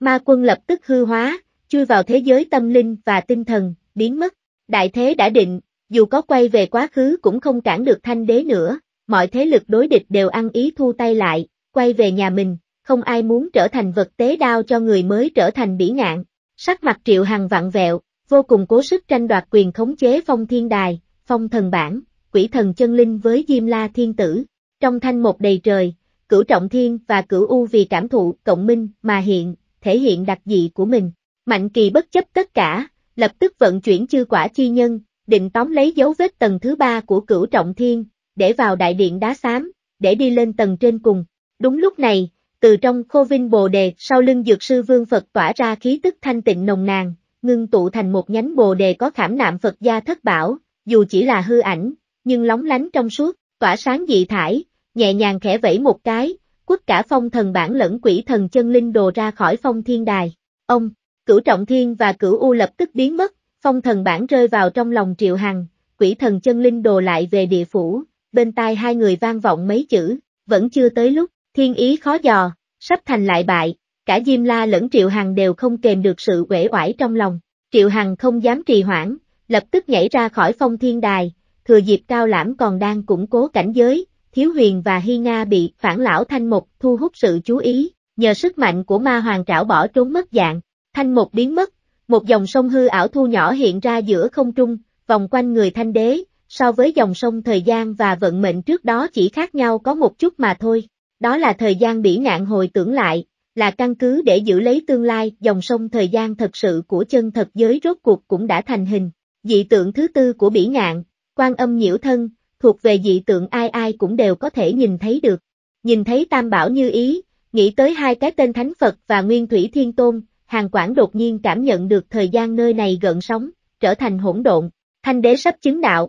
Ma quân lập tức hư hóa, chui vào thế giới tâm linh và tinh thần, biến mất. Đại thế đã định, dù có quay về quá khứ cũng không cản được thanh đế nữa, mọi thế lực đối địch đều ăn ý thu tay lại, quay về nhà mình, không ai muốn trở thành vật tế đao cho người mới trở thành bỉ ngạn. Sắc mặt triệu hằng vặn vẹo, vô cùng cố sức tranh đoạt quyền khống chế phong thiên đài, phong thần bản, quỷ thần chân linh với Diêm La Thiên Tử. Trong thanh một đầy trời, cửu trọng thiên và cửu u vì cảm thụ cộng minh mà hiện, thể hiện đặc dị của mình. Mạnh kỳ bất chấp tất cả, lập tức vận chuyển chư quả chi nhân, định tóm lấy dấu vết tầng thứ ba của cửu trọng thiên, để vào đại điện đá xám, để đi lên tầng trên cùng. Đúng lúc này, từ trong khô vinh bồ đề sau lưng dược sư vương Phật tỏa ra khí tức thanh tịnh nồng nàn, ngưng tụ thành một nhánh bồ đề có khảm nạm Phật gia thất bảo, dù chỉ là hư ảnh, nhưng lóng lánh trong suốt, tỏa sáng dị thải, nhẹ nhàng khẽ vẫy một cái, quất cả phong thần bản lẫn quỷ thần chân linh đồ ra khỏi phong thiên đài. Ông, cửu trọng thiên và cửu u lập tức biến mất, phong thần bản rơi vào trong lòng triệu hằng, quỷ thần chân linh đồ lại về địa phủ, bên tai hai người vang vọng mấy chữ, vẫn chưa tới lúc, thiên ý khó dò, sắp thành lại bại, cả Diêm La lẫn Triệu Hằng đều không kềm được sự uể oải trong lòng, Triệu Hằng không dám trì hoãn, lập tức nhảy ra khỏi phong thiên đài, thừa dịp cao lãm còn đang củng cố cảnh giới, Thiếu Huyền và Hy Nga bị phản lão Thanh Mục thu hút sự chú ý, nhờ sức mạnh của ma hoàng trảo bỏ trốn mất dạng, Thanh Mục biến mất, một dòng sông hư ảo thu nhỏ hiện ra giữa không trung, vòng quanh người Thanh Đế, so với dòng sông thời gian và vận mệnh trước đó chỉ khác nhau có một chút mà thôi, đó là thời gian bỉ ngạn hồi tưởng lại, là căn cứ để giữ lấy tương lai, dòng sông thời gian thật sự của chân thật giới rốt cuộc cũng đã thành hình, Dị tượng thứ tư của bỉ ngạn, quan âm nhiễu thân, thuộc về dị tượng ai ai cũng đều có thể nhìn thấy được. Nhìn thấy tam bảo như ý, nghĩ tới hai cái tên Thánh Phật và Nguyên Thủy Thiên Tôn, Hàng Quảng đột nhiên cảm nhận được thời gian nơi này gợn sóng, trở thành hỗn độn, thanh đế sắp chứng đạo.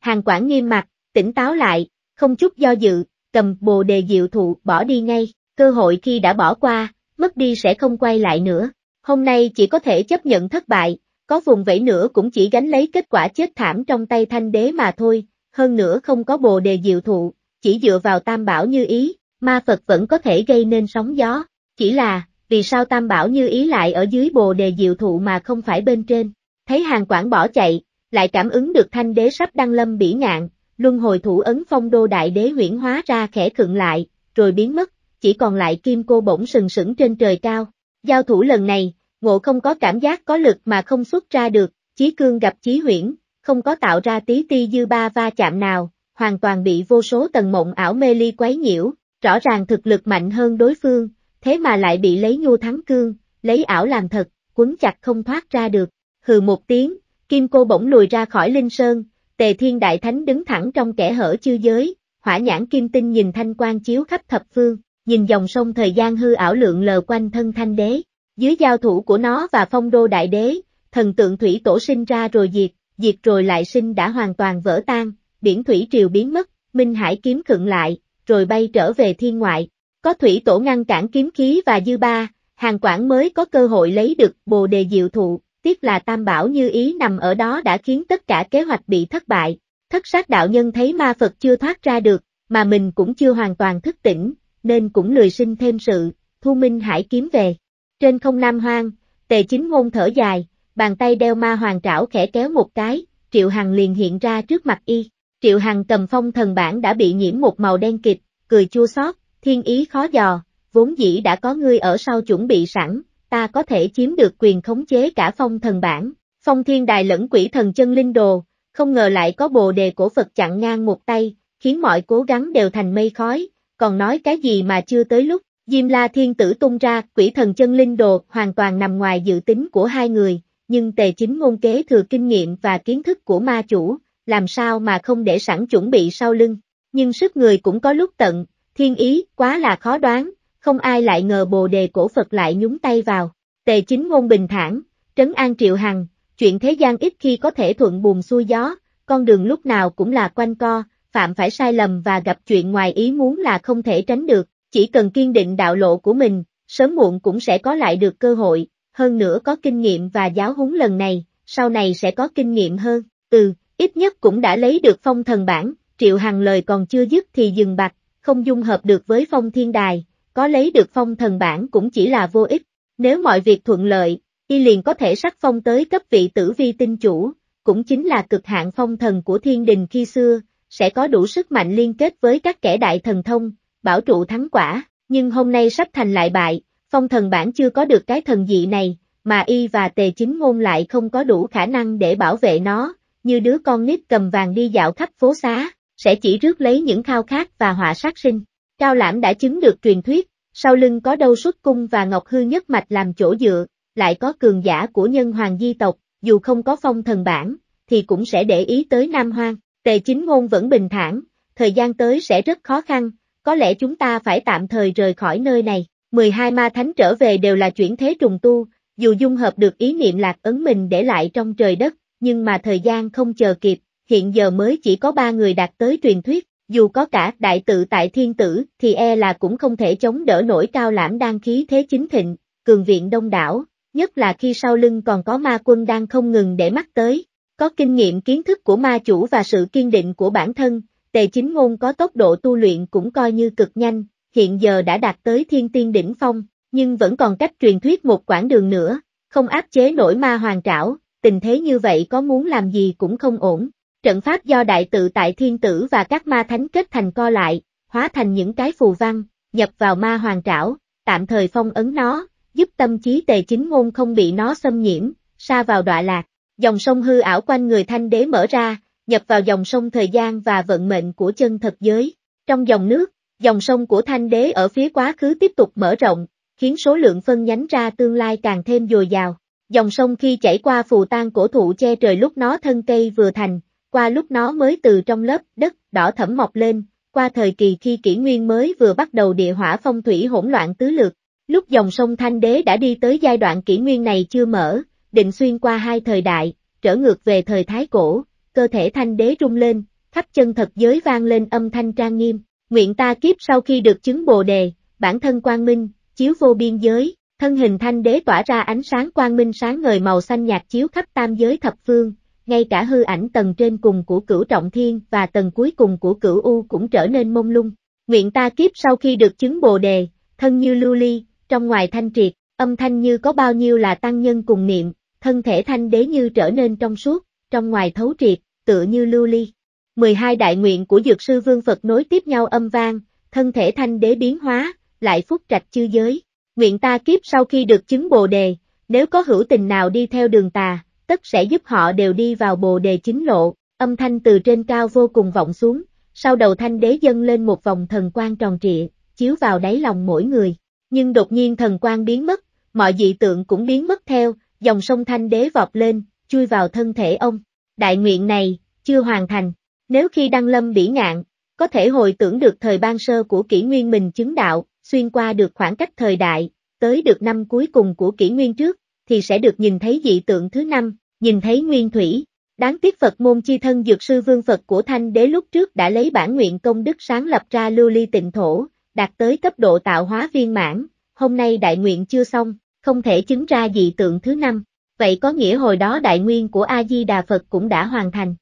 Hàng Quảng nghiêm mặt, tỉnh táo lại, không chút do dự, cầm bồ đề diệu thụ bỏ đi ngay, cơ hội khi đã bỏ qua, mất đi sẽ không quay lại nữa. Hôm nay chỉ có thể chấp nhận thất bại, có vùng vẫy nữa cũng chỉ gánh lấy kết quả chết thảm trong tay thanh đế mà thôi, hơn nữa không có bồ đề diệu thụ, chỉ dựa vào tam bảo như ý, ma Phật vẫn có thể gây nên sóng gió, chỉ là, vì sao tam bảo như ý lại ở dưới bồ đề diệu thụ mà không phải bên trên, thấy hàng quảng bỏ chạy, lại cảm ứng được thanh đế sắp đăng lâm bỉ ngạn, luân hồi thủ ấn phong đô đại đế huyển hóa ra khẽ khựng lại, rồi biến mất, chỉ còn lại kim cô bổng sừng sững trên trời cao. Giao thủ lần này, ngộ không có cảm giác có lực mà không xuất ra được, chí cương gặp chí huyễn, không có tạo ra tí ti dư ba va chạm nào, hoàn toàn bị vô số tầng mộng ảo mê ly quấy nhiễu, rõ ràng thực lực mạnh hơn đối phương, thế mà lại bị lấy nhu thắng cương, lấy ảo làm thật, quấn chặt không thoát ra được, hừ một tiếng, kim cô bỗng lùi ra khỏi linh sơn, tề thiên đại thánh đứng thẳng trong kẻ hở chư giới, hỏa nhãn kim tinh nhìn thanh quang chiếu khắp thập phương, nhìn dòng sông thời gian hư ảo lượng lờ quanh thân thanh đế, dưới giao thủ của nó và phong đô đại đế, thần tượng thủy tổ sinh ra rồi diệt, diệt rồi lại sinh đã hoàn toàn vỡ tan, biển thủy triều biến mất, Minh Hải kiếm khựng lại, rồi bay trở về thiên ngoại. Có thủy tổ ngăn cản kiếm khí và dư ba, hàng quảng mới có cơ hội lấy được bồ đề diệu thụ, tiếc là tam bảo như ý nằm ở đó đã khiến tất cả kế hoạch bị thất bại. Thất sát đạo nhân thấy ma Phật chưa thoát ra được, mà mình cũng chưa hoàn toàn thức tỉnh, nên cũng lười sinh thêm sự, thu minh hải kiếm về. Trên không nam hoang, tề chính ngôn thở dài, bàn tay đeo ma hoàng trảo khẽ kéo một cái, Triệu Hằng liền hiện ra trước mặt y. Triệu Hằng cầm phong thần bản đã bị nhiễm một màu đen kịch, cười chua xót, thiên ý khó dò, vốn dĩ đã có ngươi ở sau chuẩn bị sẵn, ta có thể chiếm được quyền khống chế cả phong thần bản, phong thiên đài lẫn quỷ thần chân linh đồ, không ngờ lại có bồ đề của Phật chặn ngang một tay, khiến mọi cố gắng đều thành mây khói, còn nói cái gì mà chưa tới lúc, Diêm La Thiên Tử tung ra quỷ thần chân linh đồ hoàn toàn nằm ngoài dự tính của hai người, nhưng tề chính ngôn kế thừa kinh nghiệm và kiến thức của ma chủ, làm sao mà không để sẵn chuẩn bị sau lưng. Nhưng sức người cũng có lúc tận, thiên ý quá là khó đoán, không ai lại ngờ bồ đề cổ Phật lại nhúng tay vào. Tề chính ngôn bình thản, trấn an triệu hằng, chuyện thế gian ít khi có thể thuận buồm xuôi gió, con đường lúc nào cũng là quanh co, phạm phải sai lầm và gặp chuyện ngoài ý muốn là không thể tránh được, chỉ cần kiên định đạo lộ của mình, sớm muộn cũng sẽ có lại được cơ hội, hơn nữa có kinh nghiệm và giáo huấn lần này, sau này sẽ có kinh nghiệm hơn, ừ, ít nhất cũng đã lấy được phong thần bản, triệu hàng lời còn chưa dứt thì dừng bạch không dung hợp được với phong thiên đài, có lấy được phong thần bản cũng chỉ là vô ích, nếu mọi việc thuận lợi, y liền có thể sắc phong tới cấp vị tử vi tinh chủ, cũng chính là cực hạn phong thần của thiên đình khi xưa, sẽ có đủ sức mạnh liên kết với các kẻ đại thần thông, bảo trụ thắng quả, nhưng hôm nay sắp thành lại bại, phong thần bản chưa có được cái thần dị này, mà y và tề chính ngôn lại không có đủ khả năng để bảo vệ nó, như đứa con nít cầm vàng đi dạo khắp phố xá, sẽ chỉ rước lấy những khao khát và họa sát sinh. Cao lãm đã chứng được truyền thuyết, sau lưng có đâu xuất cung và ngọc hư nhất mạch làm chỗ dựa, lại có cường giả của nhân hoàng di tộc, dù không có phong thần bản, thì cũng sẽ để ý tới Nam Hoang. Tề chính ngôn vẫn bình thản, thời gian tới sẽ rất khó khăn, có lẽ chúng ta phải tạm thời rời khỏi nơi này. 12 ma thánh trở về đều là chuyển thế trùng tu, dù dung hợp được ý niệm lạc ấn mình để lại trong trời đất, nhưng mà thời gian không chờ kịp, hiện giờ mới chỉ có ba người đạt tới truyền thuyết, dù có cả đại tự tại thiên tử thì e là cũng không thể chống đỡ nổi cao lãm đang khí thế chính thịnh, cường viện đông đảo, nhất là khi sau lưng còn có ma quân đang không ngừng để mắt tới. Có kinh nghiệm kiến thức của ma chủ và sự kiên định của bản thân, Tề chính ngôn có tốc độ tu luyện cũng coi như cực nhanh, hiện giờ đã đạt tới thiên tiên đỉnh phong, nhưng vẫn còn cách truyền thuyết một quãng đường nữa, không áp chế nổi ma hoàng trảo, tình thế như vậy có muốn làm gì cũng không ổn. Trận pháp do đại tự tại thiên tử và các ma thánh kết thành co lại, hóa thành những cái phù văn, nhập vào ma hoàng trảo, tạm thời phong ấn nó, giúp tâm trí tề chính ngôn không bị nó xâm nhiễm, xa vào đọa lạc. Dòng sông hư ảo quanh người thanh đế mở ra, nhập vào dòng sông thời gian và vận mệnh của chân thật giới. Trong dòng nước, dòng sông của thanh đế ở phía quá khứ tiếp tục mở rộng, khiến số lượng phân nhánh ra tương lai càng thêm dồi dào. Dòng sông khi chảy qua phù tan cổ thụ che trời lúc nó thân cây vừa thành, qua lúc nó mới từ trong lớp đất đỏ thẫm mọc lên, qua thời kỳ khi kỷ nguyên mới vừa bắt đầu địa hỏa phong thủy hỗn loạn tứ lược. Lúc dòng sông Thanh Đế đã đi tới giai đoạn kỷ nguyên này chưa mở, định xuyên qua hai thời đại, trở ngược về thời Thái Cổ, cơ thể thanh đế rung lên, khắp chân thật giới vang lên âm thanh trang nghiêm, nguyện ta kiếp sau khi được chứng bồ đề, bản thân quang minh, chiếu vô biên giới, thân hình thanh đế tỏa ra ánh sáng quang minh sáng ngời màu xanh nhạt chiếu khắp tam giới thập phương, ngay cả hư ảnh tầng trên cùng của cửu trọng thiên và tầng cuối cùng của cửu u cũng trở nên mông lung. Nguyện ta kiếp sau khi được chứng bồ đề, thân như lưu ly, trong ngoài thanh triệt, âm thanh như có bao nhiêu là tăng nhân cùng niệm, thân thể thanh đế như trở nên trong suốt, trong ngoài thấu triệt, tựa như lưu ly. 12 đại nguyện của Dược Sư Vương Phật nối tiếp nhau âm vang, thân thể thanh đế biến hóa, lại phúc trạch chư giới. Nguyện ta kiếp sau khi được chứng bồ đề, nếu có hữu tình nào đi theo đường tà, tất sẽ giúp họ đều đi vào bồ đề chính lộ, âm thanh từ trên cao vô cùng vọng xuống, sau đầu thanh đế dâng lên một vòng thần quang tròn trịa, chiếu vào đáy lòng mỗi người. Nhưng đột nhiên thần quang biến mất, mọi dị tượng cũng biến mất theo, dòng sông thanh đế vọt lên, chui vào thân thể ông. Đại nguyện này, chưa hoàn thành. Nếu khi đăng lâm bỉ ngạn, có thể hồi tưởng được thời ban sơ của kỷ nguyên mình chứng đạo, xuyên qua được khoảng cách thời đại, tới được năm cuối cùng của kỷ nguyên trước, thì sẽ được nhìn thấy dị tượng thứ năm, nhìn thấy nguyên thủy. Đáng tiếc Phật môn chi thân dược sư vương Phật của Thanh Đế lúc trước đã lấy bản nguyện công đức sáng lập ra lưu ly tịnh thổ, đạt tới cấp độ tạo hóa viên mãn, hôm nay đại nguyện chưa xong, không thể chứng ra dị tượng thứ năm vậy có nghĩa hồi đó đại nguyên của A-di-đà Phật cũng đã hoàn thành.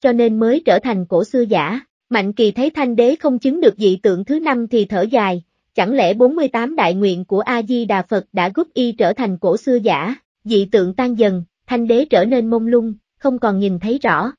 Cho nên mới trở thành cổ xưa giả, Mạnh Kỳ thấy thanh đế không chứng được dị tượng thứ năm thì thở dài, chẳng lẽ 48 đại nguyện của A-di-đà Phật đã góp y trở thành cổ xưa giả, dị tượng tan dần, thanh đế trở nên mông lung, không còn nhìn thấy rõ.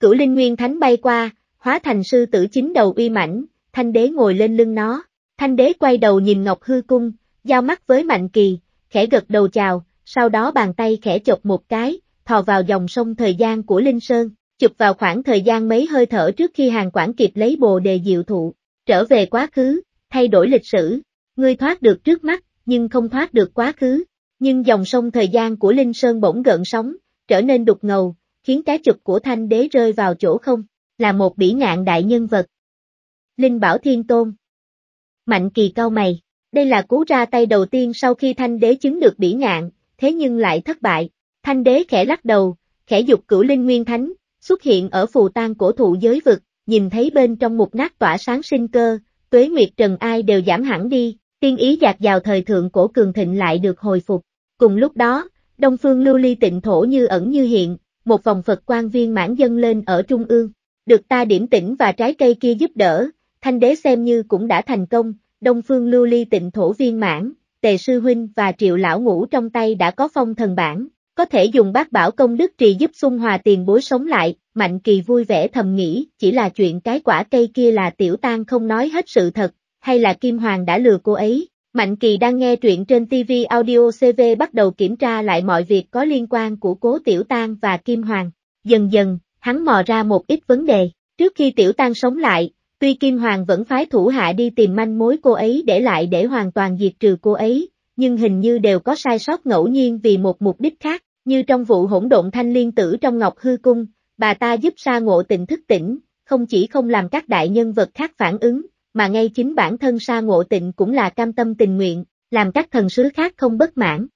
Cửu Linh Nguyên Thánh bay qua, hóa thành sư tử chính đầu uy mãnh, thanh đế ngồi lên lưng nó, thanh đế quay đầu nhìn Ngọc Hư Cung, giao mắt với Mạnh Kỳ, khẽ gật đầu chào, sau đó bàn tay khẽ chộp một cái, thò vào dòng sông thời gian của Linh Sơn, chụp vào khoảng thời gian mấy hơi thở trước khi hàng quản kịp lấy bồ đề diệu thụ, trở về quá khứ, thay đổi lịch sử, ngươi thoát được trước mắt, nhưng không thoát được quá khứ, nhưng dòng sông thời gian của Linh Sơn bỗng gợn sóng, trở nên đục ngầu, khiến cái chụp của thanh đế rơi vào chỗ không, là một bỉ ngạn đại nhân vật. Linh Bảo Thiên Tôn Mạnh kỳ cao mày, đây là cú ra tay đầu tiên sau khi thanh đế chứng được bỉ ngạn, thế nhưng lại thất bại. Thanh đế khẽ lắc đầu, khẽ dục cửu linh nguyên thánh, xuất hiện ở phù tang cổ thụ giới vực, nhìn thấy bên trong một nát tỏa sáng sinh cơ, tuế nguyệt trần ai đều giảm hẳn đi, tiên ý giạt vào thời thượng cổ cường thịnh lại được hồi phục. Cùng lúc đó, đông phương lưu ly tịnh thổ như ẩn như hiện, một vòng Phật quan viên mãn dâng lên ở trung ương, được ta điểm tỉnh và trái cây kia giúp đỡ, thanh đế xem như cũng đã thành công, đông phương lưu ly tịnh thổ viên mãn, Tề Sư Huynh và Triệu Lão Ngũ trong tay đã có phong thần bản, có thể dùng bác bảo công đức trì giúp xung hòa tiền bối sống lại, Mạnh Kỳ vui vẻ thầm nghĩ, chỉ là chuyện cái quả cây kia là tiểu tan không nói hết sự thật, hay là Kim Hoàng đã lừa cô ấy. Mạnh Kỳ đang nghe truyện trên TV Audio CV bắt đầu kiểm tra lại mọi việc có liên quan của cố Tiểu tang và Kim Hoàng. Dần dần, hắn mò ra một ít vấn đề. Trước khi Tiểu tang sống lại, Tuy Kim Hoàng vẫn phái thủ hạ đi tìm manh mối cô ấy để lại để hoàn toàn diệt trừ cô ấy, nhưng hình như đều có sai sót ngẫu nhiên vì một mục đích khác, như trong vụ hỗn độn thanh liên tử trong Ngọc Hư Cung, bà ta giúp Sa Ngộ Tịnh thức tỉnh, không chỉ không làm các đại nhân vật khác phản ứng, mà ngay chính bản thân Sa Ngộ Tịnh cũng là cam tâm tình nguyện, làm các thần sứ khác không bất mãn.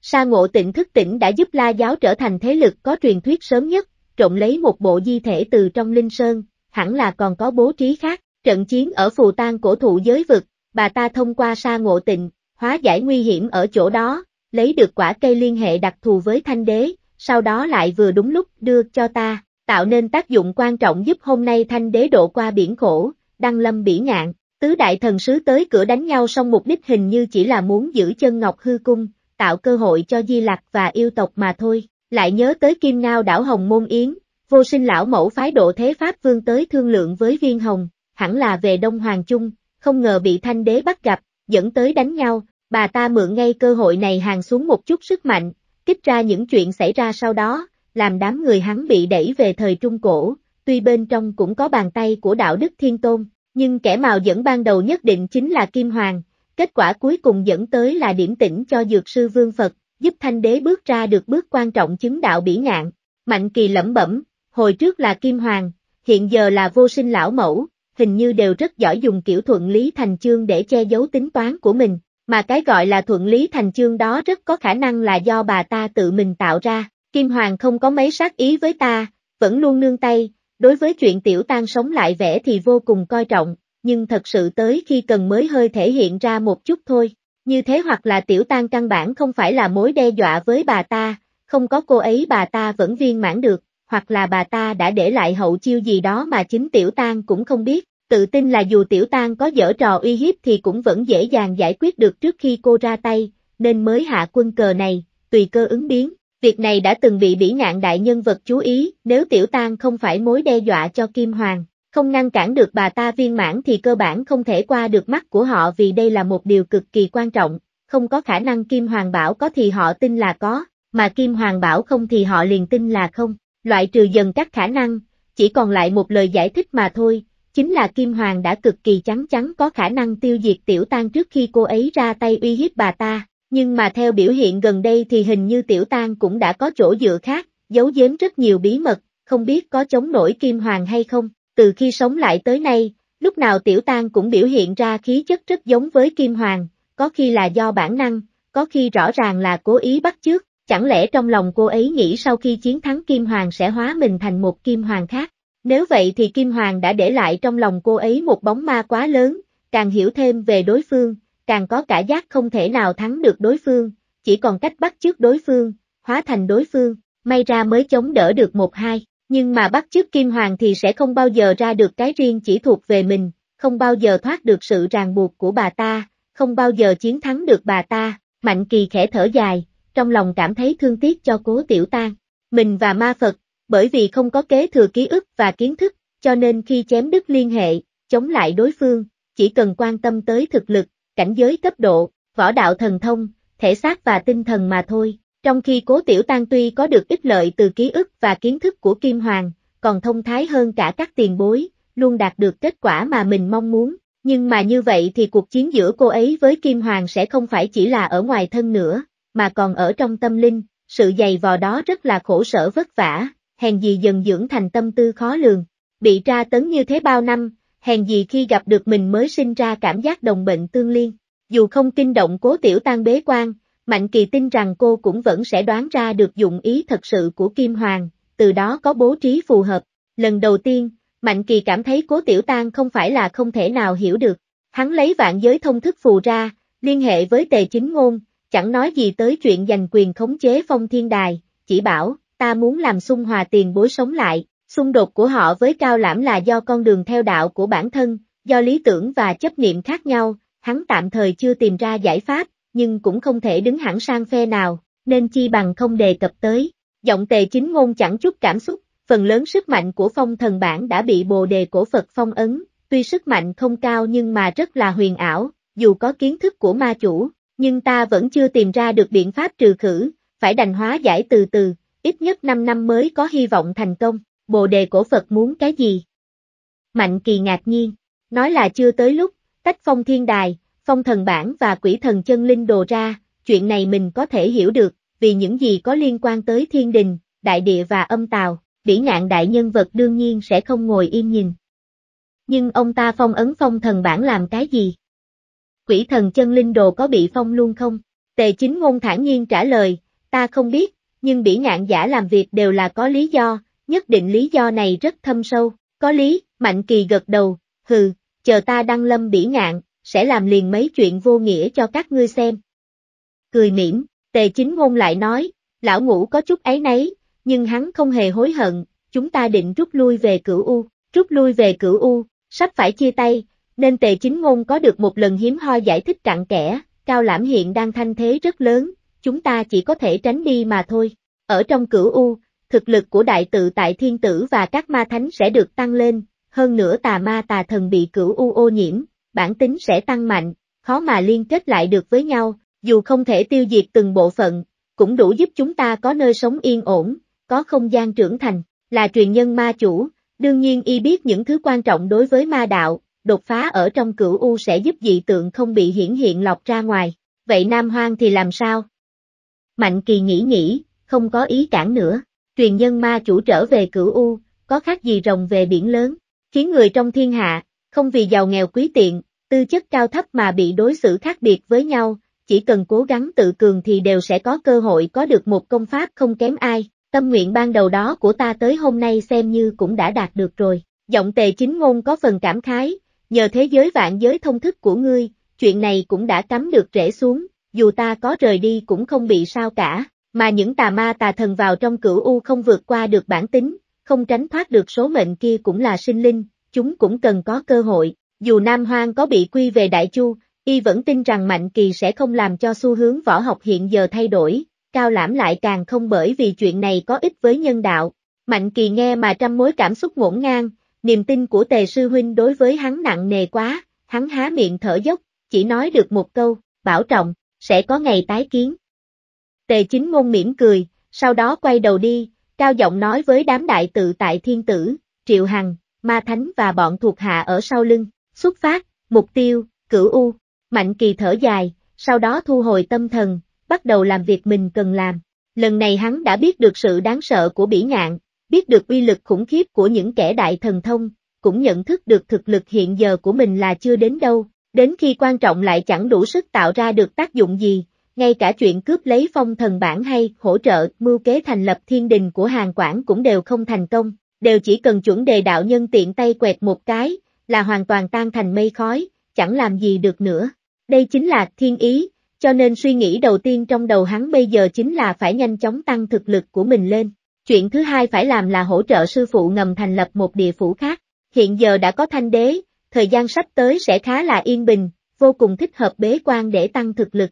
Sa Ngộ Tịnh thức tỉnh đã giúp La Giáo trở thành thế lực có truyền thuyết sớm nhất, trộm lấy một bộ di thể từ trong Linh Sơn, hẳn là còn có bố trí khác, trận chiến ở phù tang cổ thụ giới vực, bà ta thông qua sa ngộ tịnh, hóa giải nguy hiểm ở chỗ đó, lấy được quả cây liên hệ đặc thù với thanh đế, sau đó lại vừa đúng lúc đưa cho ta, tạo nên tác dụng quan trọng giúp hôm nay thanh đế độ qua biển khổ, đăng lâm bỉ ngạn, tứ đại thần sứ tới cửa đánh nhau xong mục đích hình như chỉ là muốn giữ chân ngọc hư cung, tạo cơ hội cho di lạc và yêu tộc mà thôi, lại nhớ tới kim nao đảo hồng môn yến, vô sinh lão mẫu phái độ thế Pháp Vương tới thương lượng với viên hồng, hẳn là về Đông Hoàng Trung, không ngờ bị thanh đế bắt gặp, dẫn tới đánh nhau, bà ta mượn ngay cơ hội này hàng xuống một chút sức mạnh, kích ra những chuyện xảy ra sau đó, làm đám người hắn bị đẩy về thời Trung Cổ, tuy bên trong cũng có bàn tay của đạo đức thiên tôn, nhưng kẻ mạo dẫn ban đầu nhất định chính là Kim Hoàng, kết quả cuối cùng dẫn tới là điểm tỉnh cho Dược Sư Vương Phật, giúp thanh đế bước ra được bước quan trọng chứng đạo bỉ ngạn, mạnh kỳ lẩm bẩm, hồi trước là Kim Hoàng, hiện giờ là vô sinh lão mẫu, hình như đều rất giỏi dùng kiểu thuận lý thành chương để che giấu tính toán của mình, mà cái gọi là thuận lý thành chương đó rất có khả năng là do bà ta tự mình tạo ra. Kim Hoàng không có mấy sát ý với ta, vẫn luôn nương tay, đối với chuyện tiểu tan sống lại vẻ thì vô cùng coi trọng, nhưng thật sự tới khi cần mới hơi thể hiện ra một chút thôi. Như thế hoặc là tiểu tan căn bản không phải là mối đe dọa với bà ta, không có cô ấy bà ta vẫn viên mãn được, hoặc là bà ta đã để lại hậu chiêu gì đó mà chính tiểu tang cũng không biết, tự tin là dù tiểu tang có dở trò uy hiếp thì cũng vẫn dễ dàng giải quyết được trước khi cô ra tay, nên mới hạ quân cờ này, tùy cơ ứng biến. Việc này đã từng bị bỉ ngạn đại nhân vật chú ý, nếu tiểu tang không phải mối đe dọa cho Kim Hoàng, không ngăn cản được bà ta viên mãn thì cơ bản không thể qua được mắt của họ vì đây là một điều cực kỳ quan trọng, không có khả năng Kim Hoàng bảo có thì họ tin là có, mà Kim Hoàng bảo không thì họ liền tin là không loại trừ dần các khả năng, chỉ còn lại một lời giải thích mà thôi, chính là Kim Hoàng đã cực kỳ chắn chắn có khả năng tiêu diệt tiểu Tang trước khi cô ấy ra tay uy hiếp bà ta, nhưng mà theo biểu hiện gần đây thì hình như tiểu Tang cũng đã có chỗ dựa khác, giấu giếm rất nhiều bí mật, không biết có chống nổi Kim Hoàng hay không, từ khi sống lại tới nay, lúc nào tiểu Tang cũng biểu hiện ra khí chất rất giống với Kim Hoàng, có khi là do bản năng, có khi rõ ràng là cố ý bắt chước, Chẳng lẽ trong lòng cô ấy nghĩ sau khi chiến thắng Kim Hoàng sẽ hóa mình thành một Kim Hoàng khác? Nếu vậy thì Kim Hoàng đã để lại trong lòng cô ấy một bóng ma quá lớn, càng hiểu thêm về đối phương, càng có cả giác không thể nào thắng được đối phương, chỉ còn cách bắt chước đối phương, hóa thành đối phương, may ra mới chống đỡ được một hai, nhưng mà bắt chước Kim Hoàng thì sẽ không bao giờ ra được cái riêng chỉ thuộc về mình, không bao giờ thoát được sự ràng buộc của bà ta, không bao giờ chiến thắng được bà ta, Mạnh Kỳ khẽ thở dài, trong lòng cảm thấy thương tiếc cho cố tiểu tan. Mình và ma Phật, bởi vì không có kế thừa ký ức và kiến thức, cho nên khi chém đứt liên hệ, chống lại đối phương, chỉ cần quan tâm tới thực lực, cảnh giới cấp độ, võ đạo thần thông, thể xác và tinh thần mà thôi. Trong khi cố tiểu tan tuy có được ích lợi từ ký ức và kiến thức của Kim Hoàng, còn thông thái hơn cả các tiền bối, luôn đạt được kết quả mà mình mong muốn. Nhưng mà như vậy thì cuộc chiến giữa cô ấy với Kim Hoàng sẽ không phải chỉ là ở ngoài thân nữa, mà còn ở trong tâm linh, sự dày vò đó rất là khổ sở vất vả, hèn gì dần dưỡng thành tâm tư khó lường, bị tra tấn như thế bao năm, hèn gì khi gặp được mình mới sinh ra cảm giác đồng bệnh tương liên, dù không kinh động cố tiểu tan bế quan, Mạnh Kỳ tin rằng cô cũng vẫn sẽ đoán ra được dụng ý thật sự của Kim Hoàng, từ đó có bố trí phù hợp. Lần đầu tiên, Mạnh Kỳ cảm thấy cố tiểu tan không phải là không thể nào hiểu được. Hắn lấy vạn giới thông thức phù ra, liên hệ với tề chính ngôn, chẳng nói gì tới chuyện giành quyền khống chế phong thiên đài, chỉ bảo, ta muốn làm xung hòa tiền bối sống lại, xung đột của họ với cao lãm là do con đường theo đạo của bản thân, do lý tưởng và chấp niệm khác nhau, hắn tạm thời chưa tìm ra giải pháp, nhưng cũng không thể đứng hẳn sang phe nào, nên chi bằng không đề cập tới. Giọng tề chính ngôn chẳng chút cảm xúc, phần lớn sức mạnh của phong thần bản đã bị bồ đề cổ Phật phong ấn, tuy sức mạnh không cao nhưng mà rất là huyền ảo, dù có kiến thức của ma chủ, nhưng ta vẫn chưa tìm ra được biện pháp trừ khử, phải đành hóa giải từ từ, ít nhất 5 năm mới có hy vọng thành công, bồ đề cổ Phật muốn cái gì? Mạnh kỳ ngạc nhiên, nói là chưa tới lúc, tách phong thiên đài, phong thần bản và quỷ thần chân linh đồ ra, chuyện này mình có thể hiểu được, vì những gì có liên quan tới thiên đình, đại địa và âm tào, bỉ ngạn đại nhân vật đương nhiên sẽ không ngồi yên nhìn. Nhưng ông ta phong ấn phong thần bản làm cái gì? quỷ thần chân linh đồ có bị phong luôn không? Tề chính ngôn thản nhiên trả lời, ta không biết, nhưng bỉ ngạn giả làm việc đều là có lý do, nhất định lý do này rất thâm sâu, có lý, mạnh kỳ gật đầu, hừ, chờ ta đăng lâm bỉ ngạn, sẽ làm liền mấy chuyện vô nghĩa cho các ngươi xem. Cười mỉm, tề chính ngôn lại nói, lão ngũ có chút ấy nấy, nhưng hắn không hề hối hận, chúng ta định rút lui về cửu U, rút lui về cửu U, sắp phải chia tay, nên tề chính ngôn có được một lần hiếm hoi giải thích cặn kẽ, cao lãm hiện đang thanh thế rất lớn, chúng ta chỉ có thể tránh đi mà thôi. Ở trong cửu U, thực lực của đại tự tại thiên tử và các ma thánh sẽ được tăng lên, hơn nữa tà ma tà thần bị cửu U ô nhiễm, bản tính sẽ tăng mạnh, khó mà liên kết lại được với nhau, dù không thể tiêu diệt từng bộ phận, cũng đủ giúp chúng ta có nơi sống yên ổn, có không gian trưởng thành, là truyền nhân ma chủ, đương nhiên y biết những thứ quan trọng đối với ma đạo, đột phá ở trong cửu U sẽ giúp dị tượng không bị hiển hiện lọc ra ngoài, vậy Nam Hoang thì làm sao? Mạnh kỳ nghĩ nghĩ, không có ý cản nữa, truyền nhân ma chủ trở về cửu U, có khác gì rồng về biển lớn, khiến người trong thiên hạ, không vì giàu nghèo quý tiện, tư chất cao thấp mà bị đối xử khác biệt với nhau, chỉ cần cố gắng tự cường thì đều sẽ có cơ hội có được một công pháp không kém ai, tâm nguyện ban đầu đó của ta tới hôm nay xem như cũng đã đạt được rồi. Giọng tề chính ngôn có phần cảm khái, nhờ thế giới vạn giới thông thức của ngươi, chuyện này cũng đã cắm được rễ xuống, dù ta có rời đi cũng không bị sao cả, mà những tà ma tà thần vào trong cửu U không vượt qua được bản tính, không tránh thoát được số mệnh kia cũng là sinh linh, chúng cũng cần có cơ hội, dù Nam Hoang có bị quy về Đại Chu, y vẫn tin rằng Mạnh Kỳ sẽ không làm cho xu hướng võ học hiện giờ thay đổi, Cao Lãm lại càng không bởi vì chuyện này có ích với nhân đạo. Mạnh Kỳ nghe mà trăm mối cảm xúc ngổn ngang, niềm tin của tề sư huynh đối với hắn nặng nề quá, hắn há miệng thở dốc, chỉ nói được một câu, bảo trọng, sẽ có ngày tái kiến. Tề chính ngôn mỉm cười, sau đó quay đầu đi, cao giọng nói với đám đại tự tại thiên tử, triệu hằng, ma thánh và bọn thuộc hạ ở sau lưng, xuất phát, mục tiêu, cửu u, mạnh kỳ thở dài, sau đó thu hồi tâm thần, bắt đầu làm việc mình cần làm. Lần này hắn đã biết được sự đáng sợ của bỉ ngạn, biết được uy lực khủng khiếp của những kẻ đại thần thông, cũng nhận thức được thực lực hiện giờ của mình là chưa đến đâu, đến khi quan trọng lại chẳng đủ sức tạo ra được tác dụng gì, ngay cả chuyện cướp lấy phong thần bản hay hỗ trợ mưu kế thành lập thiên đình của hàng quản cũng đều không thành công, đều chỉ cần chuẩn đề đạo nhân tiện tay quẹt một cái, là hoàn toàn tan thành mây khói, chẳng làm gì được nữa. Đây chính là thiên ý, cho nên suy nghĩ đầu tiên trong đầu hắn bây giờ chính là phải nhanh chóng tăng thực lực của mình lên. Chuyện thứ hai phải làm là hỗ trợ sư phụ ngầm thành lập một địa phủ khác. Hiện giờ đã có thanh đế, thời gian sắp tới sẽ khá là yên bình, vô cùng thích hợp bế quan để tăng thực lực.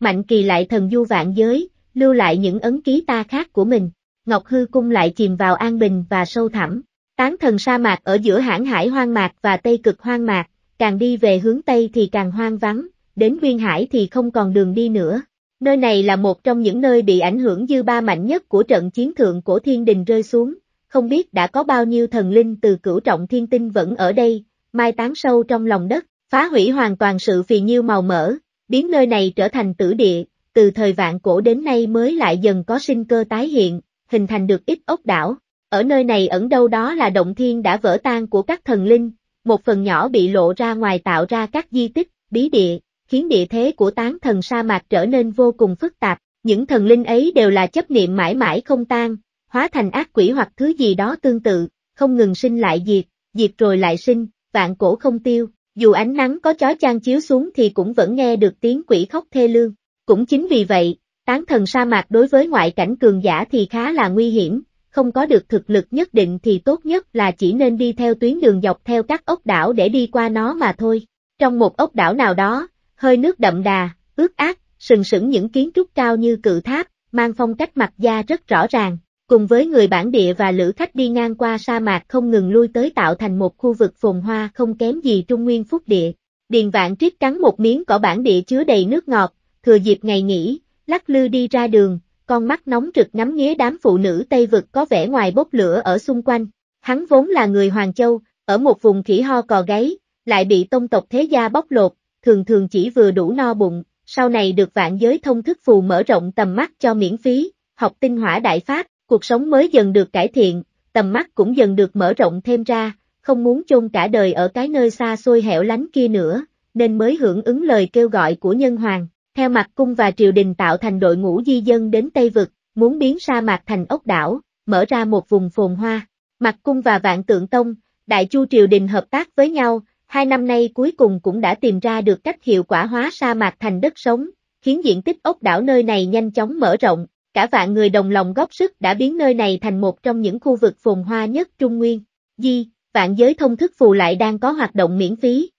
Mạnh kỳ lại thần du vạn giới, lưu lại những ấn ký ta khác của mình. Ngọc Hư Cung lại chìm vào an bình và sâu thẳm. Tán thần sa mạc ở giữa hãng hải hoang mạc và tây cực hoang mạc, càng đi về hướng tây thì càng hoang vắng, đến Nguyên Hải thì không còn đường đi nữa. Nơi này là một trong những nơi bị ảnh hưởng dư ba mạnh nhất của trận chiến thượng cổ thiên đình rơi xuống, không biết đã có bao nhiêu thần linh từ cửu trọng thiên tinh vẫn ở đây, mai tán sâu trong lòng đất, phá hủy hoàn toàn sự phì nhiêu màu mỡ, biến nơi này trở thành tử địa, từ thời vạn cổ đến nay mới lại dần có sinh cơ tái hiện, hình thành được ít ốc đảo. Ở nơi này ẩn đâu đó là động thiên đã vỡ tan của các thần linh, một phần nhỏ bị lộ ra ngoài tạo ra các di tích, bí địa, khiến địa thế của tán thần sa mạc trở nên vô cùng phức tạp, những thần linh ấy đều là chấp niệm mãi mãi không tan, hóa thành ác quỷ hoặc thứ gì đó tương tự, không ngừng sinh lại diệt, diệt rồi lại sinh, vạn cổ không tiêu, dù ánh nắng có chó chang chiếu xuống thì cũng vẫn nghe được tiếng quỷ khóc thê lương. Cũng chính vì vậy, tán thần sa mạc đối với ngoại cảnh cường giả thì khá là nguy hiểm, không có được thực lực nhất định thì tốt nhất là chỉ nên đi theo tuyến đường dọc theo các ốc đảo để đi qua nó mà thôi. Trong một ốc đảo nào đó, hơi nước đậm đà, ướt át, sừng sững những kiến trúc cao như cự tháp, mang phong cách mặt da rất rõ ràng, cùng với người bản địa và lữ khách đi ngang qua sa mạc không ngừng lui tới tạo thành một khu vực phồn hoa không kém gì Trung Nguyên Phúc Địa. Điền Vạn Triết cắn một miếng cỏ bản địa chứa đầy nước ngọt, thừa dịp ngày nghỉ, lắc lư đi ra đường, con mắt nóng rực ngắm nghía đám phụ nữ Tây vực có vẻ ngoài bốc lửa ở xung quanh. Hắn vốn là người Hoàng Châu, ở một vùng khỉ ho cò gáy, lại bị tông tộc thế gia bóc lột, thường thường chỉ vừa đủ no bụng, sau này được vạn giới thông thức phù mở rộng tầm mắt cho miễn phí, học tinh hỏa đại pháp, cuộc sống mới dần được cải thiện, tầm mắt cũng dần được mở rộng thêm ra, không muốn chôn cả đời ở cái nơi xa xôi hẻo lánh kia nữa, nên mới hưởng ứng lời kêu gọi của nhân hoàng, theo mặt cung và triều đình tạo thành đội ngũ di dân đến Tây Vực, muốn biến sa mạc thành ốc đảo, mở ra một vùng phồn hoa. Mặt cung và vạn tượng tông, đại chu triều đình hợp tác với nhau, hai năm nay cuối cùng cũng đã tìm ra được cách hiệu quả hóa sa mạc thành đất sống, khiến diện tích ốc đảo nơi này nhanh chóng mở rộng, cả vạn người đồng lòng góp sức đã biến nơi này thành một trong những khu vực phồn hoa nhất Trung Nguyên. Di, vạn giới thông thức phù lại đang có hoạt động miễn phí.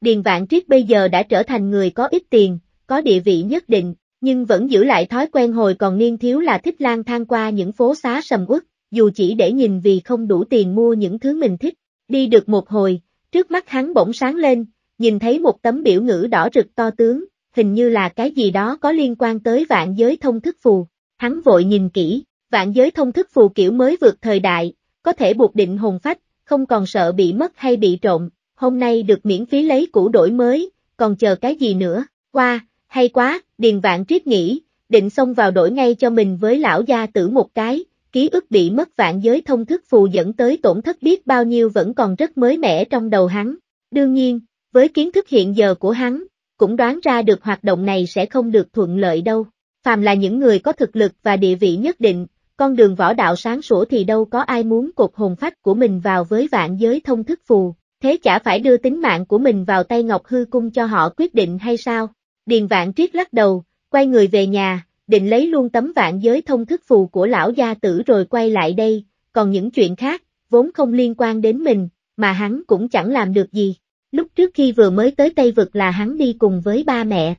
Điền Vạn Triết bây giờ đã trở thành người có ít tiền, có địa vị nhất định, nhưng vẫn giữ lại thói quen hồi còn niên thiếu là thích lang thang qua những phố xá sầm uất, dù chỉ để nhìn vì không đủ tiền mua những thứ mình thích. Đi được một hồi, Trước mắt hắn bỗng sáng lên, nhìn thấy một tấm biểu ngữ đỏ rực to tướng, hình như là cái gì đó có liên quan tới vạn giới thông thức phù. Hắn vội nhìn kỹ, vạn giới thông thức phù kiểu mới vượt thời đại, có thể buộc định hồn phách, không còn sợ bị mất hay bị trộm, hôm nay được miễn phí lấy cũ đổi mới, còn chờ cái gì nữa, qua, hay quá, điền vạn triết nghĩ, định xông vào đổi ngay cho mình với lão gia tử một cái, ký ức bị mất vạn giới thông thức phù dẫn tới tổn thất biết bao nhiêu vẫn còn rất mới mẻ trong đầu hắn. Đương nhiên, với kiến thức hiện giờ của hắn, cũng đoán ra được hoạt động này sẽ không được thuận lợi đâu. Phàm là những người có thực lực và địa vị nhất định, con đường võ đạo sáng sủa thì đâu có ai muốn cột hồn phách của mình vào với vạn giới thông thức phù, thế chả phải đưa tính mạng của mình vào tay Ngọc Hư Cung cho họ quyết định hay sao? Điền vạn triết lắc đầu, quay người về nhà, định lấy luôn tấm vạn giới thông thức phù của lão gia tử rồi quay lại đây, còn những chuyện khác, vốn không liên quan đến mình, mà hắn cũng chẳng làm được gì. Lúc trước khi vừa mới tới Tây Vực là hắn đi cùng với ba mẹ.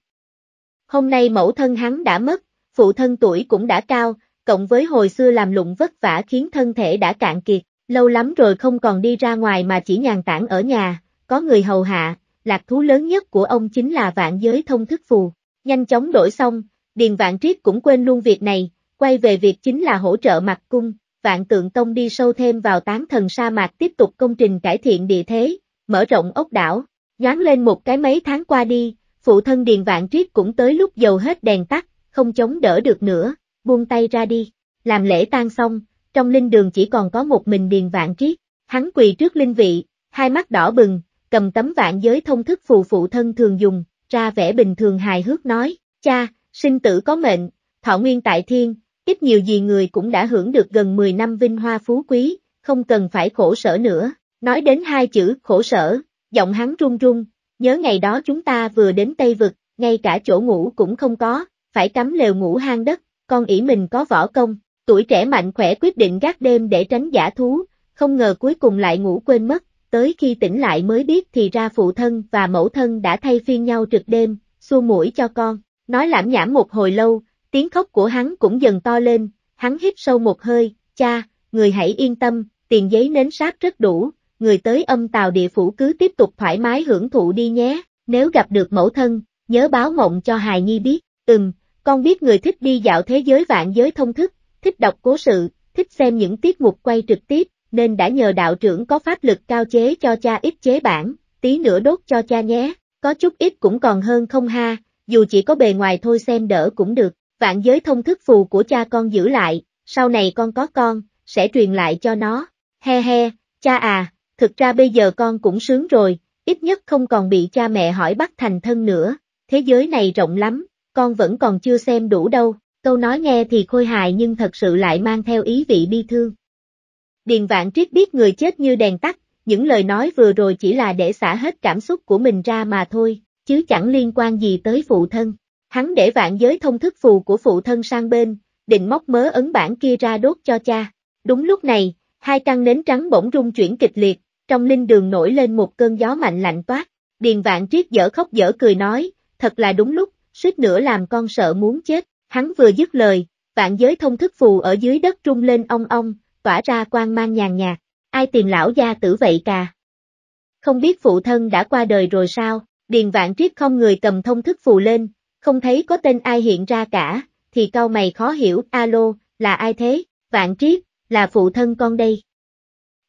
Hôm nay mẫu thân hắn đã mất, phụ thân tuổi cũng đã cao, cộng với hồi xưa làm lụng vất vả khiến thân thể đã cạn kiệt, lâu lắm rồi không còn đi ra ngoài mà chỉ nhàn tản ở nhà, có người hầu hạ, lạc thú lớn nhất của ông chính là vạn giới thông thức phù. Nhanh chóng đổi xong, Điền Vạn Triết cũng quên luôn việc này, quay về việc chính là hỗ trợ mặt cung, Vạn Tượng Tông đi sâu thêm vào tán thần sa mạc tiếp tục công trình cải thiện địa thế, mở rộng ốc đảo, nhoáng lên một cái mấy tháng qua đi, phụ thân Điền Vạn Triết cũng tới lúc dầu hết đèn tắt, không chống đỡ được nữa, buông tay ra đi, làm lễ tan xong, trong linh đường chỉ còn có một mình Điền Vạn Triết, hắn quỳ trước linh vị, hai mắt đỏ bừng, cầm tấm vạn giới thông thức phù phụ thân thường dùng, ra vẻ bình thường hài hước nói, cha, sinh tử có mệnh, thọ nguyên tại thiên, ít nhiều gì người cũng đã hưởng được gần 10 năm vinh hoa phú quý, không cần phải khổ sở nữa. Nói đến hai chữ khổ sở, giọng hắn run run, nhớ ngày đó chúng ta vừa đến Tây Vực, ngay cả chỗ ngủ cũng không có, phải cắm lều ngủ hang đất, con ỷ mình có võ công, tuổi trẻ mạnh khỏe quyết định gác đêm để tránh giả thú, không ngờ cuối cùng lại ngủ quên mất, tới khi tỉnh lại mới biết thì ra phụ thân và mẫu thân đã thay phiên nhau trực đêm, xua mũi cho con. Nói lãm nhảm một hồi lâu, tiếng khóc của hắn cũng dần to lên, hắn hít sâu một hơi, cha, người hãy yên tâm, tiền giấy nến sáp rất đủ, người tới âm tàu địa phủ cứ tiếp tục thoải mái hưởng thụ đi nhé, nếu gặp được mẫu thân, nhớ báo mộng cho hài nhi biết, ừm, con biết người thích đi dạo thế giới vạn giới thông thức, thích đọc cố sự, thích xem những tiết mục quay trực tiếp, nên đã nhờ đạo trưởng có pháp lực cao chế cho cha ít chế bản, tí nữa đốt cho cha nhé, có chút ít cũng còn hơn không ha, dù chỉ có bề ngoài thôi xem đỡ cũng được, vạn giới thông thức phù của cha con giữ lại, sau này con có con, sẽ truyền lại cho nó, he he, cha à, thực ra bây giờ con cũng sướng rồi, ít nhất không còn bị cha mẹ hỏi bắt thành thân nữa, thế giới này rộng lắm, con vẫn còn chưa xem đủ đâu, câu nói nghe thì khôi hài nhưng thật sự lại mang theo ý vị bi thương. Điền vạn triết biết người chết như đèn tắt, những lời nói vừa rồi chỉ là để xả hết cảm xúc của mình ra mà thôi, chứ chẳng liên quan gì tới phụ thân. Hắn để vạn giới thông thức phù của phụ thân sang bên, định móc mớ ấn bản kia ra đốt cho cha. Đúng lúc này, hai căn nến trắng bỗng rung chuyển kịch liệt, trong linh đường nổi lên một cơn gió mạnh lạnh toát. Điền vạn triết dở khóc dở cười nói, thật là đúng lúc, suýt nữa làm con sợ muốn chết. Hắn vừa dứt lời, vạn giới thông thức phù ở dưới đất rung lên ong ong, tỏa ra quang mang nhàn nhạt. Ai tìm lão gia tử vậy cà? Không biết phụ thân đã qua đời rồi sao? Điền Vạn Triết không người cầm thông thức phù lên, không thấy có tên ai hiện ra cả, thì cao mày khó hiểu, alo, là ai thế, Vạn Triết, là phụ thân con đây.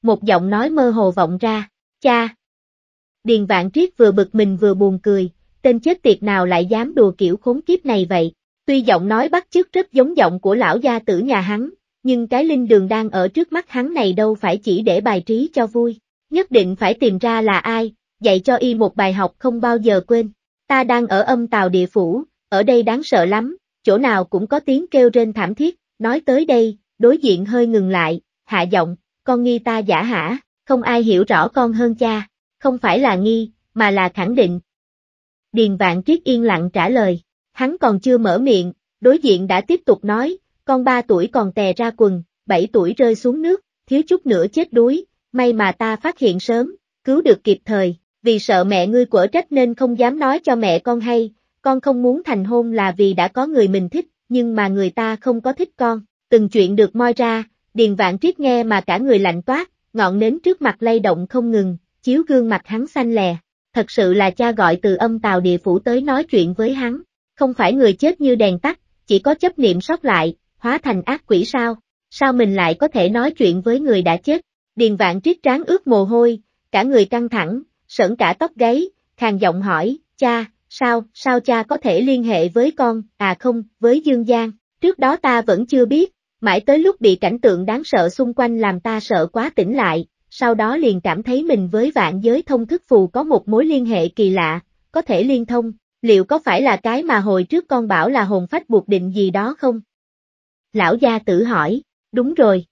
Một giọng nói mơ hồ vọng ra, cha. Điền Vạn Triết vừa bực mình vừa buồn cười, tên chết tiệt nào lại dám đùa kiểu khốn kiếp này vậy. Tuy giọng nói bắt chước rất giống giọng của lão gia tử nhà hắn, nhưng cái linh đường đang ở trước mắt hắn này đâu phải chỉ để bài trí cho vui, nhất định phải tìm ra là ai, dạy cho y một bài học không bao giờ quên. Ta đang ở âm tàu địa phủ, ở đây đáng sợ lắm, chỗ nào cũng có tiếng kêu rên thảm thiết, nói tới đây, đối diện hơi ngừng lại, hạ giọng, con nghi ta giả hả, không ai hiểu rõ con hơn cha, không phải là nghi, mà là khẳng định. Điền Vạn Triết yên lặng trả lời, hắn còn chưa mở miệng, đối diện đã tiếp tục nói, con ba tuổi còn tè ra quần, bảy tuổi rơi xuống nước, thiếu chút nữa chết đuối, may mà ta phát hiện sớm, cứu được kịp thời, vì sợ mẹ ngươi quở trách nên không dám nói cho mẹ con hay, con không muốn thành hôn là vì đã có người mình thích, nhưng mà người ta không có thích con. Từng chuyện được moi ra, Điền Vạn Triết nghe mà cả người lạnh toát, ngọn nến trước mặt lay động không ngừng, chiếu gương mặt hắn xanh lè. Thật sự là cha gọi từ âm tàu địa phủ tới nói chuyện với hắn, không phải người chết như đèn tắt, chỉ có chấp niệm sót lại, hóa thành ác quỷ sao, sao mình lại có thể nói chuyện với người đã chết. Điền Vạn Triết tráng ướt mồ hôi, cả người căng thẳng, sởn cả tóc gáy, khàn giọng hỏi, cha, sao, sao cha có thể liên hệ với con, à không, với Dương Giang, trước đó ta vẫn chưa biết, mãi tới lúc bị cảnh tượng đáng sợ xung quanh làm ta sợ quá tỉnh lại, sau đó liền cảm thấy mình với vạn giới thông thức phù có một mối liên hệ kỳ lạ, có thể liên thông, liệu có phải là cái mà hồi trước con bảo là hồn phách buộc định gì đó không? Lão gia tử hỏi, đúng rồi.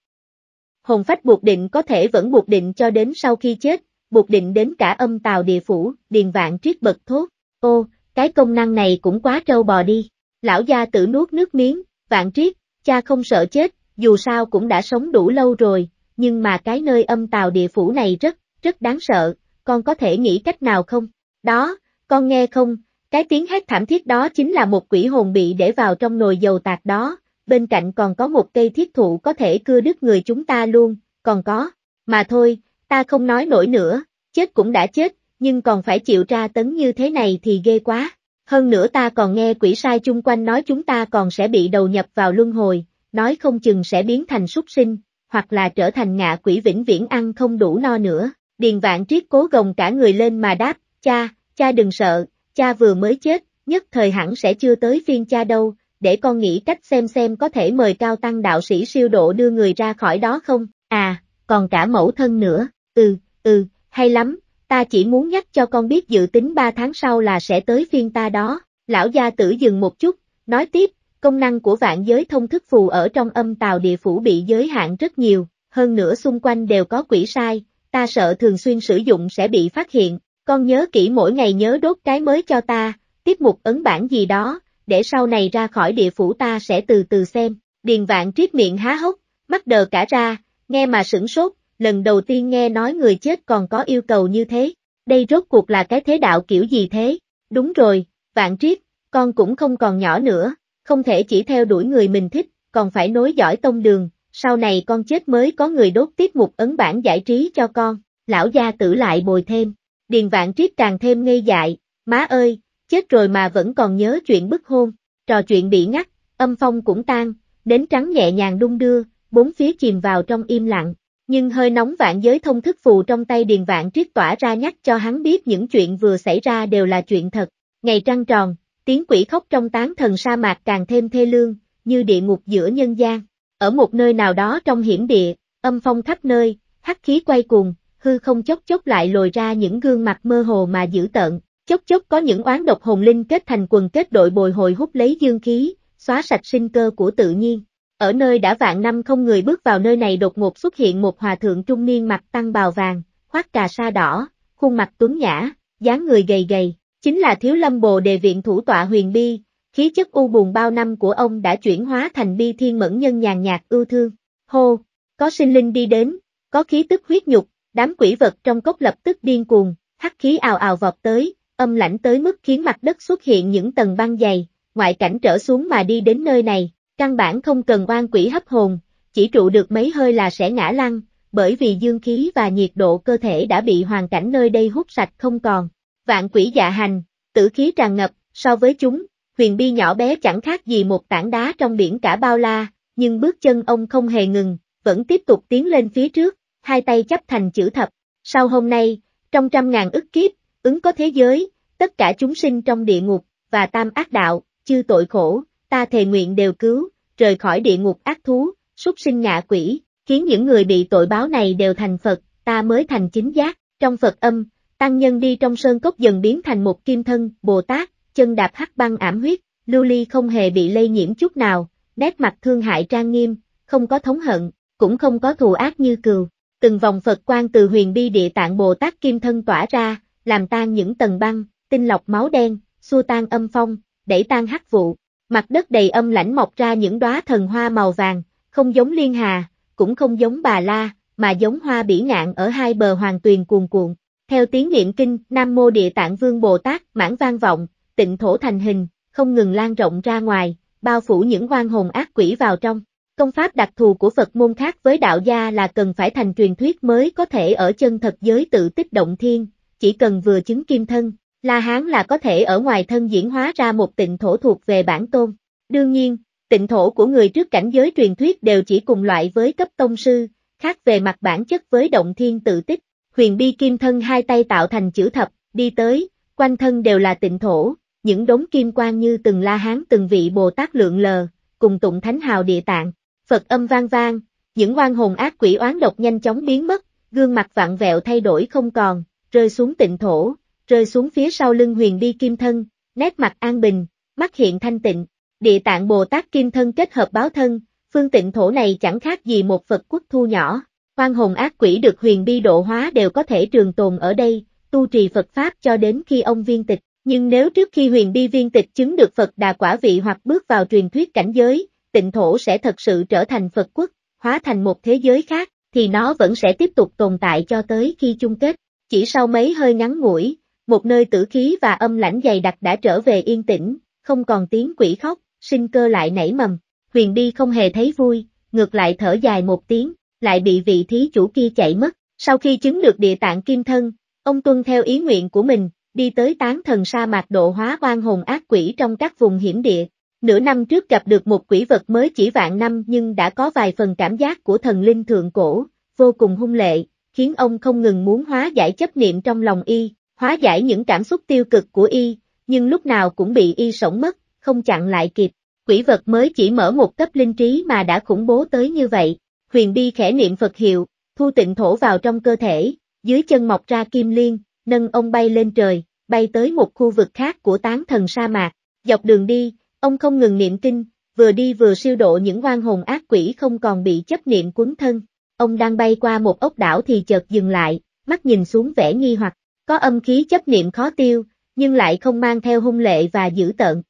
Hồn phách buộc định có thể vẫn buộc định cho đến sau khi chết, buộc định đến cả âm tào địa phủ, điền vạn triết bật thốt, ô, cái công năng này cũng quá trâu bò đi, lão gia tử nuốt nước miếng, vạn triết, cha không sợ chết, dù sao cũng đã sống đủ lâu rồi, nhưng mà cái nơi âm tào địa phủ này rất, rất đáng sợ, con có thể nghĩ cách nào không? Đó, con nghe không, cái tiếng hét thảm thiết đó chính là một quỷ hồn bị để vào trong nồi dầu tạc đó, bên cạnh còn có một cây thiết thụ có thể cưa đứt người chúng ta luôn, còn có, mà thôi, ta không nói nổi nữa, chết cũng đã chết, nhưng còn phải chịu tra tấn như thế này thì ghê quá. Hơn nữa ta còn nghe quỷ sai chung quanh nói chúng ta còn sẽ bị đầu nhập vào luân hồi, nói không chừng sẽ biến thành súc sinh, hoặc là trở thành ngạ quỷ vĩnh viễn ăn không đủ no nữa. Điền vạn triết cố gồng cả người lên mà đáp, cha, cha đừng sợ, cha vừa mới chết, nhất thời hẳn sẽ chưa tới phiên cha đâu, để con nghĩ cách xem xem có thể mời cao tăng đạo sĩ siêu độ đưa người ra khỏi đó không, à, còn cả mẫu thân nữa. Ừ, ừ, hay lắm, ta chỉ muốn nhắc cho con biết dự tính 3 tháng sau là sẽ tới phiên ta đó. Lão gia tử dừng một chút, nói tiếp, công năng của vạn giới thông thức phù ở trong âm tào địa phủ bị giới hạn rất nhiều, hơn nữa xung quanh đều có quỷ sai, ta sợ thường xuyên sử dụng sẽ bị phát hiện, con nhớ kỹ mỗi ngày nhớ đốt cái mới cho ta, tiếp mục ấn bản gì đó, để sau này ra khỏi địa phủ ta sẽ từ từ xem, điền vạn triết miệng há hốc, mắt đờ cả ra, nghe mà sửng sốt, lần đầu tiên nghe nói người chết còn có yêu cầu như thế, đây rốt cuộc là cái thế đạo kiểu gì thế, đúng rồi, vạn triết, con cũng không còn nhỏ nữa, không thể chỉ theo đuổi người mình thích, còn phải nối dõi tông đường, sau này con chết mới có người đốt tiết mục ấn bản giải trí cho con, lão gia tử lại bồi thêm, điền vạn triết càng thêm ngây dại, má ơi, chết rồi mà vẫn còn nhớ chuyện bức hôn, trò chuyện bị ngắt, âm phong cũng tan, đến trắng nhẹ nhàng đung đưa, bốn phía chìm vào trong im lặng. Nhưng hơi nóng vạn giới thông thức phù trong tay Điền Vạn Triết tỏa ra nhắc cho hắn biết những chuyện vừa xảy ra đều là chuyện thật. Ngày trăng tròn, tiếng quỷ khóc trong tán thần sa mạc càng thêm thê lương, như địa ngục giữa nhân gian. Ở một nơi nào đó trong hiểm địa, âm phong khắp nơi, hắc khí quay cuồng, hư không chốc chốc lại lồi ra những gương mặt mơ hồ mà dữ tợn, chốc chốc có những oán độc hồn linh kết thành quần kết đội bồi hồi hút lấy dương khí, xóa sạch sinh cơ của tự nhiên. Ở nơi đã vạn năm không người bước vào nơi này đột ngột xuất hiện một hòa thượng trung niên mặt tăng bào vàng, khoác cà sa đỏ, khuôn mặt tuấn nhã, dáng người gầy gầy, chính là thiếu lâm bồ đề viện thủ tọa huyền bi, khí chất u buồn bao năm của ông đã chuyển hóa thành bi thiên mẫn nhân nhàn nhạt ưu thương. Hô, có sinh linh đi đến, có khí tức huyết nhục, đám quỷ vật trong cốc lập tức điên cuồng, hắc khí ào ào vọt tới, âm lãnh tới mức khiến mặt đất xuất hiện những tầng băng dày, ngoại cảnh trở xuống mà đi đến nơi này, Căn bản không cần oan quỷ hấp hồn, chỉ trụ được mấy hơi là sẽ ngã lăn, bởi vì dương khí và nhiệt độ cơ thể đã bị hoàn cảnh nơi đây hút sạch không còn. Vạn quỷ dạ hành, tử khí tràn ngập, so với chúng, huyền bi nhỏ bé chẳng khác gì một tảng đá trong biển cả bao la, nhưng bước chân ông không hề ngừng, vẫn tiếp tục tiến lên phía trước, hai tay chấp thành chữ thập. Sau hôm nay, trong trăm ngàn ức kiếp, ứng có thế giới, tất cả chúng sinh trong địa ngục, và tam ác đạo, chư tội khổ, ta thề nguyện đều cứu, rời khỏi địa ngục ác thú, súc sinh ngạ quỷ, khiến những người bị tội báo này đều thành Phật, ta mới thành chính giác, trong Phật âm, tăng nhân đi trong sơn cốc dần biến thành một kim thân, Bồ Tát, chân đạp hắc băng ảm huyết, lưu ly không hề bị lây nhiễm chút nào, nét mặt thương hại trang nghiêm, không có thống hận, cũng không có thù ác như cừu. Từng vòng Phật quan từ huyền bi địa tạng Bồ Tát Kim Thân tỏa ra, làm tan những tầng băng, tinh lọc máu đen, xua tan âm phong, đẩy tan hắc vụ, Mặt đất đầy âm lãnh mọc ra những đóa thần hoa màu vàng, không giống liên hà, cũng không giống bà la, mà giống hoa bỉ ngạn ở hai bờ hoàng tuyền cuồn cuộn. Theo tiếng niệm kinh, Nam Mô Địa Tạng Vương Bồ Tát, mãn vang vọng, tịnh thổ thành hình, không ngừng lan rộng ra ngoài, bao phủ những quan hồn ác quỷ vào trong. Công pháp đặc thù của Phật môn khác với đạo gia là cần phải thành truyền thuyết mới có thể ở chân thật giới tự tích động thiên, chỉ cần vừa chứng kim thân, La Hán là có thể ở ngoài thân diễn hóa ra một tịnh thổ thuộc về bản tôn. Đương nhiên, tịnh thổ của người trước cảnh giới truyền thuyết đều chỉ cùng loại với cấp tông sư, khác về mặt bản chất với động thiên tự tích. Huyền bi kim thân hai tay tạo thành chữ thập, đi tới, quanh thân đều là tịnh thổ, những đống kim quang như từng la hán từng vị Bồ Tát lượng lờ, cùng tụng thánh hào địa tạng, Phật âm vang vang, những quan hồn ác quỷ oán độc nhanh chóng biến mất, gương mặt vặn vẹo thay đổi không còn, rơi xuống tịnh thổ, rơi xuống phía sau lưng huyền bi kim thân, nét mặt an bình, mắt hiện thanh tịnh, địa tạng Bồ Tát kim thân kết hợp báo thân, phương tịnh thổ này chẳng khác gì một Phật quốc thu nhỏ, quan hồn ác quỷ được huyền bi độ hóa đều có thể trường tồn ở đây, tu trì Phật Pháp cho đến khi ông viên tịch, nhưng nếu trước khi huyền bi viên tịch chứng được Phật đà quả vị hoặc bước vào truyền thuyết cảnh giới, tịnh thổ sẽ thật sự trở thành Phật quốc, hóa thành một thế giới khác, thì nó vẫn sẽ tiếp tục tồn tại cho tới khi chung kết. Chỉ sau mấy hơi ngắn ngủi, một nơi tử khí và âm lãnh dày đặc đã trở về yên tĩnh, không còn tiếng quỷ khóc, sinh cơ lại nảy mầm. Huyền đi không hề thấy vui, ngược lại thở dài một tiếng, lại bị vị thí chủ kia chạy mất. Sau khi chứng được địa tạng kim thân, ông tuân theo ý nguyện của mình, đi tới tán thần sa mạc độ hóa oan hồn ác quỷ trong các vùng hiểm địa. Nửa năm trước gặp được một quỷ vật mới chỉ vạn năm nhưng đã có vài phần cảm giác của thần linh thượng cổ, vô cùng hung lệ, khiến ông không ngừng muốn hóa giải chấp niệm trong lòng y, hóa giải những cảm xúc tiêu cực của y, nhưng lúc nào cũng bị y sống mất, không chặn lại kịp. Quỷ vật mới chỉ mở một cấp linh trí mà đã khủng bố tới như vậy. Huyền Bi khẽ niệm Phật hiệu, thu tịnh thổ vào trong cơ thể, dưới chân mọc ra kim liên, nâng ông bay lên trời, bay tới một khu vực khác của tán thần sa mạc. Dọc đường đi, ông không ngừng niệm kinh, vừa đi vừa siêu độ những oan hồn ác quỷ không còn bị chấp niệm cuốn thân. Ông đang bay qua một ốc đảo thì chợt dừng lại, mắt nhìn xuống vẻ nghi hoặc, có âm khí chấp niệm khó tiêu, nhưng lại không mang theo hung lệ và dữ tợn.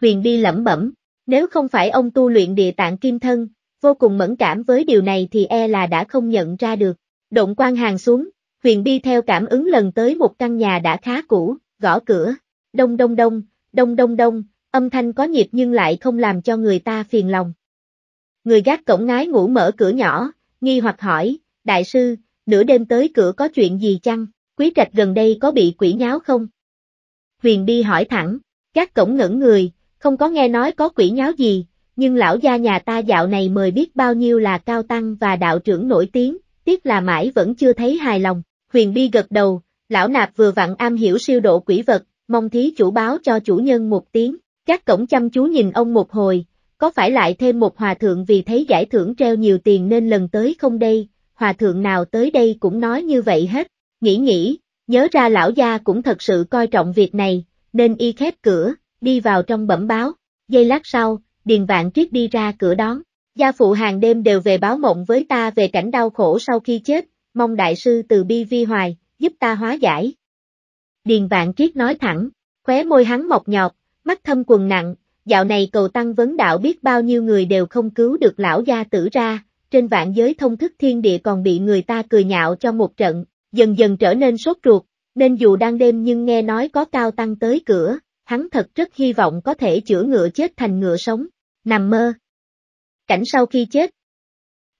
Huyền Bi lẩm bẩm, nếu không phải ông tu luyện địa tạng kim thân, vô cùng mẫn cảm với điều này thì e là đã không nhận ra được. Động quan hàng xuống, Huyền Bi theo cảm ứng lần tới một căn nhà đã khá cũ, gõ cửa, đông đông đông, đông đông đông, âm thanh có nhịp nhưng lại không làm cho người ta phiền lòng. Người gác cổng ngái ngủ mở cửa nhỏ, nghi hoặc hỏi, đại sư, nửa đêm tới cửa có chuyện gì chăng? quý trạch gần đây có bị quỷ nháo không? Huyền Bi hỏi thẳng, các cổng ngẩn người, không có nghe nói có quỷ nháo gì, nhưng lão gia nhà ta dạo này mời biết bao nhiêu là cao tăng và đạo trưởng nổi tiếng, tiếc là mãi vẫn chưa thấy hài lòng. Huyền Bi gật đầu, lão nạp vừa vặn am hiểu siêu độ quỷ vật, mong thí chủ báo cho chủ nhân một tiếng, các cổng chăm chú nhìn ông một hồi, có phải lại thêm một hòa thượng vì thấy giải thưởng treo nhiều tiền nên lần tới không đây, hòa thượng nào tới đây cũng nói như vậy hết, Nghĩ nghĩ, nhớ ra lão gia cũng thật sự coi trọng việc này, nên y khép cửa, đi vào trong bẩm báo. Giây lát sau, Điền Vạn Triết đi ra cửa đón. Gia phụ hàng đêm đều về báo mộng với ta về cảnh đau khổ sau khi chết, mong đại sư từ bi vi hoài, giúp ta hóa giải. Điền Vạn Triết nói thẳng, khóe môi hắn mọc nhọt, mắt thâm quần nặng, dạo này cầu tăng vấn đạo biết bao nhiêu người đều không cứu được lão gia tử ra, trên vạn giới thông thức thiên địa còn bị người ta cười nhạo cho một trận, dần dần trở nên sốt ruột, nên dù đang đêm nhưng nghe nói có cao tăng tới cửa, hắn thật rất hy vọng có thể chữa ngựa chết thành ngựa sống, nằm mơ. Cảnh sau khi chết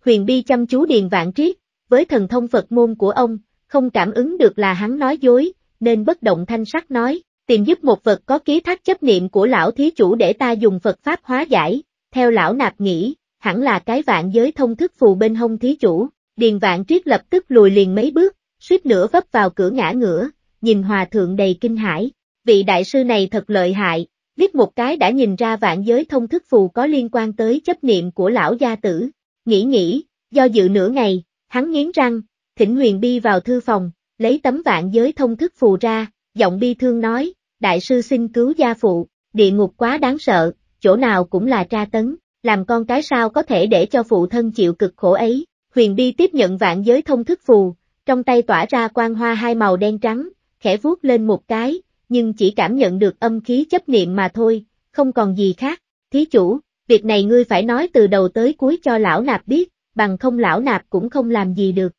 Huyền Bi chăm chú điền vạn triết, với thần thông Phật môn của ông, không cảm ứng được là hắn nói dối, nên bất động thanh sắc nói, tìm giúp một vật có ký thác chấp niệm của lão thí chủ để ta dùng Phật Pháp hóa giải, theo lão nạp nghĩ, hẳn là cái vạn giới thông thức phù bên hông thí chủ, điền vạn triết lập tức lùi liền mấy bước, suýt nữa vấp vào cửa ngã ngửa, nhìn hòa thượng đầy kinh hãi. Vị đại sư này thật lợi hại, biết một cái đã nhìn ra vạn giới thông thức phù có liên quan tới chấp niệm của lão gia tử. Nghĩ nghĩ, do dự nửa ngày, hắn nghiến răng, thỉnh huyền bi vào thư phòng, lấy tấm vạn giới thông thức phù ra, giọng bi thương nói, đại sư xin cứu gia phụ, địa ngục quá đáng sợ, chỗ nào cũng là tra tấn, làm con cái sao có thể để cho phụ thân chịu cực khổ ấy. Huyền bi tiếp nhận vạn giới thông thức phù, trong tay tỏa ra quang hoa hai màu đen trắng, khẽ vuốt lên một cái, nhưng chỉ cảm nhận được âm khí chấp niệm mà thôi, không còn gì khác. Thí chủ, việc này ngươi phải nói từ đầu tới cuối cho lão nạp biết, bằng không lão nạp cũng không làm gì được.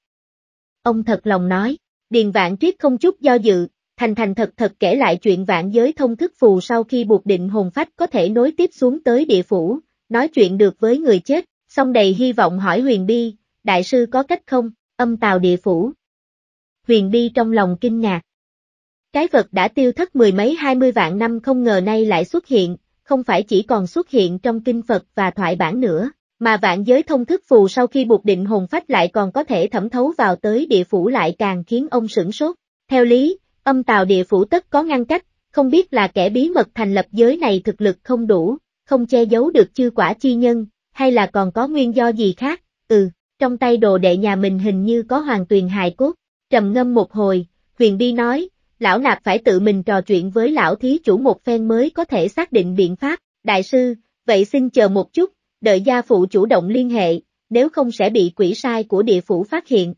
Ông thật lòng nói, Điền Vạn Triết không chút do dự, thành thành thật thật kể lại chuyện vạn giới thông thức phù sau khi buộc định hồn phách có thể nối tiếp xuống tới địa phủ, nói chuyện được với người chết, xong đầy hy vọng hỏi huyền bi, đại sư có cách không, âm tào địa phủ, Huyền Bi trong lòng kinh ngạc. Cái vật đã tiêu thất mười mấy hai mươi vạn năm không ngờ nay lại xuất hiện, không phải chỉ còn xuất hiện trong kinh Phật và thoại bản nữa, mà vạn giới thông thức phù sau khi buộc định hồn phách lại còn có thể thẩm thấu vào tới địa phủ lại càng khiến ông sửng sốt. Theo lý, âm tào địa phủ tất có ngăn cách, không biết là kẻ bí mật thành lập giới này thực lực không đủ, không che giấu được chư quả chi nhân, hay là còn có nguyên do gì khác, ừ, trong tay đồ đệ nhà mình hình như có hoàng tuyền hài cốt, trầm ngâm một hồi, huyền bi nói, lão nạp phải tự mình trò chuyện với lão thí chủ một phen mới có thể xác định biện pháp, đại sư, vậy xin chờ một chút, đợi gia phụ chủ động liên hệ, nếu không sẽ bị quỷ sai của địa phủ phát hiện.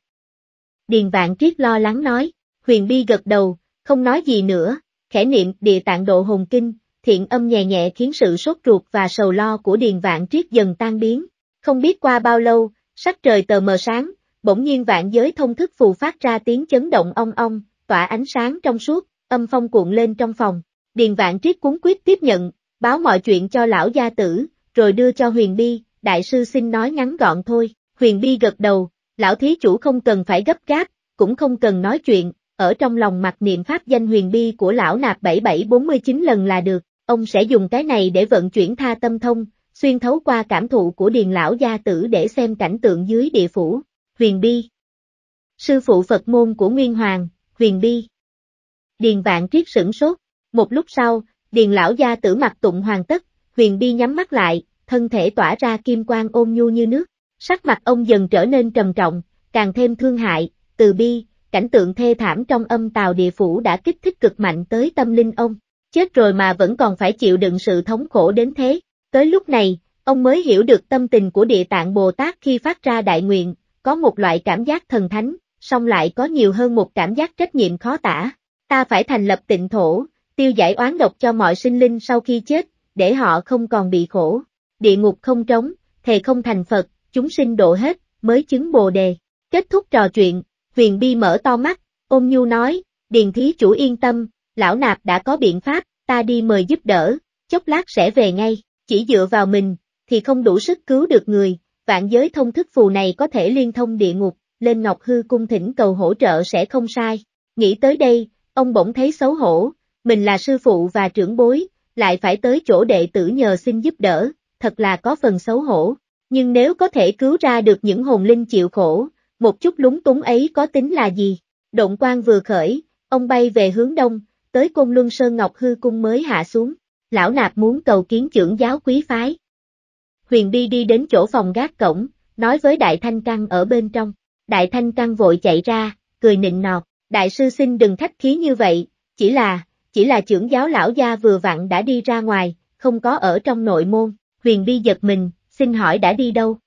Điền Vạn Triết lo lắng nói, huyền bi gật đầu, không nói gì nữa, khẽ niệm địa tạng độ hồn kinh, thiện âm nhẹ nhẹ khiến sự sốt ruột và sầu lo của Điền Vạn Triết dần tan biến. Không biết qua bao lâu, sắc trời tờ mờ sáng, bỗng nhiên vạn giới thông thức phù phát ra tiếng chấn động ong ong, tỏa ánh sáng trong suốt, âm phong cuộn lên trong phòng. Điền vạn triết cuốn quyết tiếp nhận, báo mọi chuyện cho lão gia tử, rồi đưa cho Huyền Bi, đại sư xin nói ngắn gọn thôi. Huyền Bi gật đầu, lão thí chủ không cần phải gấp gáp, cũng không cần nói chuyện, ở trong lòng mặt niệm pháp danh Huyền Bi của lão nạp 7749 lần là được, ông sẽ dùng cái này để vận chuyển tha tâm thông, xuyên thấu qua cảm thụ của điền lão gia tử để xem cảnh tượng dưới địa phủ. Huyền Bi Sư phụ Phật môn của Nguyên Hoàng, Huyền Bi Điền Vạn Triết sửng sốt, một lúc sau, Điền lão gia tử mặt tụng hoàn tất, Huyền Bi nhắm mắt lại, thân thể tỏa ra kim quang ôm nhu như nước, sắc mặt ông dần trở nên trầm trọng, càng thêm thương hại, từ bi, cảnh tượng thê thảm trong âm tào địa phủ đã kích thích cực mạnh tới tâm linh ông, chết rồi mà vẫn còn phải chịu đựng sự thống khổ đến thế, tới lúc này, ông mới hiểu được tâm tình của địa tạng Bồ Tát khi phát ra đại nguyện, có một loại cảm giác thần thánh, song lại có nhiều hơn một cảm giác trách nhiệm khó tả. Ta phải thành lập tịnh thổ, tiêu giải oán độc cho mọi sinh linh sau khi chết, để họ không còn bị khổ. Địa ngục không trống, thề không thành Phật, chúng sinh độ hết, mới chứng bồ đề. Kết thúc trò chuyện, huyền bi mở to mắt, ôm nhu nói, điền thí chủ yên tâm, lão nạp đã có biện pháp, ta đi mời giúp đỡ, chốc lát sẽ về ngay, chỉ dựa vào mình, thì không đủ sức cứu được người, vạn giới thông thức phù này có thể liên thông địa ngục, lên Ngọc Hư cung thỉnh cầu hỗ trợ sẽ không sai. Nghĩ tới đây, ông bỗng thấy xấu hổ, mình là sư phụ và trưởng bối, lại phải tới chỗ đệ tử nhờ xin giúp đỡ, thật là có phần xấu hổ. Nhưng nếu có thể cứu ra được những hồn linh chịu khổ, một chút lúng túng ấy có tính là gì? Động quan vừa khởi, ông bay về hướng đông, tới Côn Luân Sơn Ngọc Hư Cung mới hạ xuống. Lão Nạp muốn cầu kiến trưởng giáo quý phái. Huyền Bi đi đến chỗ phòng gác cổng, nói với Đại Thanh Căng ở bên trong. Đại Thanh Căng vội chạy ra, cười nịnh nọt, Đại sư xin đừng khách khí như vậy, chỉ là, chỉ là trưởng giáo lão gia vừa vặn đã đi ra ngoài, không có ở trong nội môn. Huyền Bi giật mình, xin hỏi đã đi đâu?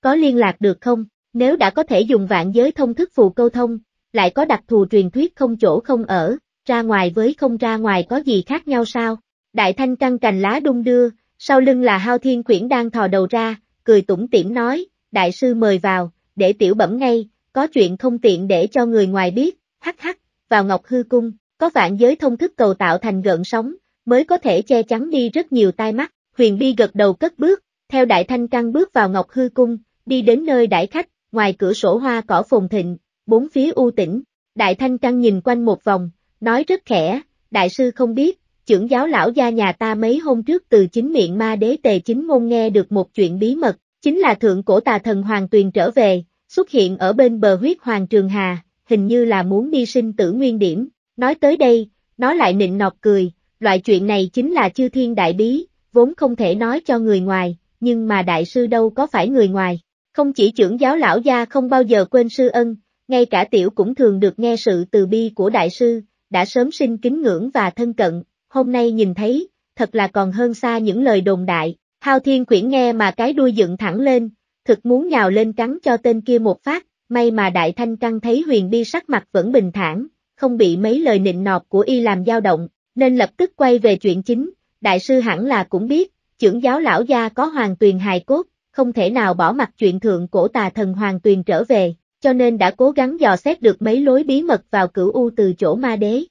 Có liên lạc được không? Nếu đã có thể dùng vạn giới thông thức phù câu thông, lại có đặc thù truyền thuyết không chỗ không ở, ra ngoài với không ra ngoài có gì khác nhau sao? Đại thanh căng cành lá đung đưa, sau lưng là hao thiên quyển đang thò đầu ra, cười tủm tỉm nói, đại sư mời vào, để tiểu bẩm ngay, có chuyện không tiện để cho người ngoài biết, hắc hắc, vào ngọc hư cung, có vạn giới thông thức cầu tạo thành gợn sóng, mới có thể che chắn đi rất nhiều tai mắt, huyền bi gật đầu cất bước, theo đại thanh căng bước vào ngọc hư cung, đi đến nơi đãi khách, ngoài cửa sổ hoa cỏ phồn thịnh, bốn phía u tĩnh, đại thanh căng nhìn quanh một vòng, nói rất khẽ, đại sư không biết, trưởng giáo lão gia nhà ta mấy hôm trước từ chính miệng ma đế tề chính ngôn nghe được một chuyện bí mật, chính là thượng cổ tà thần Hoàng Tuyền trở về, xuất hiện ở bên bờ huyết Hoàng Trường Hà, hình như là muốn đi sinh tử nguyên điểm, nói tới đây, nó lại nịnh nọt cười, loại chuyện này chính là chư thiên đại bí, vốn không thể nói cho người ngoài, nhưng mà đại sư đâu có phải người ngoài, không chỉ trưởng giáo lão gia không bao giờ quên sư ân, ngay cả tiểu cũng thường được nghe sự từ bi của đại sư, đã sớm sinh kính ngưỡng và thân cận, hôm nay nhìn thấy, thật là còn hơn xa những lời đồn đại, hao thiên quyển nghe mà cái đuôi dựng thẳng lên, thực muốn nhào lên cắn cho tên kia một phát, may mà đại thanh căng thấy huyền bi sắc mặt vẫn bình thản, không bị mấy lời nịnh nọt của y làm dao động, nên lập tức quay về chuyện chính, đại sư hẳn là cũng biết, trưởng giáo lão gia có hoàng tuyền hài cốt, không thể nào bỏ mặt chuyện thượng cổ tà thần hoàng tuyền trở về, cho nên đã cố gắng dò xét được mấy lối bí mật vào cửu u từ chỗ ma đế.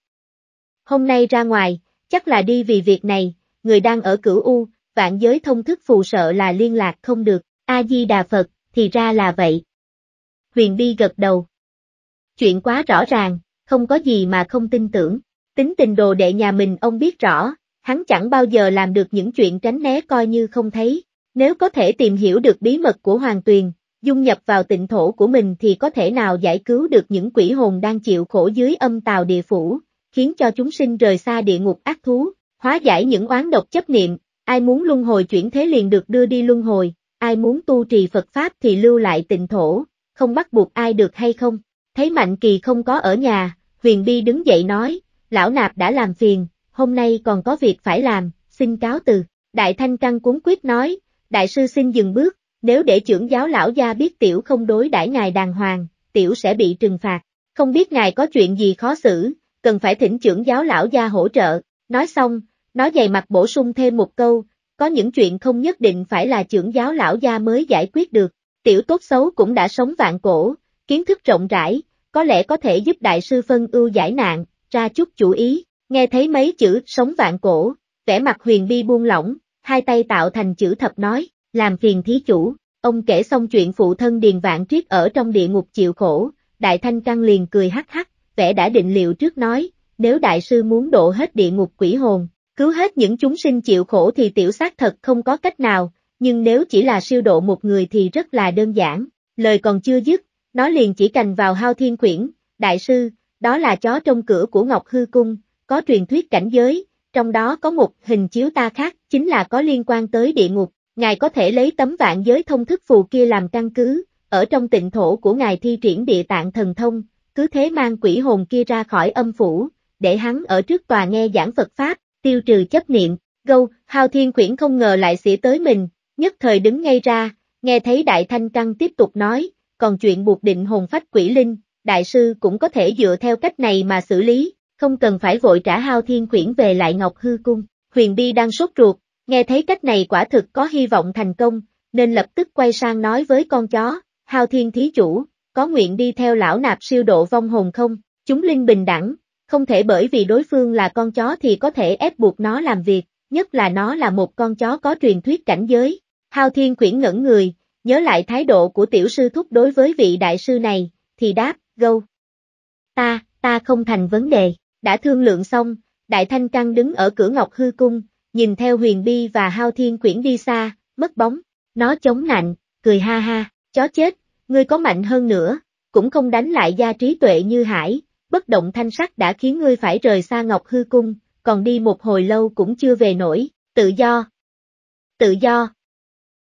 Hôm nay ra ngoài, chắc là đi vì việc này, người đang ở cửu U, vạn giới thông thức phù sợ là liên lạc không được, A-di-đà Phật, thì ra là vậy. Huyền Bi gật đầu. Chuyện quá rõ ràng, không có gì mà không tin tưởng, tính tình đồ đệ nhà mình ông biết rõ, hắn chẳng bao giờ làm được những chuyện tránh né coi như không thấy, nếu có thể tìm hiểu được bí mật của Hoàng Tuyền, dung nhập vào tịnh thổ của mình thì có thể nào giải cứu được những quỷ hồn đang chịu khổ dưới âm tào địa phủ, khiến cho chúng sinh rời xa địa ngục ác thú, hóa giải những oán độc chấp niệm, ai muốn luân hồi chuyển thế liền được đưa đi luân hồi, ai muốn tu trì Phật Pháp thì lưu lại tịnh thổ, không bắt buộc ai được hay không. Thấy Mạnh Kỳ không có ở nhà, Huyền Bi đứng dậy nói, lão nạp đã làm phiền, hôm nay còn có việc phải làm, xin cáo từ. Đại Thanh Trăng cuốn quyết nói, đại sư xin dừng bước, nếu để trưởng giáo lão gia biết tiểu không đối đãi ngài đàng hoàng, tiểu sẽ bị trừng phạt. Không biết ngài có chuyện gì khó xử, cần phải thỉnh trưởng giáo lão gia hỗ trợ, nói xong, nó dày mặt bổ sung thêm một câu, có những chuyện không nhất định phải là trưởng giáo lão gia mới giải quyết được, tiểu tốt xấu cũng đã sống vạn cổ, kiến thức rộng rãi, có lẽ có thể giúp đại sư phân ưu giải nạn, ra chút chủ ý, nghe thấy mấy chữ sống vạn cổ, vẻ mặt huyền bi buông lỏng, hai tay tạo thành chữ thập nói, làm phiền thí chủ, ông kể xong chuyện phụ thân điền vạn triết ở trong địa ngục chịu khổ, đại thanh trăng liền cười hắc hắc, vẻ đã định liệu trước nói, nếu đại sư muốn độ hết địa ngục quỷ hồn, cứu hết những chúng sinh chịu khổ thì tiểu sát thật không có cách nào, nhưng nếu chỉ là siêu độ một người thì rất là đơn giản. Lời còn chưa dứt, nó liền chỉ cành vào hao thiên quyển, đại sư, đó là chó trong cửa của Ngọc Hư Cung, có truyền thuyết cảnh giới, trong đó có một hình chiếu ta khác, chính là có liên quan tới địa ngục, ngài có thể lấy tấm vạn giới thông thức phù kia làm căn cứ, ở trong tịnh thổ của ngài thi triển địa tạng thần thông, cứ thế mang quỷ hồn kia ra khỏi âm phủ, để hắn ở trước tòa nghe giảng Phật Pháp, tiêu trừ chấp niệm, gâu, hao thiên quyển không ngờ lại xỉa tới mình, nhất thời đứng ngay ra, nghe thấy Đại Thanh Trăng tiếp tục nói, còn chuyện buộc định hồn phách quỷ linh, Đại sư cũng có thể dựa theo cách này mà xử lý, không cần phải vội trả hao thiên quyển về lại Ngọc Hư Cung, huyền bi đang sốt ruột, nghe thấy cách này quả thực có hy vọng thành công, nên lập tức quay sang nói với con chó, hao thiên thí chủ, có nguyện đi theo lão nạp siêu độ vong hồn không? Chúng linh bình đẳng, không thể bởi vì đối phương là con chó thì có thể ép buộc nó làm việc, nhất là nó là một con chó có truyền thuyết cảnh giới. Hào Thiên Quyển ngẩn người, nhớ lại thái độ của tiểu sư thúc đối với vị đại sư này, thì đáp, gâu. Ta, ta không thành vấn đề, đã thương lượng xong, Đại Thanh Căng đứng ở cửa Ngọc Hư Cung, nhìn theo Huyền Bi và Hao Thiên Quyển đi xa, mất bóng, nó chống nạnh, cười ha ha, chó chết, Ngươi có mạnh hơn nữa, cũng không đánh lại gia trí tuệ như hải, bất động thanh sắc đã khiến ngươi phải rời xa Ngọc Hư Cung, còn đi một hồi lâu cũng chưa về nổi, tự do. Tự do.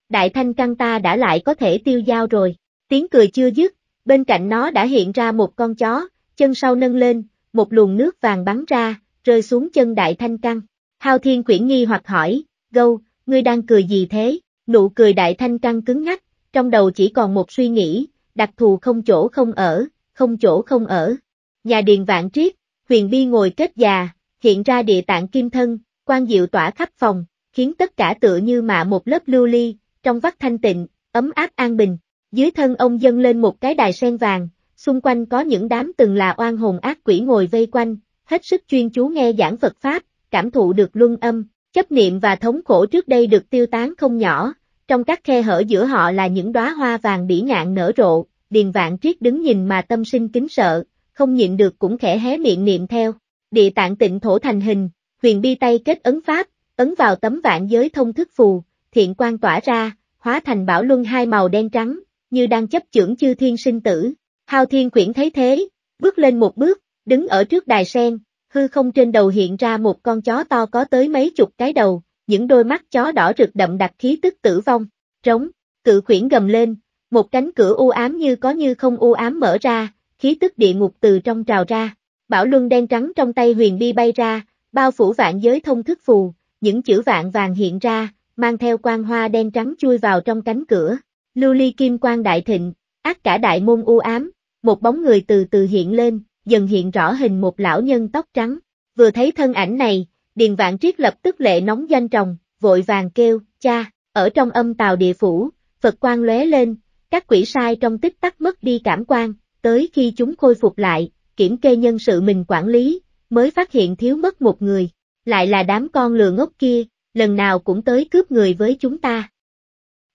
Đại thanh căng ta đã lại có thể tiêu dao rồi, tiếng cười chưa dứt, bên cạnh nó đã hiện ra một con chó, chân sau nâng lên, một luồng nước vàng bắn ra, rơi xuống chân đại thanh căng. Hào thiên quyển nghi hoặc hỏi, gâu, ngươi đang cười gì thế? Nụ cười đại thanh căng cứng ngắc, trong đầu chỉ còn một suy nghĩ, đặc thù không chỗ không ở, không chỗ không ở. Nhà điền vạn triết, huyền bi ngồi kết già, hiện ra địa tạng kim thân, quan diệu tỏa khắp phòng, khiến tất cả tựa như mạ một lớp lưu ly, trong vắt thanh tịnh, ấm áp an bình. Dưới thân ông dâng lên một cái đài sen vàng, xung quanh có những đám từng là oan hồn ác quỷ ngồi vây quanh, hết sức chuyên chú nghe giảng Phật Pháp, cảm thụ được luân âm, chấp niệm và thống khổ trước đây được tiêu tán không nhỏ, trong các khe hở giữa họ là những đóa hoa vàng bỉ ngạn nở rộ, Điền Vạn Triết đứng nhìn mà tâm sinh kính sợ, không nhịn được cũng khẽ hé miệng niệm theo. Địa tạng tịnh thổ thành hình, huyền bi tay kết ấn pháp, ấn vào tấm vạn giới thông thức phù, thiện quan tỏa ra, hóa thành bảo luân hai màu đen trắng, như đang chấp chưởng chư thiên sinh tử. Hào Thiên Quyển thấy thế, bước lên một bước, đứng ở trước đài sen, hư không trên đầu hiện ra một con chó to có tới mấy chục cái đầu, những đôi mắt chó đỏ rực đậm đặc khí tức tử vong, trống, cự khuyển gầm lên, một cánh cửa u ám như có như không u ám mở ra, khí tức địa ngục từ trong trào ra, bảo luân đen trắng trong tay huyền bi bay ra, bao phủ vạn giới thông thức phù, những chữ vạn vàng hiện ra, mang theo quang hoa đen trắng chui vào trong cánh cửa, lưu ly kim quang đại thịnh, ác cả đại môn u ám, một bóng người từ từ hiện lên, dần hiện rõ hình một lão nhân tóc trắng, vừa thấy thân ảnh này, Điền Vạn Triết lập tức lệ nóng danh trồng, vội vàng kêu, cha, ở trong âm tàu địa phủ, Phật quan lóe lên, các quỷ sai trong tích tắc mất đi cảm quan, tới khi chúng khôi phục lại, kiểm kê nhân sự mình quản lý, mới phát hiện thiếu mất một người, lại là đám con lừa ngốc kia, lần nào cũng tới cướp người với chúng ta.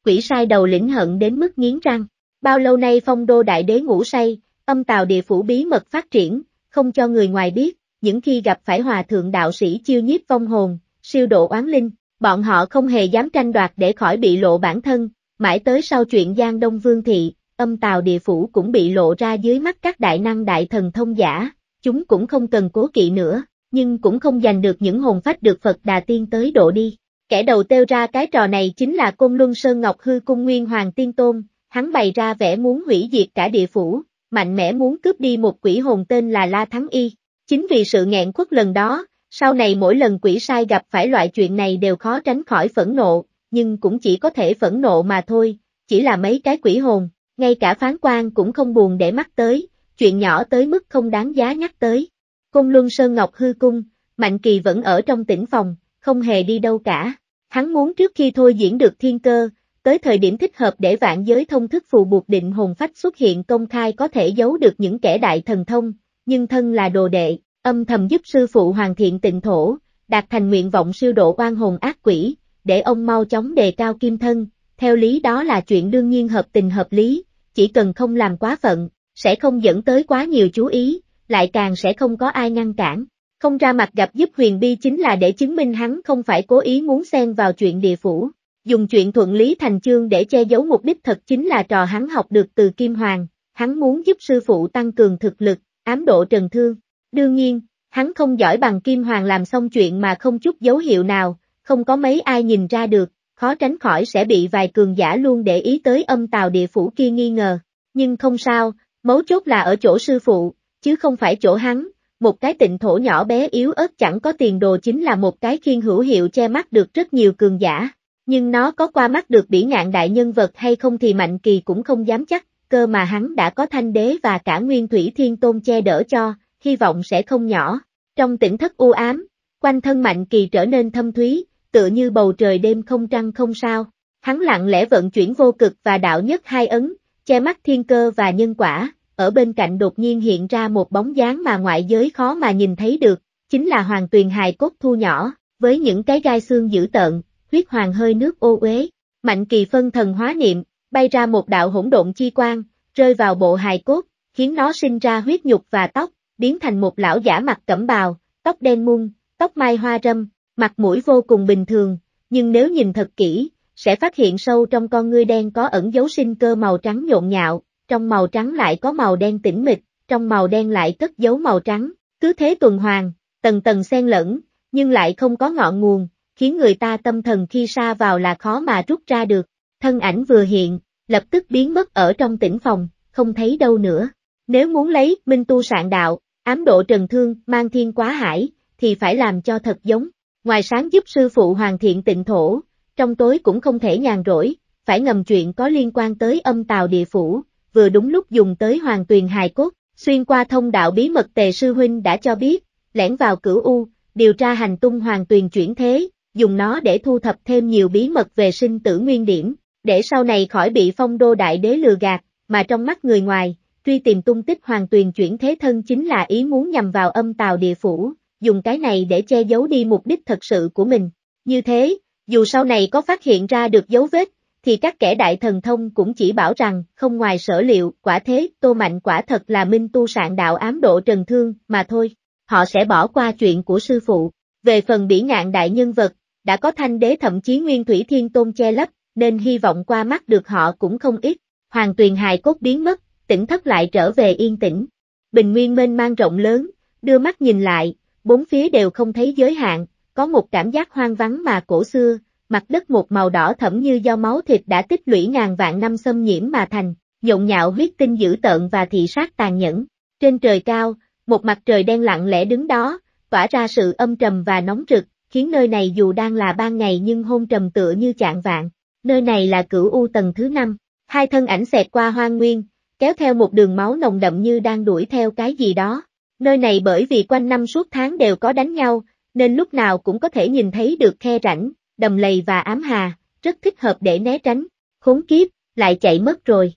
Quỷ sai đầu lĩnh hận đến mức nghiến răng, bao lâu nay phong đô đại đế ngủ say, âm tàu địa phủ bí mật phát triển, không cho người ngoài biết, những khi gặp phải hòa thượng đạo sĩ chiêu nhiếp vong hồn, siêu độ oán linh, bọn họ không hề dám tranh đoạt để khỏi bị lộ bản thân, mãi tới sau chuyện Giang Đông Vương Thị, âm tào địa phủ cũng bị lộ ra dưới mắt các đại năng đại thần thông giả, chúng cũng không cần cố kỵ nữa, nhưng cũng không giành được những hồn phách được Phật Đà Tiên tới độ đi. Kẻ đầu têu ra cái trò này chính là Côn Luân Sơn Ngọc Hư Cung Nguyên Hoàng Tiên Tôn, hắn bày ra vẻ muốn hủy diệt cả địa phủ, mạnh mẽ muốn cướp đi một quỷ hồn tên là La Thắng Y, Chính vì sự nghẹn khuất lần đó, sau này mỗi lần quỷ sai gặp phải loại chuyện này đều khó tránh khỏi phẫn nộ, nhưng cũng chỉ có thể phẫn nộ mà thôi, chỉ là mấy cái quỷ hồn, ngay cả phán quan cũng không buồn để mắt tới, chuyện nhỏ tới mức không đáng giá nhắc tới. Cung Luân Sơn Ngọc hư cung, Mạnh Kỳ vẫn ở trong tỉnh phòng, không hề đi đâu cả. Hắn muốn trước khi thôi diễn được thiên cơ, tới thời điểm thích hợp để vạn giới thông thức phù buộc định hồn phách xuất hiện công khai có thể giấu được những kẻ đại thần thông, nhưng thân là đồ đệ, âm thầm giúp sư phụ hoàn thiện tịnh thổ, đạt thành nguyện vọng siêu độ oan hồn ác quỷ, để ông mau chóng đề cao kim thân, theo lý đó là chuyện đương nhiên hợp tình hợp lý, chỉ cần không làm quá phận, sẽ không dẫn tới quá nhiều chú ý, lại càng sẽ không có ai ngăn cản. Không ra mặt gặp giúp huyền bi chính là để chứng minh hắn không phải cố ý muốn xen vào chuyện địa phủ. Dùng chuyện thuận lý thành chương để che giấu mục đích thật chính là trò hắn học được từ Kim Hoàng, hắn muốn giúp sư phụ tăng cường thực lực, ám độ Trần Thương. Đương nhiên, hắn không giỏi bằng Kim Hoàng làm xong chuyện mà không chút dấu hiệu nào, không có mấy ai nhìn ra được, khó tránh khỏi sẽ bị vài cường giả luôn để ý tới âm tào địa phủ kia nghi ngờ. Nhưng không sao, mấu chốt là ở chỗ sư phụ, chứ không phải chỗ hắn, một cái tịnh thổ nhỏ bé yếu ớt chẳng có tiền đồ chính là một cái khiên hữu hiệu che mắt được rất nhiều cường giả. Nhưng nó có qua mắt được bỉ ngạn đại nhân vật hay không thì Mạnh Kỳ cũng không dám chắc, cơ mà hắn đã có thanh đế và cả nguyên thủy thiên tôn che đỡ cho, hy vọng sẽ không nhỏ. Trong tỉnh thất u ám, quanh thân mạnh kỳ trở nên thâm thúy, tựa như bầu trời đêm không trăng không sao. Hắn lặng lẽ vận chuyển vô cực và đạo nhất hai ấn, che mắt thiên cơ và nhân quả, ở bên cạnh đột nhiên hiện ra một bóng dáng mà ngoại giới khó mà nhìn thấy được, chính là hoàng tuyền hài cốt thu nhỏ, với những cái gai xương dữ tợn, huyết hoàng hơi nước ô uế. Mạnh kỳ phân thần hóa niệm, bay ra một đạo hỗn độn chi quang, rơi vào bộ hài cốt, khiến nó sinh ra huyết nhục và tóc, biến thành một lão giả mặt cẩm bào, tóc đen mung, tóc mai hoa râm, mặt mũi vô cùng bình thường, nhưng nếu nhìn thật kỹ, sẽ phát hiện sâu trong con ngươi đen có ẩn dấu sinh cơ màu trắng nhộn nhạo, trong màu trắng lại có màu đen tĩnh mịch, trong màu đen lại cất dấu màu trắng, cứ thế tuần hoàn, tầng tầng xen lẫn, nhưng lại không có ngọn nguồn, khiến người ta tâm thần khi xa vào là khó mà rút ra được. Thân ảnh vừa hiện, lập tức biến mất ở trong tỉnh phòng, không thấy đâu nữa. Nếu muốn lấy minh tu sạn đạo, ám độ trần thương, mang thiên quá hải, thì phải làm cho thật giống. Ngoài sáng giúp sư phụ hoàn thiện tịnh thổ, trong tối cũng không thể nhàn rỗi, phải ngầm chuyện có liên quan tới âm tào địa phủ, vừa đúng lúc dùng tới hoàng tuyền hài cốt, xuyên qua thông đạo bí mật tề sư huynh đã cho biết, lẻn vào cửu U, điều tra hành tung hoàng tuyền chuyển thế, dùng nó để thu thập thêm nhiều bí mật về sinh tử nguyên điểm, để sau này khỏi bị phong đô đại đế lừa gạt, mà trong mắt người ngoài, truy tìm tung tích hoàng tuyền chuyển thế thân chính là ý muốn nhằm vào âm tào địa phủ, dùng cái này để che giấu đi mục đích thật sự của mình. Như thế, dù sau này có phát hiện ra được dấu vết, thì các kẻ đại thần thông cũng chỉ bảo rằng, không ngoài sở liệu, quả thế, Tô Mạnh quả thật là minh tu sạn đạo ám độ trần thương, mà thôi. Họ sẽ bỏ qua chuyện của sư phụ. Về phần bỉ ngạn đại nhân vật, đã có thanh đế thậm chí nguyên thủy thiên tôn che lấp, nên hy vọng qua mắt được họ cũng không ít. Hoàng Tuyền hài cốt biến mất, tỉnh thất lại trở về yên tĩnh. Bình nguyên mênh mang rộng lớn, đưa mắt nhìn lại, bốn phía đều không thấy giới hạn, có một cảm giác hoang vắng mà cổ xưa, mặt đất một màu đỏ thẫm như do máu thịt đã tích lũy ngàn vạn năm xâm nhiễm mà thành, nhộn nhạo huyết tinh dữ tợn và thị sát tàn nhẫn. Trên trời cao, một mặt trời đen lặng lẽ đứng đó, tỏa ra sự âm trầm và nóng trực, khiến nơi này dù đang là ban ngày nhưng hôn trầm tựa như chạng vạn nơi này là cửu U tầng thứ năm. Hai thân ảnh xẹt qua hoang nguyên, kéo theo một đường máu nồng đậm như đang đuổi theo cái gì đó. Nơi này bởi vì quanh năm suốt tháng đều có đánh nhau, nên lúc nào cũng có thể nhìn thấy được khe rảnh, đầm lầy và ám hà, rất thích hợp để né tránh. Khốn kiếp, lại chạy mất rồi.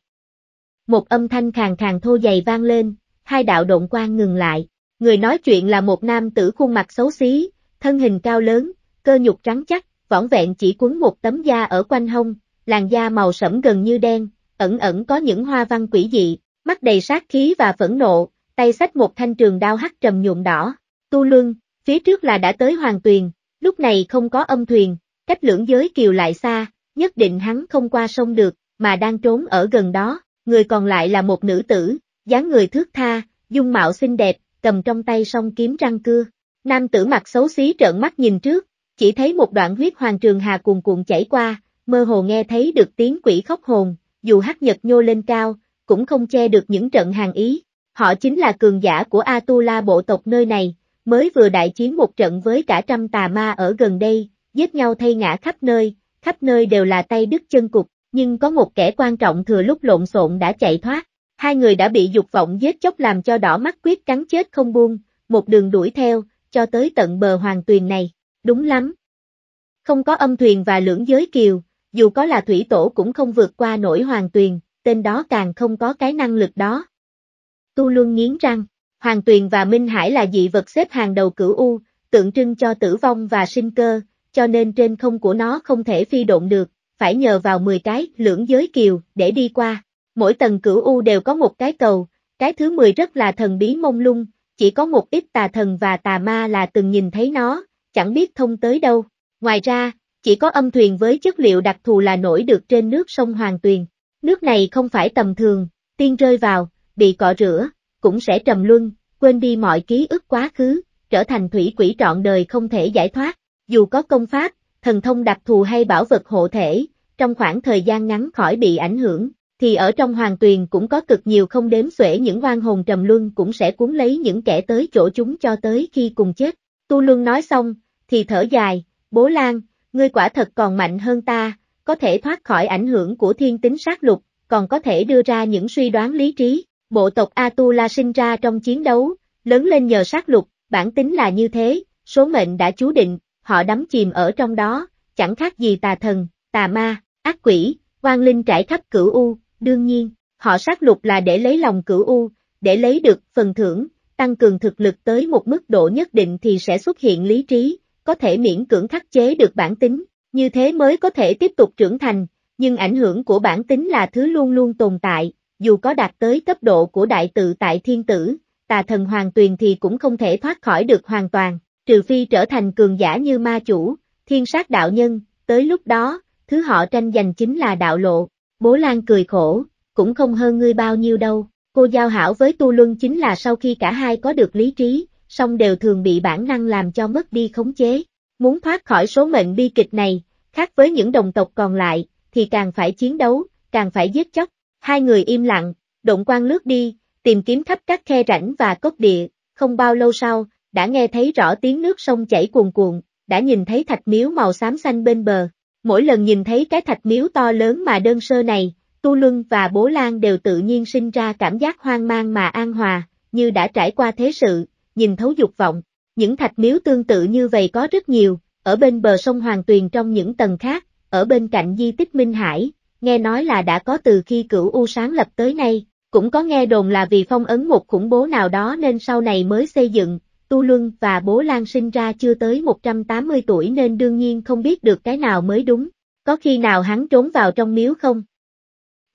Một âm thanh khàn khàn thô dày vang lên, hai đạo động quan ngừng lại. Người nói chuyện là một nam tử khuôn mặt xấu xí, thân hình cao lớn, cơ nhục trắng chắc, võng vẹn chỉ cuốn một tấm da ở quanh hông, làn da màu sẫm gần như đen, ẩn ẩn có những hoa văn quỷ dị, mắt đầy sát khí và phẫn nộ, tay xách một thanh trường đao hắc trầm nhuộm đỏ. Tu lưng, phía trước là đã tới Hoàng Tuyền, lúc này không có âm thuyền, cách lưỡng giới kiều lại xa, nhất định hắn không qua sông được, mà đang trốn ở gần đó, người còn lại là một nữ tử, dáng người thước tha, dung mạo xinh đẹp, cầm trong tay song kiếm răng cưa. Nam tử mặt xấu xí trợn mắt nhìn trước, chỉ thấy một đoạn huyết hoàng trường hà cuồn cuộn chảy qua, mơ hồ nghe thấy được tiếng quỷ khóc hồn, dù hắc nhật nhô lên cao, cũng không che được những trận hàng ý. Họ chính là cường giả của Atula bộ tộc nơi này, mới vừa đại chiến một trận với cả trăm tà ma ở gần đây, giết nhau thay ngã khắp nơi, khắp nơi đều là tay đứt chân cục, nhưng có một kẻ quan trọng thừa lúc lộn xộn đã chạy thoát. Hai người đã bị dục vọng giết chóc làm cho đỏ mắt quyết cắn chết không buông, một đường đuổi theo, cho tới tận bờ hoàng tuyền này. Đúng lắm. Không có âm thuyền và lưỡng giới kiều, dù có là thủy tổ cũng không vượt qua nổi hoàng tuyền, tên đó càng không có cái năng lực đó. Tu Luân nghiến răng, hoàng tuyền và Minh Hải là dị vật xếp hàng đầu cửu U, tượng trưng cho tử vong và sinh cơ, cho nên trên không của nó không thể phi độn được, phải nhờ vào 10 cái lưỡng giới kiều để đi qua. Mỗi tầng cửu U đều có một cái cầu, cái thứ 10 rất là thần bí mông lung, chỉ có một ít tà thần và tà ma là từng nhìn thấy nó, chẳng biết thông tới đâu. Ngoài ra, chỉ có âm thuyền với chất liệu đặc thù là nổi được trên nước sông Hoàng Tuyền. Nước này không phải tầm thường, tiên rơi vào, bị cọ rửa, cũng sẽ trầm luân, quên đi mọi ký ức quá khứ, trở thành thủy quỷ trọn đời không thể giải thoát. Dù có công pháp, thần thông đặc thù hay bảo vật hộ thể, trong khoảng thời gian ngắn khỏi bị ảnh hưởng, thì ở trong hoàng tuyền cũng có cực nhiều không đếm xuể những oan hồn trầm luân cũng sẽ cuốn lấy những kẻ tới chỗ chúng cho tới khi cùng chết. Tu Luân nói xong, thì thở dài, bố Lan, ngươi quả thật còn mạnh hơn ta, có thể thoát khỏi ảnh hưởng của thiên tính sát lục, còn có thể đưa ra những suy đoán lý trí. Bộ tộc Atula sinh ra trong chiến đấu, lớn lên nhờ sát lục, bản tính là như thế, số mệnh đã chú định, họ đắm chìm ở trong đó, chẳng khác gì tà thần, tà ma, ác quỷ, oan linh trải khắp cửu U, đương nhiên, họ sát lục là để lấy lòng cửu U, để lấy được phần thưởng, tăng cường thực lực tới một mức độ nhất định thì sẽ xuất hiện lý trí, có thể miễn cưỡng khắc chế được bản tính, như thế mới có thể tiếp tục trưởng thành, nhưng ảnh hưởng của bản tính là thứ luôn luôn tồn tại, dù có đạt tới cấp độ của đại tự tại thiên tử, tà thần hoàng tuyền thì cũng không thể thoát khỏi được hoàn toàn, trừ phi trở thành cường giả như ma chủ, thiên sát đạo nhân, tới lúc đó, thứ họ tranh giành chính là đạo lộ, bố lan cười khổ, cũng không hơn ngươi bao nhiêu đâu. Cô giao hảo với Tu Luân chính là sau khi cả hai có được lý trí, song đều thường bị bản năng làm cho mất đi khống chế. Muốn thoát khỏi số mệnh bi kịch này, khác với những đồng tộc còn lại, thì càng phải chiến đấu, càng phải giết chóc. Hai người im lặng, động quan lướt đi, tìm kiếm khắp các khe rãnh và cốc địa, không bao lâu sau, đã nghe thấy rõ tiếng nước sông chảy cuồn cuộn, đã nhìn thấy thạch miếu màu xám xanh bên bờ. Mỗi lần nhìn thấy cái thạch miếu to lớn mà đơn sơ này, Tu Luân và Bố Lan đều tự nhiên sinh ra cảm giác hoang mang mà an hòa, như đã trải qua thế sự, nhìn thấu dục vọng. Những thạch miếu tương tự như vậy có rất nhiều, ở bên bờ sông Hoàng Tuyền trong những tầng khác, ở bên cạnh di tích Minh Hải, nghe nói là đã có từ khi cửu U sáng lập tới nay, cũng có nghe đồn là vì phong ấn một khủng bố nào đó nên sau này mới xây dựng, Tu Luân và Bố Lan sinh ra chưa tới 180 tuổi nên đương nhiên không biết được cái nào mới đúng, có khi nào hắn trốn vào trong miếu không?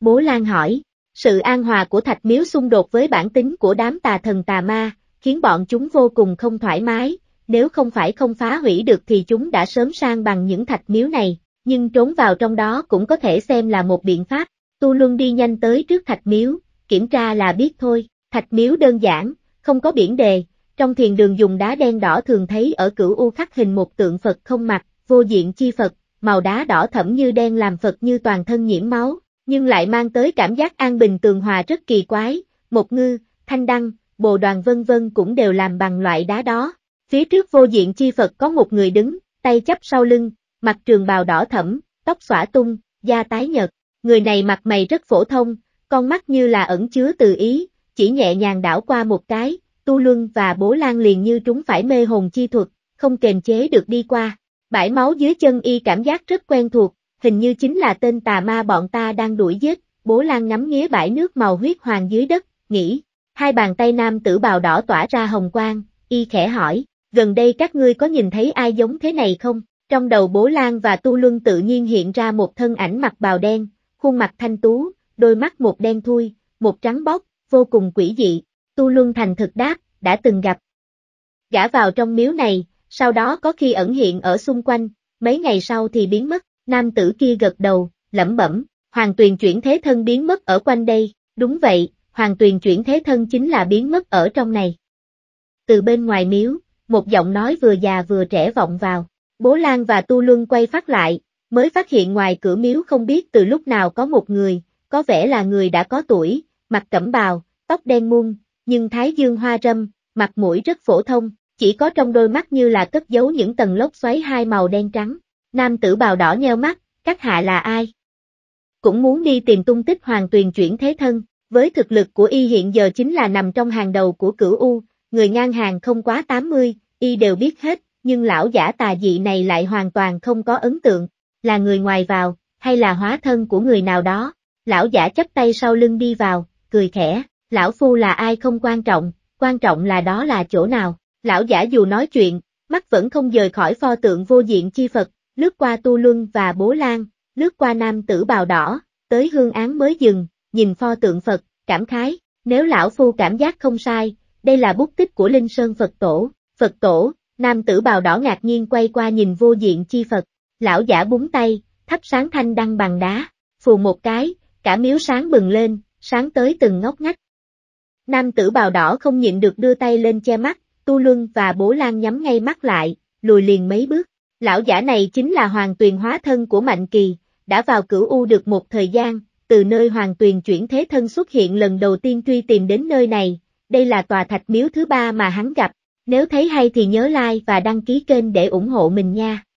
Bố Lan hỏi, sự an hòa của thạch miếu xung đột với bản tính của đám tà thần tà ma, khiến bọn chúng vô cùng không thoải mái, nếu không phải không phá hủy được thì chúng đã sớm sang bằng những thạch miếu này, nhưng trốn vào trong đó cũng có thể xem là một biện pháp, tu luân đi nhanh tới trước thạch miếu, kiểm tra là biết thôi, thạch miếu đơn giản, không có biển đề, trong thiền đường dùng đá đen đỏ thường thấy ở cửu u khắc hình một tượng Phật không mặt, vô diện chi Phật, màu đá đỏ thẫm như đen làm Phật như toàn thân nhiễm máu, nhưng lại mang tới cảm giác an bình tường hòa rất kỳ quái, một ngư, thanh đăng, bồ đoàn vân vân cũng đều làm bằng loại đá đó. Phía trước vô diện chi Phật có một người đứng, tay chấp sau lưng, mặt trường bào đỏ thẫm, tóc xõa tung, da tái nhợt. Người này mặt mày rất phổ thông, con mắt như là ẩn chứa từ ý, chỉ nhẹ nhàng đảo qua một cái, Tu Luân và Bố Lan liền như trúng phải mê hồn chi thuật, không kềm chế được đi qua. Bãi máu dưới chân y cảm giác rất quen thuộc, hình như chính là tên tà ma bọn ta đang đuổi giết, bố Lan ngắm nghía bãi nước màu huyết hoàng dưới đất, nghĩ, hai bàn tay nam tử bào đỏ tỏa ra hồng quang, y khẽ hỏi, gần đây các ngươi có nhìn thấy ai giống thế này không? Trong đầu bố Lan và Tu Luân tự nhiên hiện ra một thân ảnh mặt bào đen, khuôn mặt thanh tú, đôi mắt một đen thui, một trắng bóc, vô cùng quỷ dị, Tu Luân thành thực đáp, đã từng gặp. Gã vào trong miếu này, sau đó có khi ẩn hiện ở xung quanh, mấy ngày sau thì biến mất. Nam tử kia gật đầu, lẩm bẩm, hoàng tuyền chuyển thế thân biến mất ở quanh đây, đúng vậy, hoàng tuyền chuyển thế thân chính là biến mất ở trong này. Từ bên ngoài miếu, một giọng nói vừa già vừa trẻ vọng vào, bố Lan và Tu Luân quay phát lại, mới phát hiện ngoài cửa miếu không biết từ lúc nào có một người, có vẻ là người đã có tuổi, mặt cẩm bào, tóc đen muôn, nhưng thái dương hoa râm, mặt mũi rất phổ thông, chỉ có trong đôi mắt như là cất giấu những tầng lốc xoáy hai màu đen trắng. Nam tử bào đỏ nheo mắt, các hạ là ai? Cũng muốn đi tìm tung tích hoàng tuyền chuyển thế thân, với thực lực của y hiện giờ chính là nằm trong hàng đầu của cửu U, người ngang hàng không quá 80, y đều biết hết, nhưng lão giả tà dị này lại hoàn toàn không có ấn tượng, là người ngoài vào, hay là hóa thân của người nào đó. Lão giả chấp tay sau lưng đi vào, cười khẽ, lão phu là ai không quan trọng, quan trọng là đó là chỗ nào. Lão giả dù nói chuyện, mắt vẫn không rời khỏi pho tượng vô diện chi Phật, lướt qua Tu Luân và Bố Lan, lướt qua nam tử bào đỏ, tới hương án mới dừng, nhìn pho tượng Phật, cảm khái, nếu lão phu cảm giác không sai, đây là bút tích của Linh Sơn Phật Tổ, Phật Tổ, nam tử bào đỏ ngạc nhiên quay qua nhìn vô diện chi Phật, lão giả búng tay, thắp sáng thanh đăng bằng đá, phù một cái, cả miếu sáng bừng lên, sáng tới từng ngóc ngách. Nam tử bào đỏ không nhịn được đưa tay lên che mắt, Tu Luân và Bố Lan nhắm ngay mắt lại, lùi liền mấy bước, Lão giả này chính là hoàng tuyền hóa thân của Mạnh Kỳ, đã vào cửu U được một thời gian, từ nơi hoàng tuyền chuyển thế thân xuất hiện lần đầu tiên truy tìm đến nơi này, đây là tòa thạch miếu thứ ba mà hắn gặp, nếu thấy hay thì nhớ like và đăng ký kênh để ủng hộ mình nha.